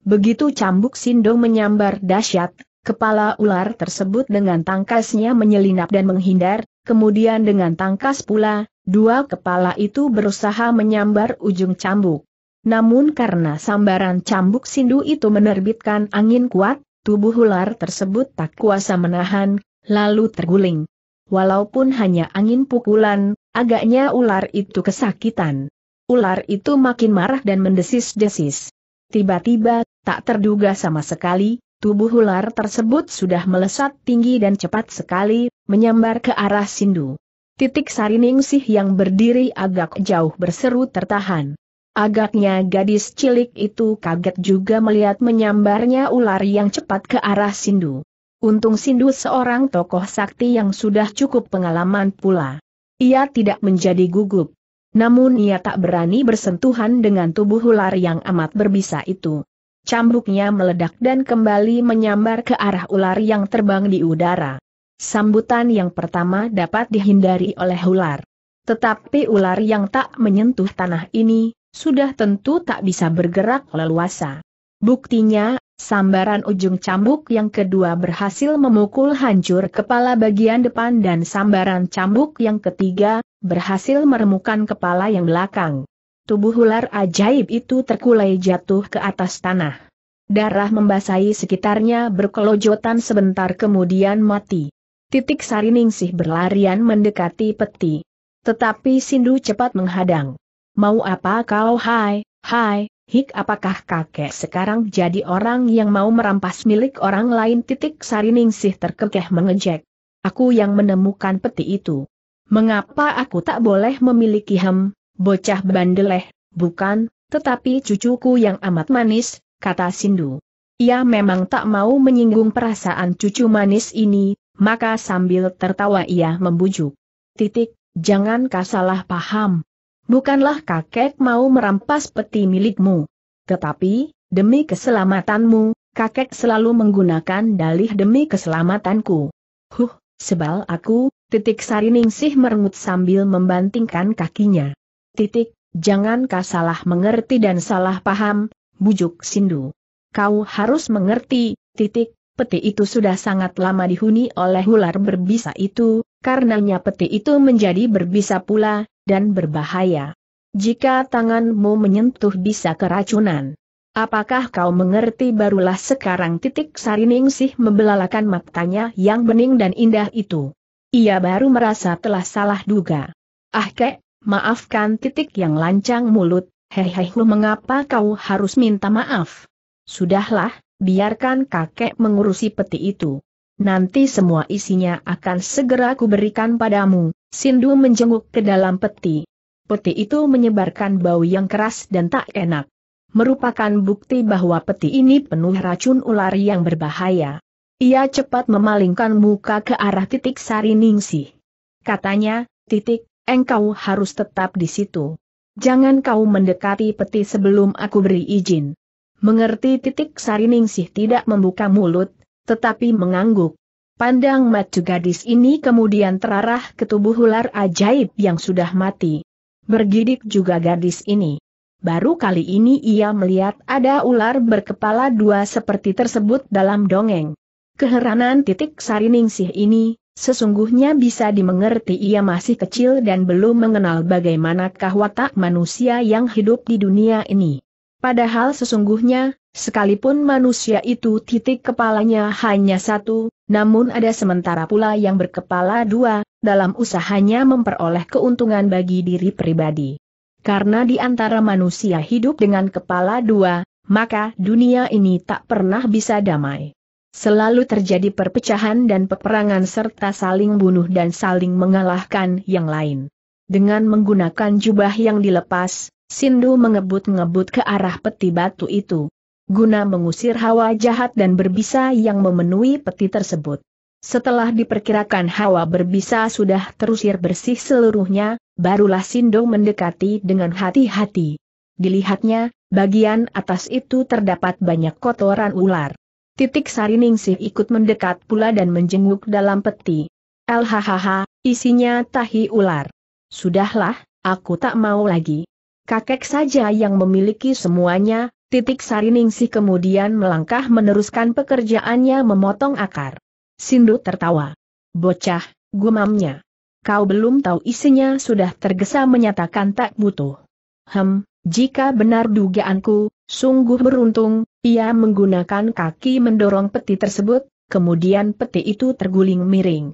Begitu cambuk sindo menyambar dahsyat, kepala ular tersebut dengan tangkasnya menyelinap dan menghindar, kemudian dengan tangkas pula, dua kepala itu berusaha menyambar ujung cambuk. Namun karena sambaran cambuk sindu itu menerbitkan angin kuat, tubuh ular tersebut tak kuasa menahan, lalu terguling walaupun hanya angin pukulan, agaknya ular itu kesakitan. Ular itu makin marah dan mendesis-desis. Tiba-tiba, tak terduga sama sekali, tubuh ular tersebut sudah melesat tinggi dan cepat sekali, menyambar ke arah Sindu. Titik Sariningsih yang berdiri agak jauh berseru tertahan. Agaknya gadis cilik itu kaget juga melihat menyambarnya ular yang cepat ke arah Sindu. Untung Sindu seorang tokoh sakti yang sudah cukup pengalaman pula. Ia tidak menjadi gugup. Namun ia tak berani bersentuhan dengan tubuh ular yang amat berbisa itu. Cambuknya meledak dan kembali menyambar ke arah ular yang terbang di udara. Sambutan yang pertama dapat dihindari oleh ular. Tetapi ular yang tak menyentuh tanah ini, sudah tentu tak bisa bergerak leluasa. Buktinya, sambaran ujung cambuk yang kedua berhasil memukul hancur kepala bagian depan dan sambaran cambuk yang ketiga, berhasil meremukan kepala yang belakang. Tubuh ular ajaib itu terkulai jatuh ke atas tanah. Darah membasahi sekitarnya berkelojotan sebentar kemudian mati. Titik sari ningsih berlarian mendekati peti. Tetapi Sindu cepat menghadang. Mau apa kau hai, hai, Hik apakah kakek sekarang jadi orang yang mau merampas milik orang lain titik sariningsih terkekeh mengejek. Aku yang menemukan peti itu. Mengapa aku tak boleh memiliki hem, bocah bandeleh, bukan, tetapi cucuku yang amat manis, kata Sindu. Ia memang tak mau menyinggung perasaan cucu manis ini, maka sambil tertawa ia membujuk. Titik, jangan kasalah paham, bukanlah kakek mau merampas peti milikmu. Tetapi, demi keselamatanmu, kakek selalu menggunakan dalih demi keselamatanku. Huh, sebal aku, titik sari ningsih merengut sambil membantingkan kakinya. Titik, jangan kau salah mengerti dan salah paham, bujuk sindu. Kau harus mengerti, titik, peti itu sudah sangat lama dihuni oleh ular berbisa itu, karenanya peti itu menjadi berbisa pula, dan berbahaya. Jika tanganmu menyentuh bisa keracunan. Apakah kau mengerti barulah sekarang titik sih membelalakan matanya yang bening dan indah itu. Ia baru merasa telah salah duga. Ah kek, maafkan titik yang lancang mulut, hehehe mengapa kau harus minta maaf? Sudahlah, biarkan kakek mengurusi peti itu. Nanti semua isinya akan segera kuberikan padamu, Sindu menjenguk ke dalam peti. Peti itu menyebarkan bau yang keras dan tak enak. Merupakan bukti bahwa peti ini penuh racun ular yang berbahaya. Ia cepat memalingkan muka ke arah titik sari ningsih. Katanya, titik, engkau harus tetap di situ. Jangan kau mendekati peti sebelum aku beri izin. Mengerti titik sari ningsih tidak membuka mulut, tetapi mengangguk. Pandang matu gadis ini kemudian terarah ke tubuh ular ajaib yang sudah mati. Bergidik juga gadis ini. Baru kali ini ia melihat ada ular berkepala dua seperti tersebut dalam dongeng. Keheranan titik sariningsih ini, sesungguhnya bisa dimengerti ia masih kecil dan belum mengenal bagaimanakah watak manusia yang hidup di dunia ini. Padahal sesungguhnya, Sekalipun manusia itu titik kepalanya hanya satu, namun ada sementara pula yang berkepala dua, dalam usahanya memperoleh keuntungan bagi diri pribadi. Karena di antara manusia hidup dengan kepala dua, maka dunia ini tak pernah bisa damai. Selalu terjadi perpecahan dan peperangan serta saling bunuh dan saling mengalahkan yang lain. Dengan menggunakan jubah yang dilepas, Sindu mengebut-ngebut ke arah peti batu itu guna mengusir hawa jahat dan berbisa yang memenuhi peti tersebut. Setelah diperkirakan hawa berbisa sudah terusir bersih seluruhnya, barulah Sindo mendekati dengan hati-hati. Dilihatnya, bagian atas itu terdapat banyak kotoran ular. Titik Sariningsih ikut mendekat pula dan menjenguk dalam peti. Elhahaha, isinya tahi ular. Sudahlah, aku tak mau lagi. Kakek saja yang memiliki semuanya, Titik Sariningsih kemudian melangkah meneruskan pekerjaannya memotong akar. Sindu tertawa. Bocah, gumamnya. Kau belum tahu isinya sudah tergesa menyatakan tak butuh. Hem, jika benar dugaanku, sungguh beruntung, ia menggunakan kaki mendorong peti tersebut, kemudian peti itu terguling miring.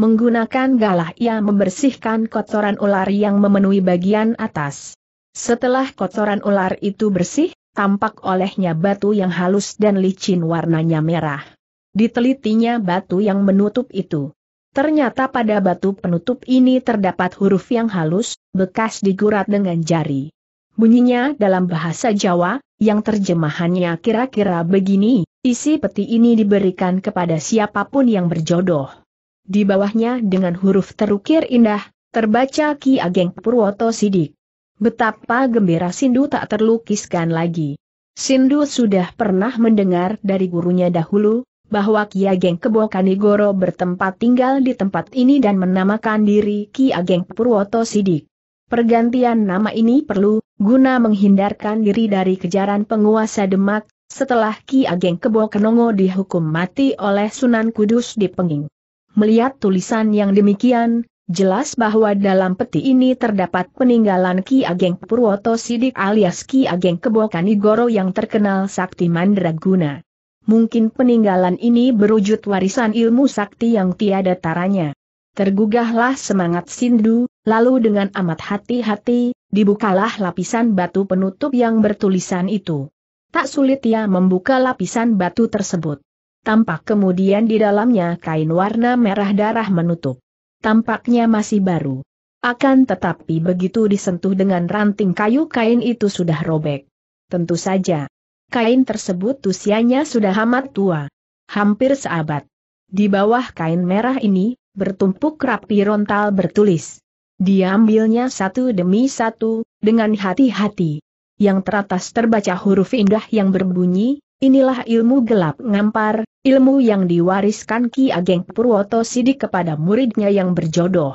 Menggunakan galah ia membersihkan kotoran ular yang memenuhi bagian atas. Setelah kotoran ular itu bersih, tampak olehnya batu yang halus dan licin warnanya merah. Ditelitinya batu yang menutup itu. Ternyata pada batu penutup ini terdapat huruf yang halus, bekas digurat dengan jari. Bunyinya dalam bahasa Jawa, yang terjemahannya kira-kira begini, isi peti ini diberikan kepada siapapun yang berjodoh. Di bawahnya dengan huruf terukir indah, terbaca Ki Ageng Purwoto Sidik. Betapa gembira Sindu tak terlukiskan lagi. Sindu sudah pernah mendengar dari gurunya dahulu, bahwa Ki Ageng Kebo Kanigoro bertempat tinggal di tempat ini dan menamakan diri Ageng Purwoto Sidik. Pergantian nama ini perlu, guna menghindarkan diri dari kejaran penguasa Demak, setelah Ki Ageng Kebo Kenongo dihukum mati oleh Sunan Kudus di Penging. Melihat tulisan yang demikian, Jelas bahwa dalam peti ini terdapat peninggalan Ki Ageng Purwoto Sidik alias Ki Ageng Kebokanigoro yang terkenal sakti mandraguna. Mungkin peninggalan ini berwujud warisan ilmu sakti yang tiada taranya. Tergugahlah semangat Sindu, lalu dengan amat hati-hati, dibukalah lapisan batu penutup yang bertulisan itu. Tak sulit ia membuka lapisan batu tersebut. Tampak kemudian di dalamnya kain warna merah darah menutup tampaknya masih baru. Akan tetapi begitu disentuh dengan ranting kayu kain itu sudah robek. Tentu saja. Kain tersebut usianya sudah amat tua. Hampir seabad. Di bawah kain merah ini, bertumpuk rapi rontal bertulis. Diambilnya satu demi satu, dengan hati-hati. Yang teratas terbaca huruf indah yang berbunyi, Inilah ilmu gelap ngampar, ilmu yang diwariskan Ki Ageng Purwoto Sidik kepada muridnya yang berjodoh.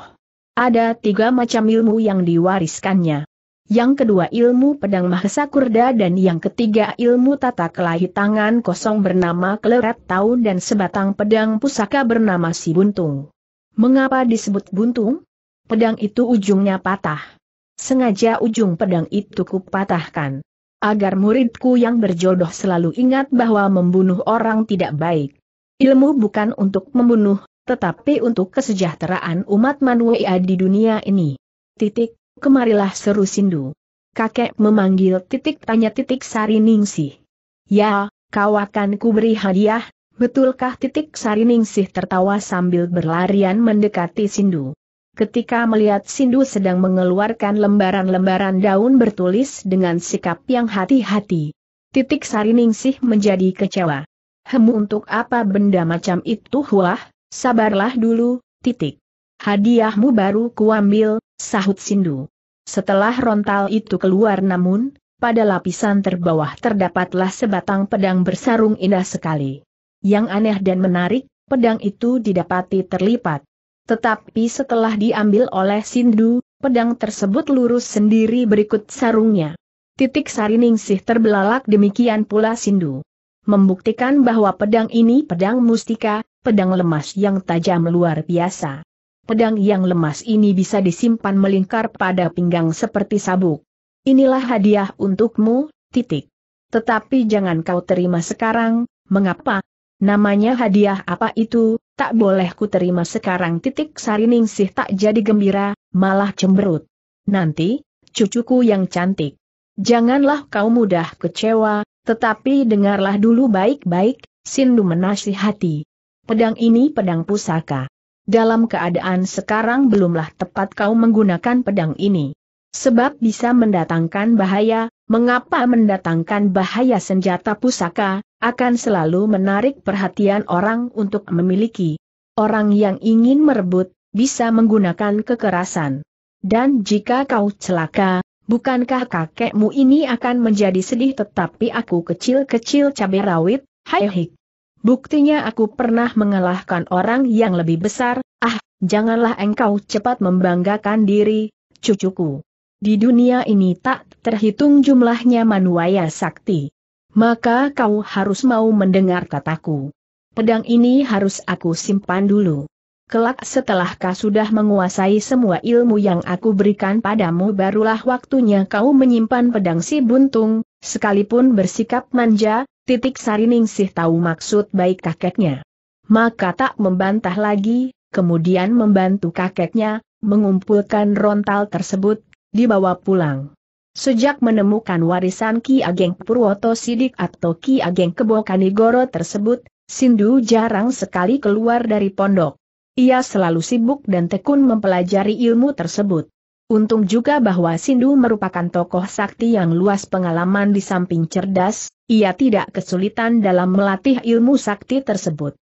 Ada tiga macam ilmu yang diwariskannya. Yang kedua ilmu pedang Mahesa Kurda dan yang ketiga ilmu tata kelahi tangan kosong bernama Keleret Tau dan sebatang pedang pusaka bernama Si Buntung. Mengapa disebut buntung? Pedang itu ujungnya patah. Sengaja ujung pedang itu kupatahkan agar muridku yang berjodoh selalu ingat bahwa membunuh orang tidak baik. Ilmu bukan untuk membunuh, tetapi untuk kesejahteraan umat manusia di dunia ini. Titik, kemarilah seru Sindu. Kakek memanggil titik tanya titik Sari Ningsih. Ya, kau akan kuberi hadiah, betulkah titik Sari Ningsih tertawa sambil berlarian mendekati Sindu ketika melihat Sindu sedang mengeluarkan lembaran-lembaran daun bertulis dengan sikap yang hati-hati. Titik Sariningsih menjadi kecewa. Hemu untuk apa benda macam itu Wah, sabarlah dulu, titik. Hadiahmu baru kuambil, sahut Sindu. Setelah rontal itu keluar namun, pada lapisan terbawah terdapatlah sebatang pedang bersarung indah sekali. Yang aneh dan menarik, pedang itu didapati terlipat. Tetapi setelah diambil oleh Sindu, pedang tersebut lurus sendiri berikut sarungnya. Titik sari ningsih terbelalak demikian pula Sindu. Membuktikan bahwa pedang ini pedang mustika, pedang lemas yang tajam luar biasa. Pedang yang lemas ini bisa disimpan melingkar pada pinggang seperti sabuk. Inilah hadiah untukmu, titik. Tetapi jangan kau terima sekarang, mengapa? Namanya hadiah apa itu, tak boleh ku terima sekarang titik sariningsih tak jadi gembira, malah cemberut. Nanti, cucuku yang cantik. Janganlah kau mudah kecewa, tetapi dengarlah dulu baik-baik, Sindu menasihati. Pedang ini pedang pusaka. Dalam keadaan sekarang belumlah tepat kau menggunakan pedang ini. Sebab bisa mendatangkan bahaya, Mengapa mendatangkan bahaya senjata pusaka, akan selalu menarik perhatian orang untuk memiliki. Orang yang ingin merebut, bisa menggunakan kekerasan. Dan jika kau celaka, bukankah kakekmu ini akan menjadi sedih tetapi aku kecil-kecil cabai rawit, hai hik. Buktinya aku pernah mengalahkan orang yang lebih besar, ah, janganlah engkau cepat membanggakan diri, cucuku. Di dunia ini tak terhitung jumlahnya manuaya sakti. Maka kau harus mau mendengar kataku. Pedang ini harus aku simpan dulu. Kelak setelah kau sudah menguasai semua ilmu yang aku berikan padamu barulah waktunya kau menyimpan pedang si buntung, sekalipun bersikap manja, titik sarining sih tahu maksud baik kakeknya. Maka tak membantah lagi, kemudian membantu kakeknya, mengumpulkan rontal tersebut, dibawa pulang. Sejak menemukan warisan Ki Ageng Purwoto Sidik atau Ki Ageng Kebokanigoro tersebut, Sindu jarang sekali keluar dari pondok. Ia selalu sibuk dan tekun mempelajari ilmu tersebut. Untung juga bahwa Sindu merupakan tokoh sakti yang luas pengalaman di samping cerdas, ia tidak kesulitan dalam melatih ilmu sakti tersebut.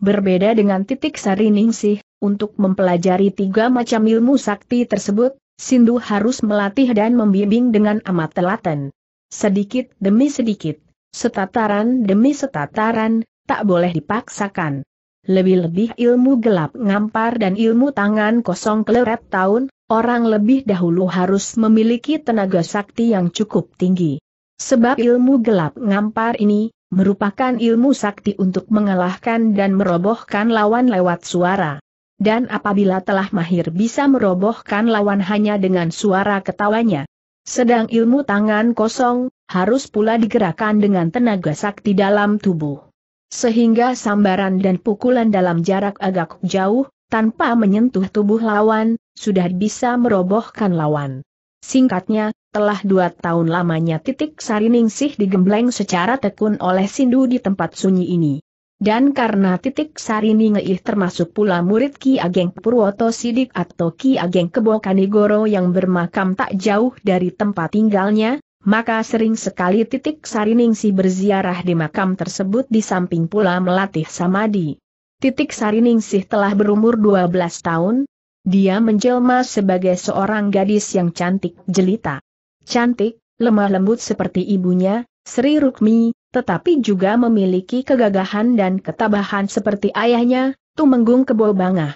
Berbeda dengan titik sari Ningsih, untuk mempelajari tiga macam ilmu sakti tersebut, Sindu harus melatih dan membimbing dengan amat telaten. Sedikit demi sedikit, setataran demi setataran, tak boleh dipaksakan. Lebih-lebih ilmu gelap ngampar dan ilmu tangan kosong keleret tahun, orang lebih dahulu harus memiliki tenaga sakti yang cukup tinggi. Sebab ilmu gelap ngampar ini, merupakan ilmu sakti untuk mengalahkan dan merobohkan lawan lewat suara dan apabila telah mahir bisa merobohkan lawan hanya dengan suara ketawanya. Sedang ilmu tangan kosong, harus pula digerakkan dengan tenaga sakti dalam tubuh. Sehingga sambaran dan pukulan dalam jarak agak jauh, tanpa menyentuh tubuh lawan, sudah bisa merobohkan lawan. Singkatnya, telah dua tahun lamanya titik Sariningsih digembleng secara tekun oleh Sindu di tempat sunyi ini. Dan karena titik Sarini Ningeih termasuk pula murid Ki Ageng Purwoto Sidik atau Ki Ageng Kebo Kanigoro yang bermakam tak jauh dari tempat tinggalnya, maka sering sekali titik Sariningsi berziarah di makam tersebut di samping pula melatih samadi. Titik Ningsih telah berumur 12 tahun, dia menjelma sebagai seorang gadis yang cantik jelita. Cantik, lemah lembut seperti ibunya, Sri Rukmi, tetapi juga memiliki kegagahan dan ketabahan seperti ayahnya, Tumenggung Kebo Banga.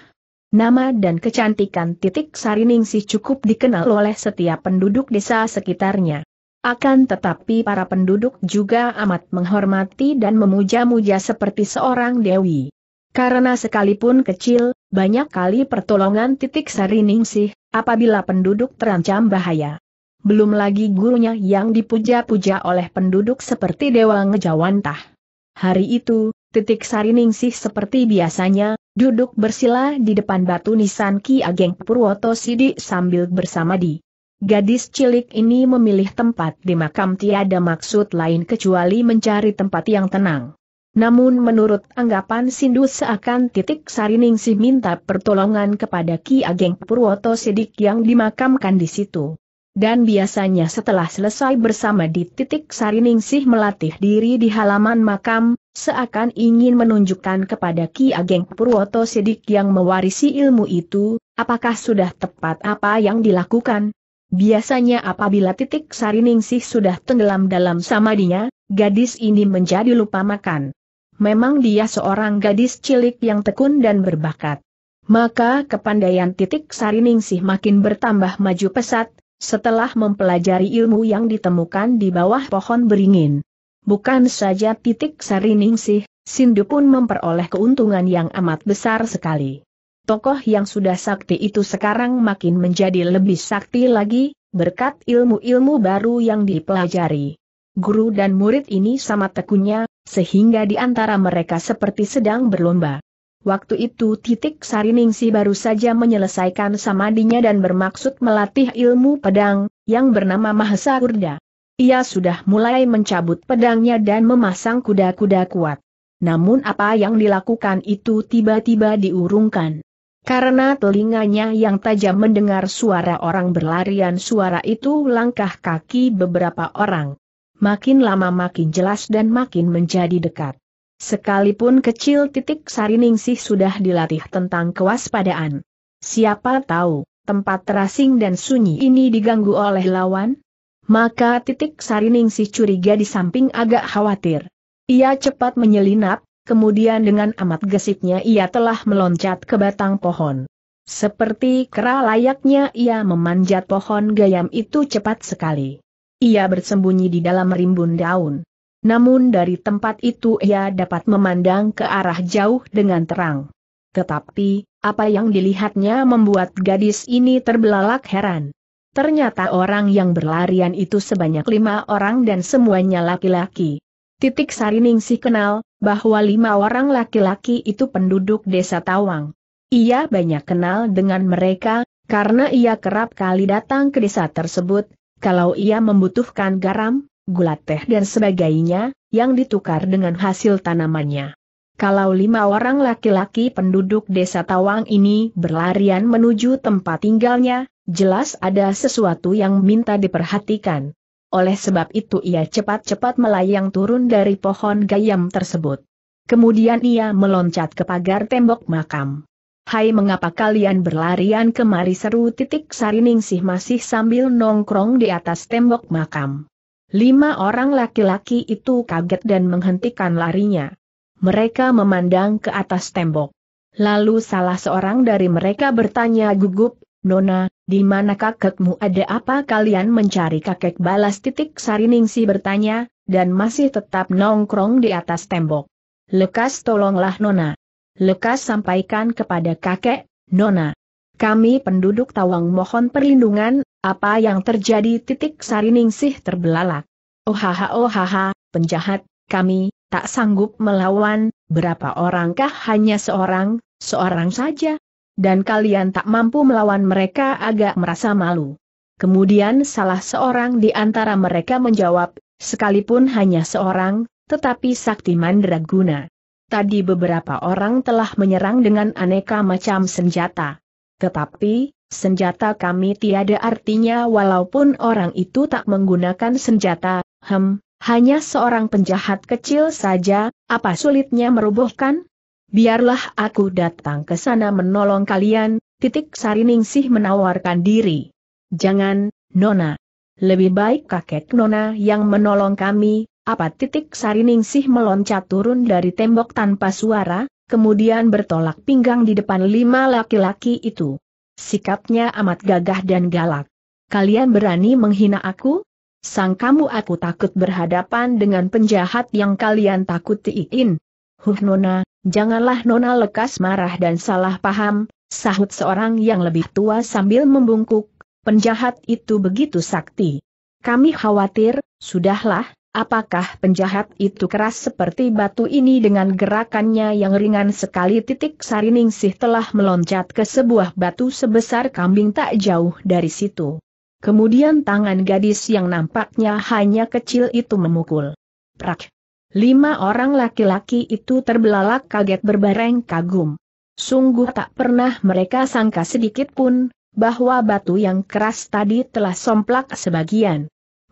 Nama dan kecantikan titik Sariningsih cukup dikenal oleh setiap penduduk desa sekitarnya. Akan tetapi para penduduk juga amat menghormati dan memuja-muja seperti seorang dewi. Karena sekalipun kecil, banyak kali pertolongan titik Sariningsih, apabila penduduk terancam bahaya belum lagi gurunya yang dipuja-puja oleh penduduk seperti Dewa Ngejawantah. Hari itu, titik sari ningsih seperti biasanya, duduk bersila di depan batu nisan Ki Ageng Purwoto Sidik sambil bersama di. Gadis cilik ini memilih tempat di makam tiada maksud lain kecuali mencari tempat yang tenang. Namun menurut anggapan Sindu seakan titik Sariningsih minta pertolongan kepada Ki Ageng Purwoto Sidik yang dimakamkan di situ dan biasanya setelah selesai bersama di titik Sariningsih melatih diri di halaman makam, seakan ingin menunjukkan kepada Ki Ageng Purwoto Sidik yang mewarisi ilmu itu, apakah sudah tepat apa yang dilakukan. Biasanya apabila titik Sariningsih sudah tenggelam dalam samadinya, gadis ini menjadi lupa makan. Memang dia seorang gadis cilik yang tekun dan berbakat. Maka kepandaian titik Sariningsih makin bertambah maju pesat, setelah mempelajari ilmu yang ditemukan di bawah pohon beringin. Bukan saja titik sariningsih, Sindu pun memperoleh keuntungan yang amat besar sekali. Tokoh yang sudah sakti itu sekarang makin menjadi lebih sakti lagi, berkat ilmu-ilmu baru yang dipelajari. Guru dan murid ini sama tekunnya, sehingga di antara mereka seperti sedang berlomba. Waktu itu titik Sariningsi baru saja menyelesaikan samadinya dan bermaksud melatih ilmu pedang, yang bernama Mahesa Kurda. Ia sudah mulai mencabut pedangnya dan memasang kuda-kuda kuat. Namun apa yang dilakukan itu tiba-tiba diurungkan. Karena telinganya yang tajam mendengar suara orang berlarian suara itu langkah kaki beberapa orang. Makin lama makin jelas dan makin menjadi dekat. Sekalipun kecil titik Sariningsih sudah dilatih tentang kewaspadaan. Siapa tahu, tempat terasing dan sunyi ini diganggu oleh lawan? Maka titik Sariningsih curiga di samping agak khawatir. Ia cepat menyelinap, kemudian dengan amat gesitnya ia telah meloncat ke batang pohon. Seperti kera layaknya ia memanjat pohon gayam itu cepat sekali. Ia bersembunyi di dalam rimbun daun. Namun dari tempat itu ia dapat memandang ke arah jauh dengan terang. Tetapi, apa yang dilihatnya membuat gadis ini terbelalak heran. Ternyata orang yang berlarian itu sebanyak lima orang dan semuanya laki-laki. Titik sih kenal, bahwa lima orang laki-laki itu penduduk desa Tawang. Ia banyak kenal dengan mereka, karena ia kerap kali datang ke desa tersebut, kalau ia membutuhkan garam, gula teh dan sebagainya, yang ditukar dengan hasil tanamannya. Kalau lima orang laki-laki penduduk desa Tawang ini berlarian menuju tempat tinggalnya, jelas ada sesuatu yang minta diperhatikan. Oleh sebab itu ia cepat-cepat melayang turun dari pohon gayam tersebut. Kemudian ia meloncat ke pagar tembok makam. Hai mengapa kalian berlarian kemari seru titik sarining sih masih sambil nongkrong di atas tembok makam. Lima orang laki-laki itu kaget dan menghentikan larinya. Mereka memandang ke atas tembok. Lalu salah seorang dari mereka bertanya gugup, Nona, di mana kakekmu ada apa kalian mencari kakek balas titik Sariningsi bertanya, dan masih tetap nongkrong di atas tembok. Lekas tolonglah Nona. Lekas sampaikan kepada kakek, Nona. Kami penduduk Tawang mohon perlindungan, apa yang terjadi titik sariningsih terbelalak. Ohaha ohaha, penjahat, kami, tak sanggup melawan, berapa orangkah hanya seorang, seorang saja? Dan kalian tak mampu melawan mereka agak merasa malu. Kemudian salah seorang di antara mereka menjawab, sekalipun hanya seorang, tetapi sakti mandraguna. Tadi beberapa orang telah menyerang dengan aneka macam senjata. Tetapi, senjata kami tiada artinya walaupun orang itu tak menggunakan senjata, hem, hanya seorang penjahat kecil saja, apa sulitnya merubuhkan? Biarlah aku datang ke sana menolong kalian, titik Sariningsih menawarkan diri. Jangan, Nona. Lebih baik kakek Nona yang menolong kami, apa titik Sariningsih meloncat turun dari tembok tanpa suara? kemudian bertolak pinggang di depan lima laki-laki itu. Sikapnya amat gagah dan galak. Kalian berani menghina aku? Sang kamu aku takut berhadapan dengan penjahat yang kalian takut tiin. Huh Nona, janganlah Nona lekas marah dan salah paham, sahut seorang yang lebih tua sambil membungkuk, penjahat itu begitu sakti. Kami khawatir, sudahlah, Apakah penjahat itu keras seperti batu ini dengan gerakannya yang ringan sekali titik Sariningsih telah meloncat ke sebuah batu sebesar kambing tak jauh dari situ. Kemudian tangan gadis yang nampaknya hanya kecil itu memukul. Prak. Lima orang laki-laki itu terbelalak kaget berbareng kagum. Sungguh tak pernah mereka sangka sedikit pun, bahwa batu yang keras tadi telah somplak sebagian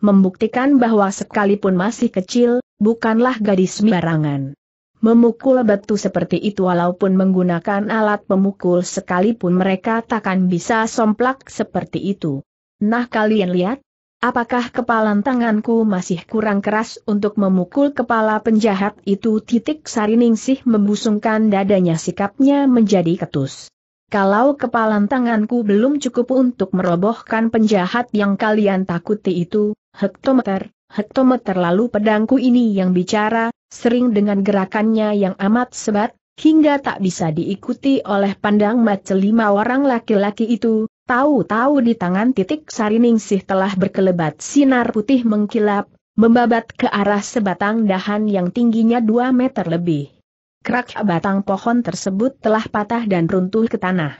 membuktikan bahwa sekalipun masih kecil, bukanlah gadis sembarangan. Memukul batu seperti itu walaupun menggunakan alat pemukul sekalipun mereka takkan bisa somplak seperti itu. Nah kalian lihat, apakah kepalan tanganku masih kurang keras untuk memukul kepala penjahat itu titik sariningsih membusungkan dadanya sikapnya menjadi ketus. Kalau kepalan tanganku belum cukup untuk merobohkan penjahat yang kalian takuti itu, hektometer, hektometer lalu pedangku ini yang bicara, sering dengan gerakannya yang amat sebat, hingga tak bisa diikuti oleh pandang mata lima orang laki-laki itu, tahu-tahu di tangan titik sariningsih telah berkelebat sinar putih mengkilap, membabat ke arah sebatang dahan yang tingginya dua meter lebih. Kerak batang pohon tersebut telah patah dan runtuh ke tanah.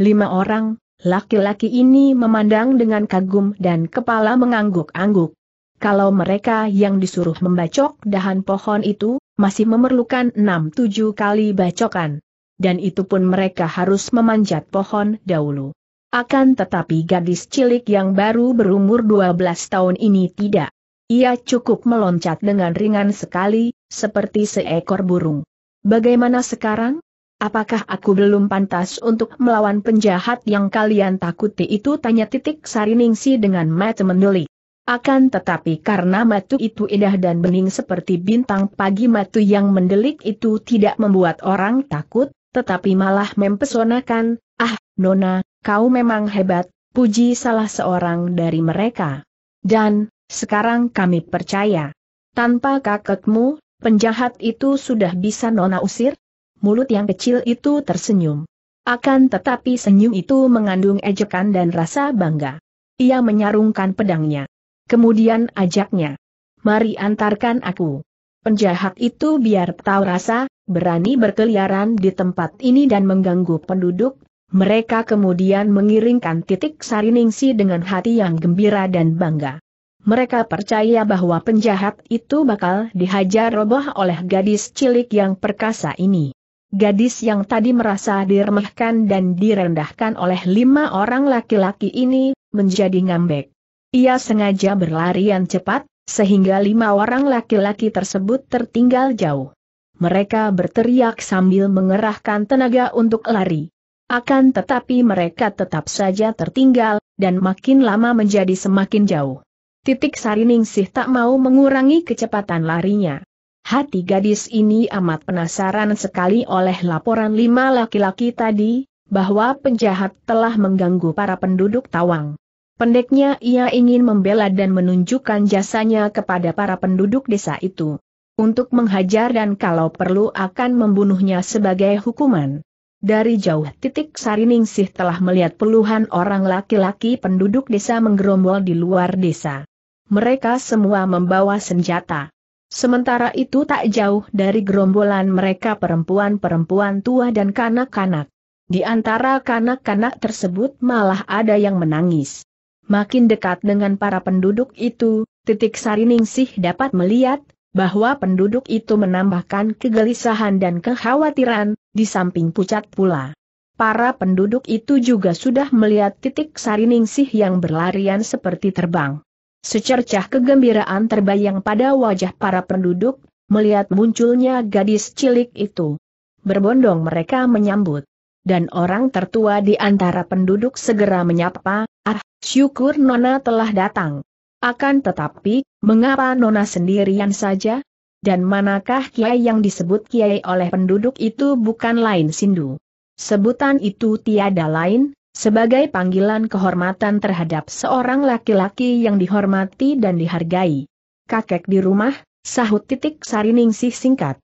Lima orang, Laki-laki ini memandang dengan kagum dan kepala mengangguk-angguk. Kalau mereka yang disuruh membacok dahan pohon itu, masih memerlukan 6-7 kali bacokan. Dan itu pun mereka harus memanjat pohon dahulu. Akan tetapi gadis cilik yang baru berumur 12 tahun ini tidak. Ia cukup meloncat dengan ringan sekali, seperti seekor burung. Bagaimana sekarang? Apakah aku belum pantas untuk melawan penjahat yang kalian takuti itu tanya titik sariningsi dengan mata menduli. Akan tetapi karena matu itu indah dan bening seperti bintang pagi matu yang mendelik itu tidak membuat orang takut, tetapi malah mempesonakan, ah, Nona, kau memang hebat, puji salah seorang dari mereka. Dan, sekarang kami percaya. Tanpa kakekmu, penjahat itu sudah bisa Nona usir, mulut yang kecil itu tersenyum. Akan tetapi senyum itu mengandung ejekan dan rasa bangga. Ia menyarungkan pedangnya. Kemudian ajaknya. Mari antarkan aku. Penjahat itu biar tahu rasa, berani berkeliaran di tempat ini dan mengganggu penduduk. Mereka kemudian mengiringkan titik sariningsi dengan hati yang gembira dan bangga. Mereka percaya bahwa penjahat itu bakal dihajar roboh oleh gadis cilik yang perkasa ini. Gadis yang tadi merasa diremehkan dan direndahkan oleh lima orang laki-laki ini, menjadi ngambek. Ia sengaja berlarian cepat, sehingga lima orang laki-laki tersebut tertinggal jauh. Mereka berteriak sambil mengerahkan tenaga untuk lari. Akan tetapi mereka tetap saja tertinggal, dan makin lama menjadi semakin jauh. Titik Sariningsih tak mau mengurangi kecepatan larinya. Hati gadis ini amat penasaran sekali oleh laporan lima laki-laki tadi, bahwa penjahat telah mengganggu para penduduk Tawang. Pendeknya ia ingin membela dan menunjukkan jasanya kepada para penduduk desa itu. Untuk menghajar dan kalau perlu akan membunuhnya sebagai hukuman. Dari jauh titik Sariningsih telah melihat puluhan orang laki-laki penduduk desa menggerombol di luar desa. Mereka semua membawa senjata. Sementara itu tak jauh dari gerombolan mereka perempuan-perempuan tua dan kanak-kanak. Di antara kanak-kanak tersebut malah ada yang menangis. Makin dekat dengan para penduduk itu, titik sariningsih dapat melihat, bahwa penduduk itu menambahkan kegelisahan dan kekhawatiran, di samping pucat pula. Para penduduk itu juga sudah melihat titik sariningsih yang berlarian seperti terbang. Secercah kegembiraan terbayang pada wajah para penduduk, melihat munculnya gadis cilik itu. Berbondong mereka menyambut. Dan orang tertua di antara penduduk segera menyapa, ah, syukur Nona telah datang. Akan tetapi, mengapa Nona sendirian saja? Dan manakah Kiai yang disebut Kiai oleh penduduk itu bukan lain Sindu? Sebutan itu tiada lain, sebagai panggilan kehormatan terhadap seorang laki-laki yang dihormati dan dihargai. Kakek di rumah, sahut titik sariningsih singkat.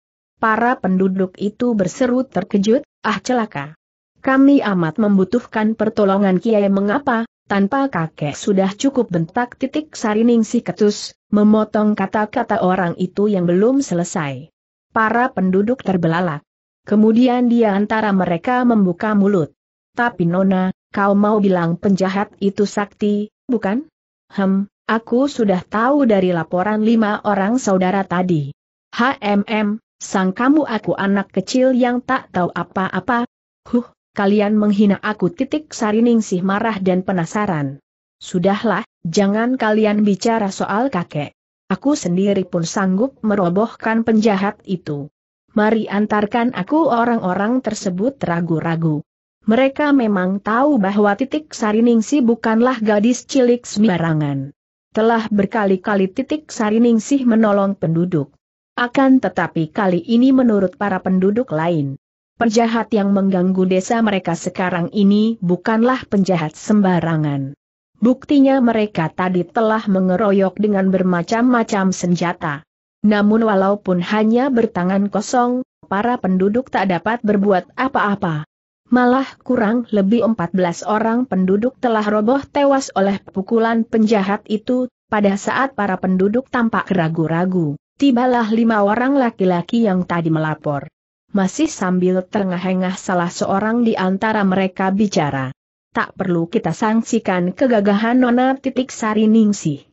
Para penduduk itu berseru terkejut, ah celaka. Kami amat membutuhkan pertolongan Kiai mengapa, tanpa kakek sudah cukup bentak titik sariningsih ketus, memotong kata-kata orang itu yang belum selesai. Para penduduk terbelalak. Kemudian di antara mereka membuka mulut. Tapi Nona, Kau mau bilang penjahat itu sakti, bukan? Hem, aku sudah tahu dari laporan lima orang saudara tadi. HMM, sang kamu aku anak kecil yang tak tahu apa-apa. Huh, kalian menghina aku titik sariningsih marah dan penasaran. Sudahlah, jangan kalian bicara soal kakek. Aku sendiri pun sanggup merobohkan penjahat itu. Mari antarkan aku orang-orang tersebut ragu-ragu. Mereka memang tahu bahwa Titik Sariningsih bukanlah gadis cilik sembarangan. Telah berkali-kali Titik Sariningsih menolong penduduk. Akan tetapi kali ini menurut para penduduk lain, penjahat yang mengganggu desa mereka sekarang ini bukanlah penjahat sembarangan. Buktinya mereka tadi telah mengeroyok dengan bermacam-macam senjata. Namun walaupun hanya bertangan kosong, para penduduk tak dapat berbuat apa-apa. Malah kurang lebih 14 orang penduduk telah roboh tewas oleh pukulan penjahat itu, pada saat para penduduk tampak ragu-ragu. Tibalah lima orang laki-laki yang tadi melapor. Masih sambil terengah-engah salah seorang di antara mereka bicara. Tak perlu kita sangsikan kegagahan Nona titik sari ningsih.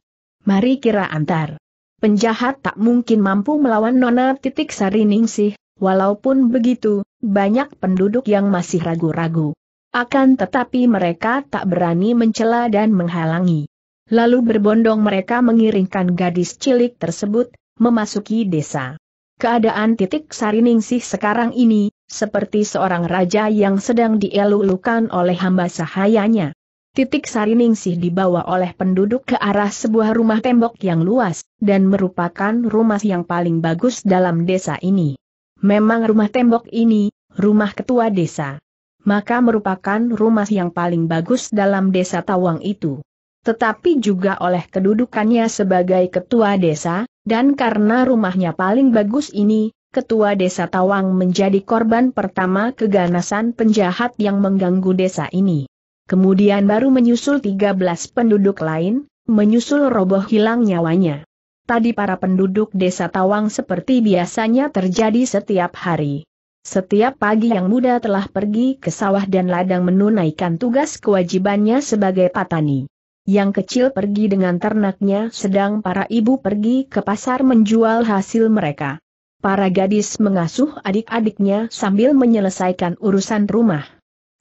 Mari kira antar. Penjahat tak mungkin mampu melawan Nona titik sari ningsih, Walaupun begitu, banyak penduduk yang masih ragu-ragu. Akan tetapi mereka tak berani mencela dan menghalangi. Lalu berbondong mereka mengiringkan gadis cilik tersebut, memasuki desa. Keadaan titik Sariningsih sekarang ini, seperti seorang raja yang sedang dielulukan oleh hamba sahayanya. Titik Sariningsih dibawa oleh penduduk ke arah sebuah rumah tembok yang luas, dan merupakan rumah yang paling bagus dalam desa ini. Memang rumah tembok ini, rumah ketua desa. Maka merupakan rumah yang paling bagus dalam desa Tawang itu. Tetapi juga oleh kedudukannya sebagai ketua desa, dan karena rumahnya paling bagus ini, ketua desa Tawang menjadi korban pertama keganasan penjahat yang mengganggu desa ini. Kemudian baru menyusul 13 penduduk lain, menyusul roboh hilang nyawanya tadi para penduduk desa Tawang seperti biasanya terjadi setiap hari. Setiap pagi yang muda telah pergi ke sawah dan ladang menunaikan tugas kewajibannya sebagai patani. Yang kecil pergi dengan ternaknya sedang para ibu pergi ke pasar menjual hasil mereka. Para gadis mengasuh adik-adiknya sambil menyelesaikan urusan rumah.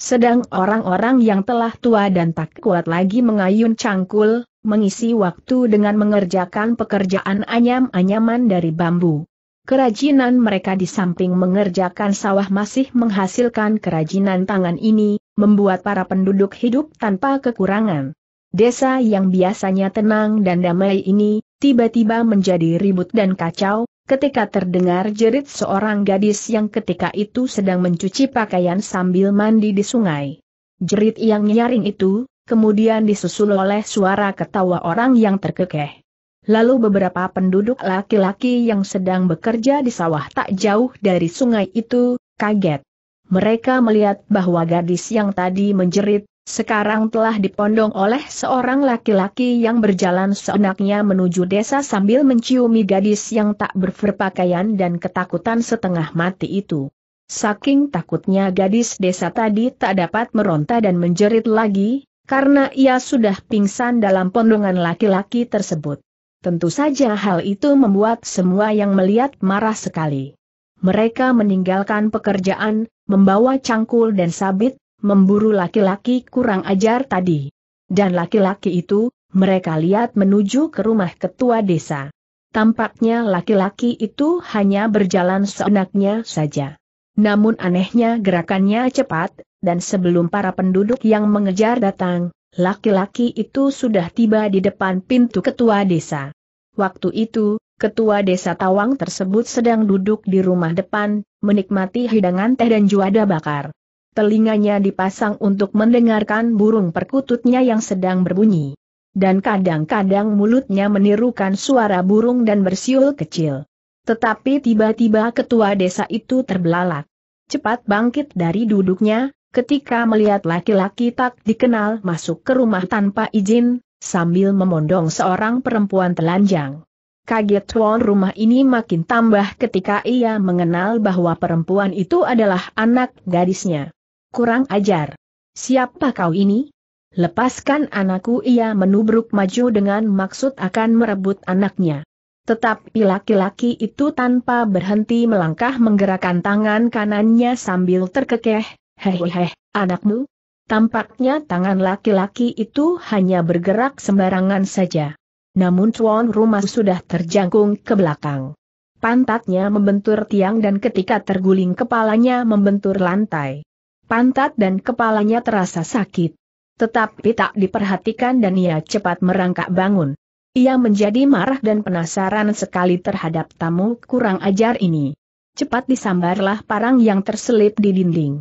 Sedang orang-orang yang telah tua dan tak kuat lagi mengayun cangkul, mengisi waktu dengan mengerjakan pekerjaan anyam-anyaman dari bambu. Kerajinan mereka di samping mengerjakan sawah masih menghasilkan kerajinan tangan ini, membuat para penduduk hidup tanpa kekurangan. Desa yang biasanya tenang dan damai ini, tiba-tiba menjadi ribut dan kacau, ketika terdengar jerit seorang gadis yang ketika itu sedang mencuci pakaian sambil mandi di sungai. Jerit yang nyaring itu, kemudian disusul oleh suara ketawa orang yang terkekeh. Lalu beberapa penduduk laki-laki yang sedang bekerja di sawah tak jauh dari sungai itu, kaget. Mereka melihat bahwa gadis yang tadi menjerit, sekarang telah dipondong oleh seorang laki-laki yang berjalan seenaknya menuju desa sambil menciumi gadis yang tak berperpakaian dan ketakutan setengah mati itu. Saking takutnya gadis desa tadi tak dapat meronta dan menjerit lagi, karena ia sudah pingsan dalam pondongan laki-laki tersebut. Tentu saja hal itu membuat semua yang melihat marah sekali. Mereka meninggalkan pekerjaan, membawa cangkul dan sabit, memburu laki-laki kurang ajar tadi. Dan laki-laki itu, mereka lihat menuju ke rumah ketua desa. Tampaknya laki-laki itu hanya berjalan seenaknya saja. Namun anehnya gerakannya cepat, dan sebelum para penduduk yang mengejar datang, laki-laki itu sudah tiba di depan pintu ketua desa. Waktu itu, ketua desa Tawang tersebut sedang duduk di rumah depan, menikmati hidangan teh dan juada bakar. Telinganya dipasang untuk mendengarkan burung perkututnya yang sedang berbunyi. Dan kadang-kadang mulutnya menirukan suara burung dan bersiul kecil. Tetapi tiba-tiba ketua desa itu terbelalak. Cepat bangkit dari duduknya, ketika melihat laki-laki tak dikenal masuk ke rumah tanpa izin, sambil memondong seorang perempuan telanjang. Kaget tuan rumah ini makin tambah ketika ia mengenal bahwa perempuan itu adalah anak gadisnya. Kurang ajar. Siapa kau ini? Lepaskan anakku ia menubruk maju dengan maksud akan merebut anaknya. Tetapi laki-laki itu tanpa berhenti melangkah menggerakkan tangan kanannya sambil terkekeh, Hehehe, anakmu? Tampaknya tangan laki-laki itu hanya bergerak sembarangan saja. Namun tuan rumah sudah terjangkung ke belakang. Pantatnya membentur tiang dan ketika terguling kepalanya membentur lantai. Pantat dan kepalanya terasa sakit. Tetapi tak diperhatikan dan ia cepat merangkak bangun. Ia menjadi marah dan penasaran sekali terhadap tamu kurang ajar ini. Cepat disambarlah parang yang terselip di dinding.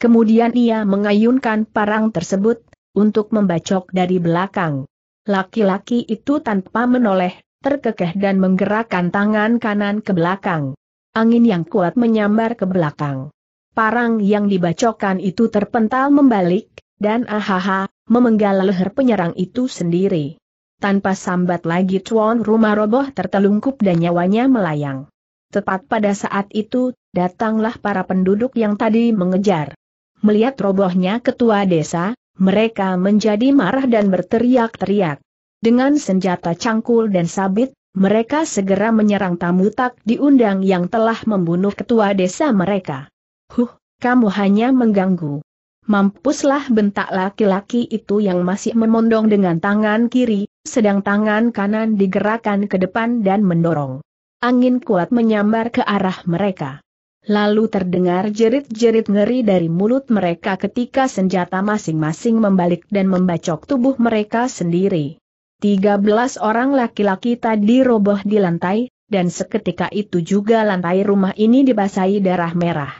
Kemudian ia mengayunkan parang tersebut, untuk membacok dari belakang. Laki-laki itu tanpa menoleh, terkekeh dan menggerakkan tangan kanan ke belakang. Angin yang kuat menyambar ke belakang. Parang yang dibacokan itu terpental membalik, dan ahaha, memenggal leher penyerang itu sendiri. Tanpa sambat lagi tuan rumah roboh tertelungkup dan nyawanya melayang. Tepat pada saat itu, datanglah para penduduk yang tadi mengejar. Melihat robohnya ketua desa, mereka menjadi marah dan berteriak-teriak. Dengan senjata cangkul dan sabit, mereka segera menyerang tamu tak diundang yang telah membunuh ketua desa mereka. Huh, kamu hanya mengganggu. Mampuslah bentak laki-laki itu yang masih memondong dengan tangan kiri, sedang tangan kanan digerakkan ke depan dan mendorong. Angin kuat menyambar ke arah mereka. Lalu terdengar jerit-jerit ngeri dari mulut mereka ketika senjata masing-masing membalik dan membacok tubuh mereka sendiri. 13 orang laki-laki tadi roboh di lantai, dan seketika itu juga lantai rumah ini dibasahi darah merah.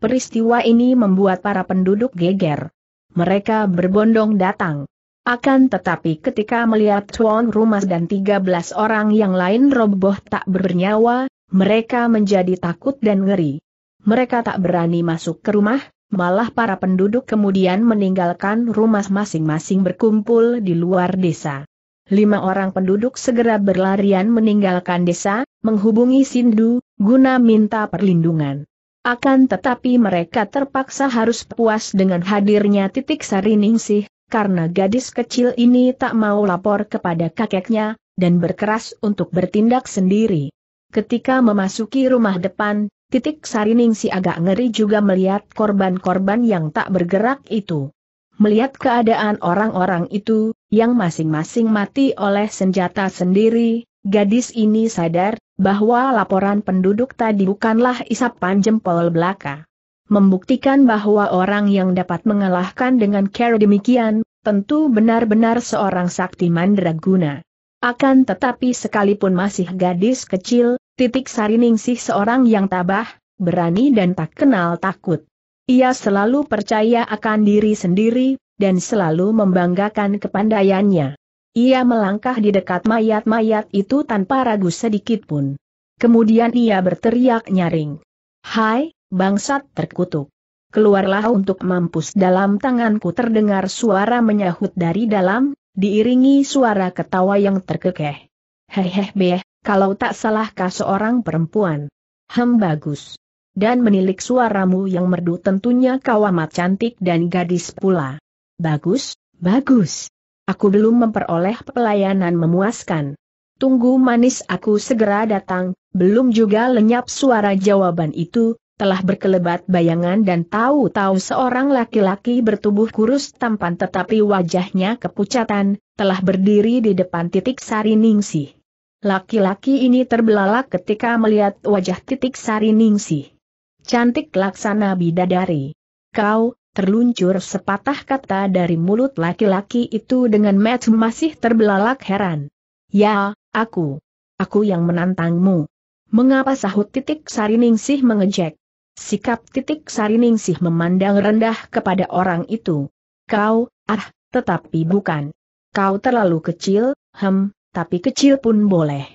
Peristiwa ini membuat para penduduk geger. Mereka berbondong datang. Akan tetapi ketika melihat tuan rumah dan 13 orang yang lain roboh tak bernyawa, mereka menjadi takut dan ngeri. Mereka tak berani masuk ke rumah, malah para penduduk kemudian meninggalkan rumah masing-masing berkumpul di luar desa. Lima orang penduduk segera berlarian meninggalkan desa, menghubungi Sindu, guna minta perlindungan. Akan tetapi mereka terpaksa harus puas dengan hadirnya titik sariningsih, karena gadis kecil ini tak mau lapor kepada kakeknya, dan berkeras untuk bertindak sendiri. Ketika memasuki rumah depan, titik Sariningsi agak ngeri juga melihat korban-korban yang tak bergerak itu. Melihat keadaan orang-orang itu, yang masing-masing mati oleh senjata sendiri, gadis ini sadar bahwa laporan penduduk tadi bukanlah isapan jempol belaka. Membuktikan bahwa orang yang dapat mengalahkan dengan cara demikian, tentu benar-benar seorang sakti mandraguna. Akan tetapi sekalipun masih gadis kecil, titik sariningsih seorang yang tabah, berani dan tak kenal takut. Ia selalu percaya akan diri sendiri, dan selalu membanggakan kepandaiannya. Ia melangkah di dekat mayat-mayat itu tanpa ragu sedikit pun. Kemudian ia berteriak nyaring. Hai, bangsat terkutuk. Keluarlah untuk mampus dalam tanganku terdengar suara menyahut dari dalam, diiringi suara ketawa yang terkekeh. Heheh beh, kalau tak salahkah seorang perempuan? Hem bagus. Dan menilik suaramu yang merdu tentunya kau amat cantik dan gadis pula. Bagus, bagus. Aku belum memperoleh pelayanan memuaskan. Tunggu manis aku segera datang, belum juga lenyap suara jawaban itu, telah berkelebat bayangan dan tahu-tahu seorang laki-laki bertubuh kurus tampan tetapi wajahnya kepucatan, telah berdiri di depan titik sari Ningsih. Laki-laki ini terbelalak ketika melihat wajah titik sari Ningsih. Cantik laksana bidadari. Kau, terluncur sepatah kata dari mulut laki-laki itu dengan match masih terbelalak heran. Ya, aku. Aku yang menantangmu. Mengapa sahut titik sari Ningsih mengejek? Sikap titik Sariningsih memandang rendah kepada orang itu. Kau, ah, tetapi bukan. Kau terlalu kecil, hem, tapi kecil pun boleh.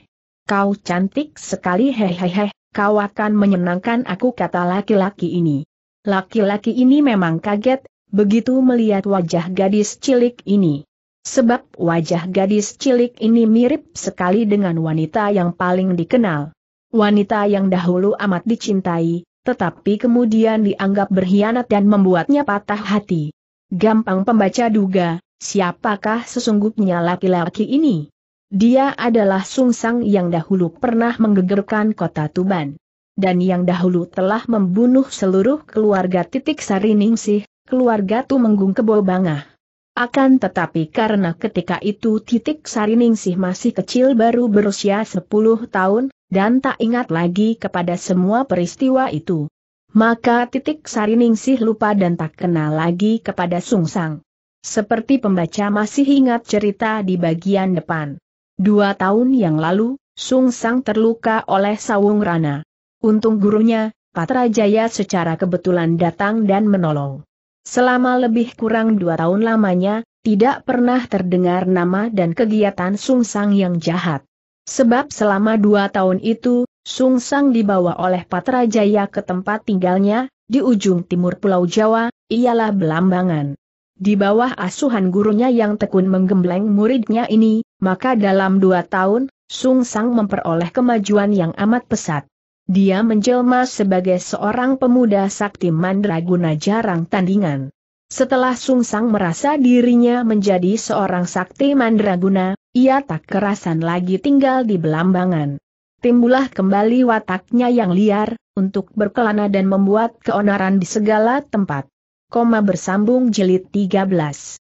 Kau cantik sekali hehehe, kau akan menyenangkan aku kata laki-laki ini. Laki-laki ini memang kaget, begitu melihat wajah gadis cilik ini. Sebab wajah gadis cilik ini mirip sekali dengan wanita yang paling dikenal. Wanita yang dahulu amat dicintai, tetapi kemudian dianggap berkhianat dan membuatnya patah hati. Gampang pembaca duga, siapakah sesungguhnya laki-laki ini? Dia adalah Sungsang yang dahulu pernah menggegerkan kota Tuban. Dan yang dahulu telah membunuh seluruh keluarga titik Sariningsih, keluarga Tumenggung Kebobangah. Akan tetapi karena ketika itu titik Sariningsih masih kecil baru berusia 10 tahun, dan tak ingat lagi kepada semua peristiwa itu. Maka titik Sariningsih lupa dan tak kenal lagi kepada Sung Sang. Seperti pembaca masih ingat cerita di bagian depan. Dua tahun yang lalu, Sung Sang terluka oleh Sawung Rana. Untung gurunya, Patrajaya secara kebetulan datang dan menolong. Selama lebih kurang dua tahun lamanya, tidak pernah terdengar nama dan kegiatan Sung Sang yang jahat. Sebab selama dua tahun itu, Sung Sang dibawa oleh Patrajaya ke tempat tinggalnya, di ujung timur Pulau Jawa, ialah Belambangan. Di bawah asuhan gurunya yang tekun menggembleng muridnya ini, maka dalam dua tahun, Sung Sang memperoleh kemajuan yang amat pesat. Dia menjelma sebagai seorang pemuda sakti mandraguna jarang tandingan. Setelah sung sang merasa dirinya menjadi seorang sakti mandraguna, ia tak kerasan lagi tinggal di belambangan. Timbullah kembali wataknya yang liar, untuk berkelana dan membuat keonaran di segala tempat. Koma bersambung jilid 13.